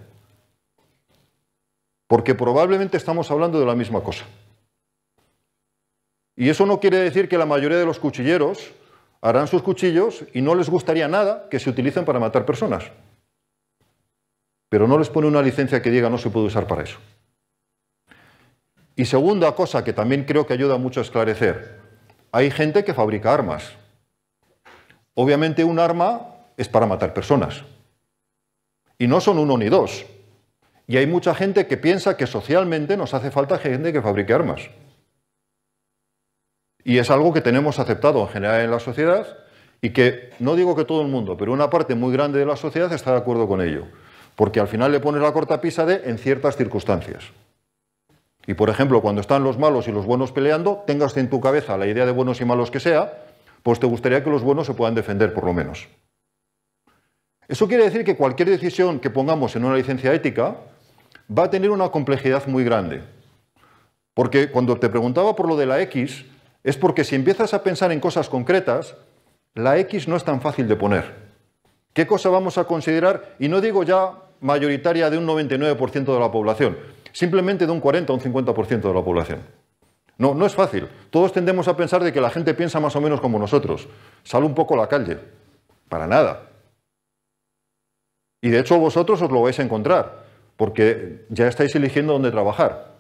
porque probablemente estamos hablando de la misma cosa. Y eso no quiere decir que la mayoría de los cuchilleros harán sus cuchillos y no les gustaría nada que se utilicen para matar personas. Pero no les pone una licencia que diga no se puede usar para eso. Y segunda cosa que también creo que ayuda mucho a esclarecer, hay gente que fabrica armas. Obviamente un arma es para matar personas. Y no son uno ni dos. Y hay mucha gente que piensa que socialmente nos hace falta gente que fabrique armas. Y es algo que tenemos aceptado en general en la sociedad y que, no digo que todo el mundo, pero una parte muy grande de la sociedad está de acuerdo con ello. Porque al final le pones la corta pisa de en ciertas circunstancias. Y por ejemplo, cuando están los malos y los buenos peleando, tengas en tu cabeza la idea de buenos y malos que sea, pues te gustaría que los buenos se puedan defender por lo menos. Eso quiere decir que cualquier decisión que pongamos en una licencia ética va a tener una complejidad muy grande. Porque cuando te preguntaba por lo de la X, es porque si empiezas a pensar en cosas concretas, la X no es tan fácil de poner. ¿Qué cosa vamos a considerar? Y no digo ya mayoritaria de un 99% de la población, simplemente de un 40 o un 50% de la población. No, no es fácil. Todos tendemos a pensar de que la gente piensa más o menos como nosotros. Sale un poco a la calle. Para nada. Y de hecho vosotros os lo vais a encontrar porque ya estáis eligiendo dónde trabajar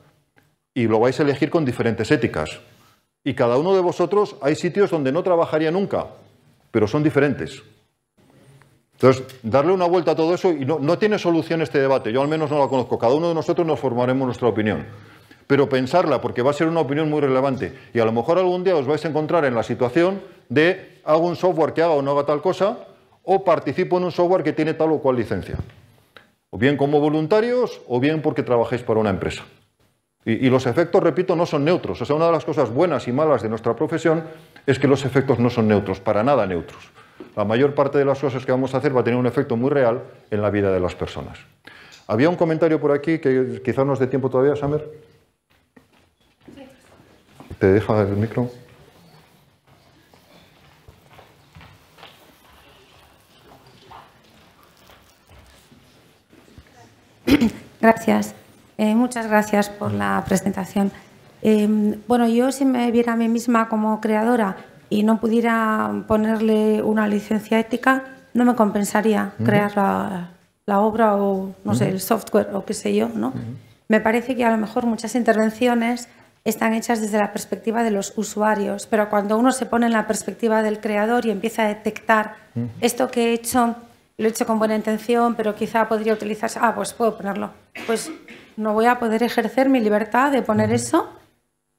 y lo vais a elegir con diferentes éticas. Y cada uno de vosotros hay sitios donde no trabajaría nunca, pero son diferentes. Entonces, darle una vuelta a todo eso y no, tiene solución este debate, yo al menos no la conozco, cada uno de nosotros nos formaremos nuestra opinión pero pensarla, porque va a ser una opinión muy relevante. Y a lo mejor algún día os vais a encontrar en la situación de hago un software que haga o no haga tal cosa, o participo en un software que tiene tal o cual licencia o bien como voluntarios o bien porque trabajéis para una empresa. Y, los efectos, repito, no son neutros. O sea, una de las cosas buenas y malas de nuestra profesión es que los efectos no son neutros, para nada neutros. La mayor parte de las cosas que vamos a hacer va a tener un efecto muy real en la vida de las personas. Había un comentario por aquí que quizás nos dé tiempo todavía, Samer. Sí. ¿Te deja el micrófono? gracias. Eh, muchas gracias por la presentación. Em, bueno, yo si me viera a mí misma como creadora y no pudiera ponerle una licencia ética, no me compensaría crear la, obra o, no sé, el software o qué sé yo, ¿no? Me parece que a lo mejor muchas intervenciones están hechas desde la perspectiva de los usuarios, pero cuando uno se pone en la perspectiva del creador y empieza a detectar esto que he hecho lo he hecho con buena intención, pero quizá podría utilizarse, ah, pues puedo ponerlo. Pues no voy a poder ejercer mi libertad de poner eso.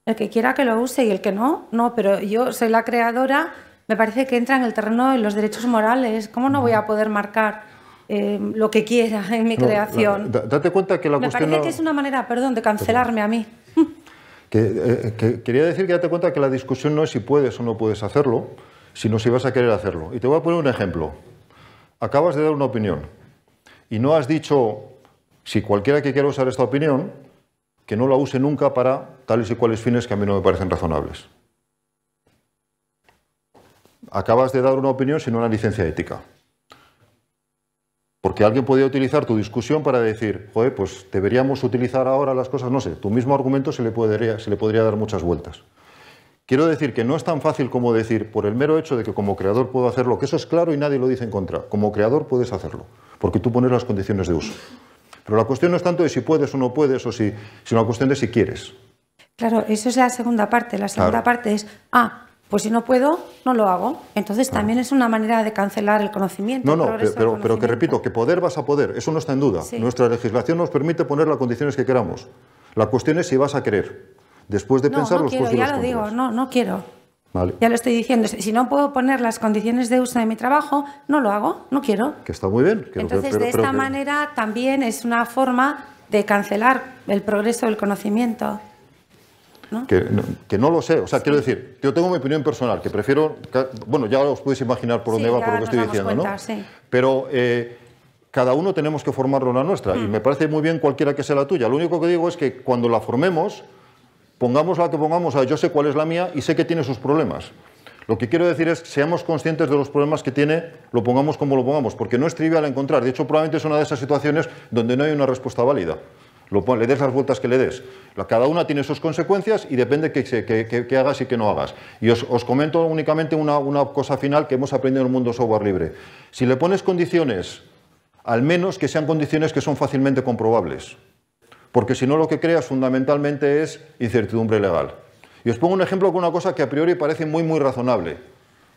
El que quiera que lo use y el que no, no, pero yo soy la creadora, me parece que entra en el terreno de los derechos morales. ¿Cómo no voy a poder marcar eh, lo que quiera en mi creación? date cuenta que la cuestión... Me parece no... que es una manera, perdón, de cancelarme a mí. Eh, que, quería decir que date cuenta que la discusión no es si puedes o no puedes hacerlo, sino si vas a querer hacerlo. Y te voy a poner un ejemplo acabas de dar una opinión y no has dicho, si cualquiera que quiera usar esta opinión, que no la use nunca para tales y cuales fines que a mí no me parecen razonables. Acabas de dar una opinión sin una licencia ética. Porque alguien podría utilizar tu discusión para decir, joder, pues deberíamos utilizar ahora las cosas, no sé, tu mismo argumento se le podría dar muchas vueltas. Quiero decir que no es tan fácil como decir, por el mero hecho de que como creador puedo hacerlo, que eso es claro y nadie lo dice en contra. Como creador puedes hacerlo, porque tú pones las condiciones de uso. Pero la cuestión no es tanto de si puedes o no puedes, o si, sino la cuestión de si quieres. Claro, eso es la segunda parte. La segunda parte es, ah, pues si no puedo, no lo hago. Entonces también es una manera de cancelar el conocimiento. No, no, pero, pero, que repito, que poder vas a poder, eso no está en duda. Nuestra legislación nos permite poner las condiciones que queramos. La cuestión es si vas a querer. Después de pensar los quiero, ya lo digo, no, no quiero. Vale. Ya lo estoy diciendo. Si no puedo poner las condiciones de uso de mi trabajo, no lo hago, no quiero. Que está muy bien. Entonces, de esta manera también es una forma de cancelar el progreso del conocimiento. ¿no? Que, no lo sé. O sea, quiero decir, yo tengo mi opinión personal, que prefiero... Bueno, ya os podéis imaginar por dónde va, por lo que estoy diciendo, ¿no? Pero... Eh, cada uno tenemos que formarlo la nuestra y mm. me parece muy bien cualquiera que sea la tuya. Lo único que digo es que cuando la formemos, pongamos la que pongamos, ah, yo sé cuál es la mía y sé que tiene sus problemas. Lo que quiero decir es seamos conscientes de los problemas que tiene, lo pongamos como lo pongamos, porque no es trivial encontrar. De hecho, probablemente es una de esas situaciones donde no hay una respuesta válida. le des las vueltas que le des. Cada una tiene sus consecuencias y depende qué hagas y que no hagas. Y os, comento únicamente una, cosa final que hemos aprendido en el mundo software libre. Si le pones condiciones, al menos que sean condiciones que son fácilmente comprobables porque si no lo que creas fundamentalmente es incertidumbre legal. Y os pongo un ejemplo con una cosa que a priori parece muy, muy razonable.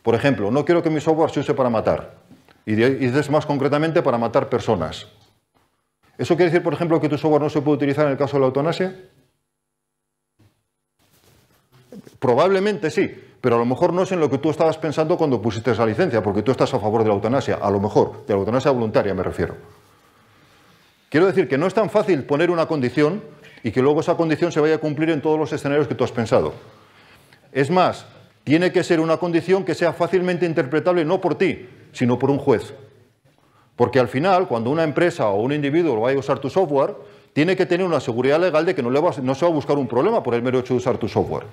Por ejemplo, no quiero que mi software se use para matar. Y dices más concretamente para matar personas. ¿Eso quiere decir, por ejemplo, que tu software no se puede utilizar en el caso de la eutanasia? Probablemente sí, pero a lo mejor no es en lo que tú estabas pensando cuando pusiste esa licencia, porque tú estás a favor de la eutanasia, a lo mejor, de la eutanasia voluntaria me refiero. Quiero decir que no es tan fácil poner una condición y que luego esa condición se vaya a cumplir en todos los escenarios que tú has pensado. Es más, tiene que ser una condición que sea fácilmente interpretable no por ti, sino por un juez. Porque al final, cuando una empresa o un individuo vaya a usar tu software, tiene que tener una seguridad legal de que no, no se va a buscar un problema por el mero hecho de usar tu software.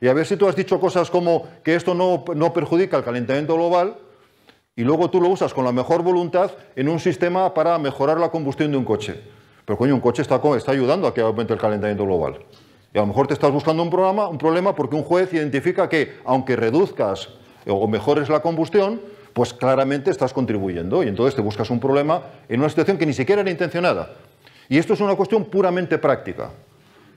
Y a ver si tú has dicho cosas como que esto no, no perjudica el calentamiento global, y luego tú lo usas con la mejor voluntad en un sistema para mejorar la combustión de un coche. Pero coño, un coche está, está ayudando a que aumente el calentamiento global. Y a lo mejor te estás buscando un, un problema porque un juez identifica que aunque reduzcas o mejores la combustión, pues claramente estás contribuyendo y entonces te buscas un problema en una situación que ni siquiera era intencionada. Y esto es una cuestión puramente práctica,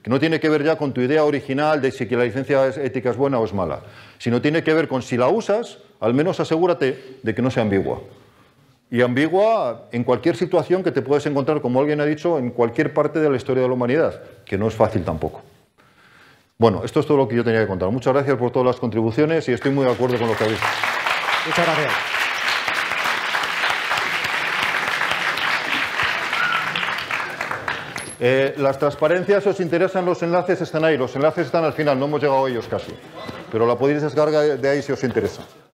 que no tiene que ver ya con tu idea original de si la licencia ética es buena o es mala, sino tiene que ver con si la usas al menos asegúrate de que no sea ambigua. Y ambigua en cualquier situación que te puedes encontrar, como alguien ha dicho, en cualquier parte de la historia de la humanidad, que no es fácil tampoco. Bueno, esto es todo lo que yo tenía que contar. Muchas gracias por todas las contribuciones y estoy muy de acuerdo con lo que habéis dicho. Muchas gracias. Eh, las transparencias, os interesan los enlaces, están ahí. Los enlaces están al final, no hemos llegado a ellos casi. Pero la podéis descargar de ahí si os interesa.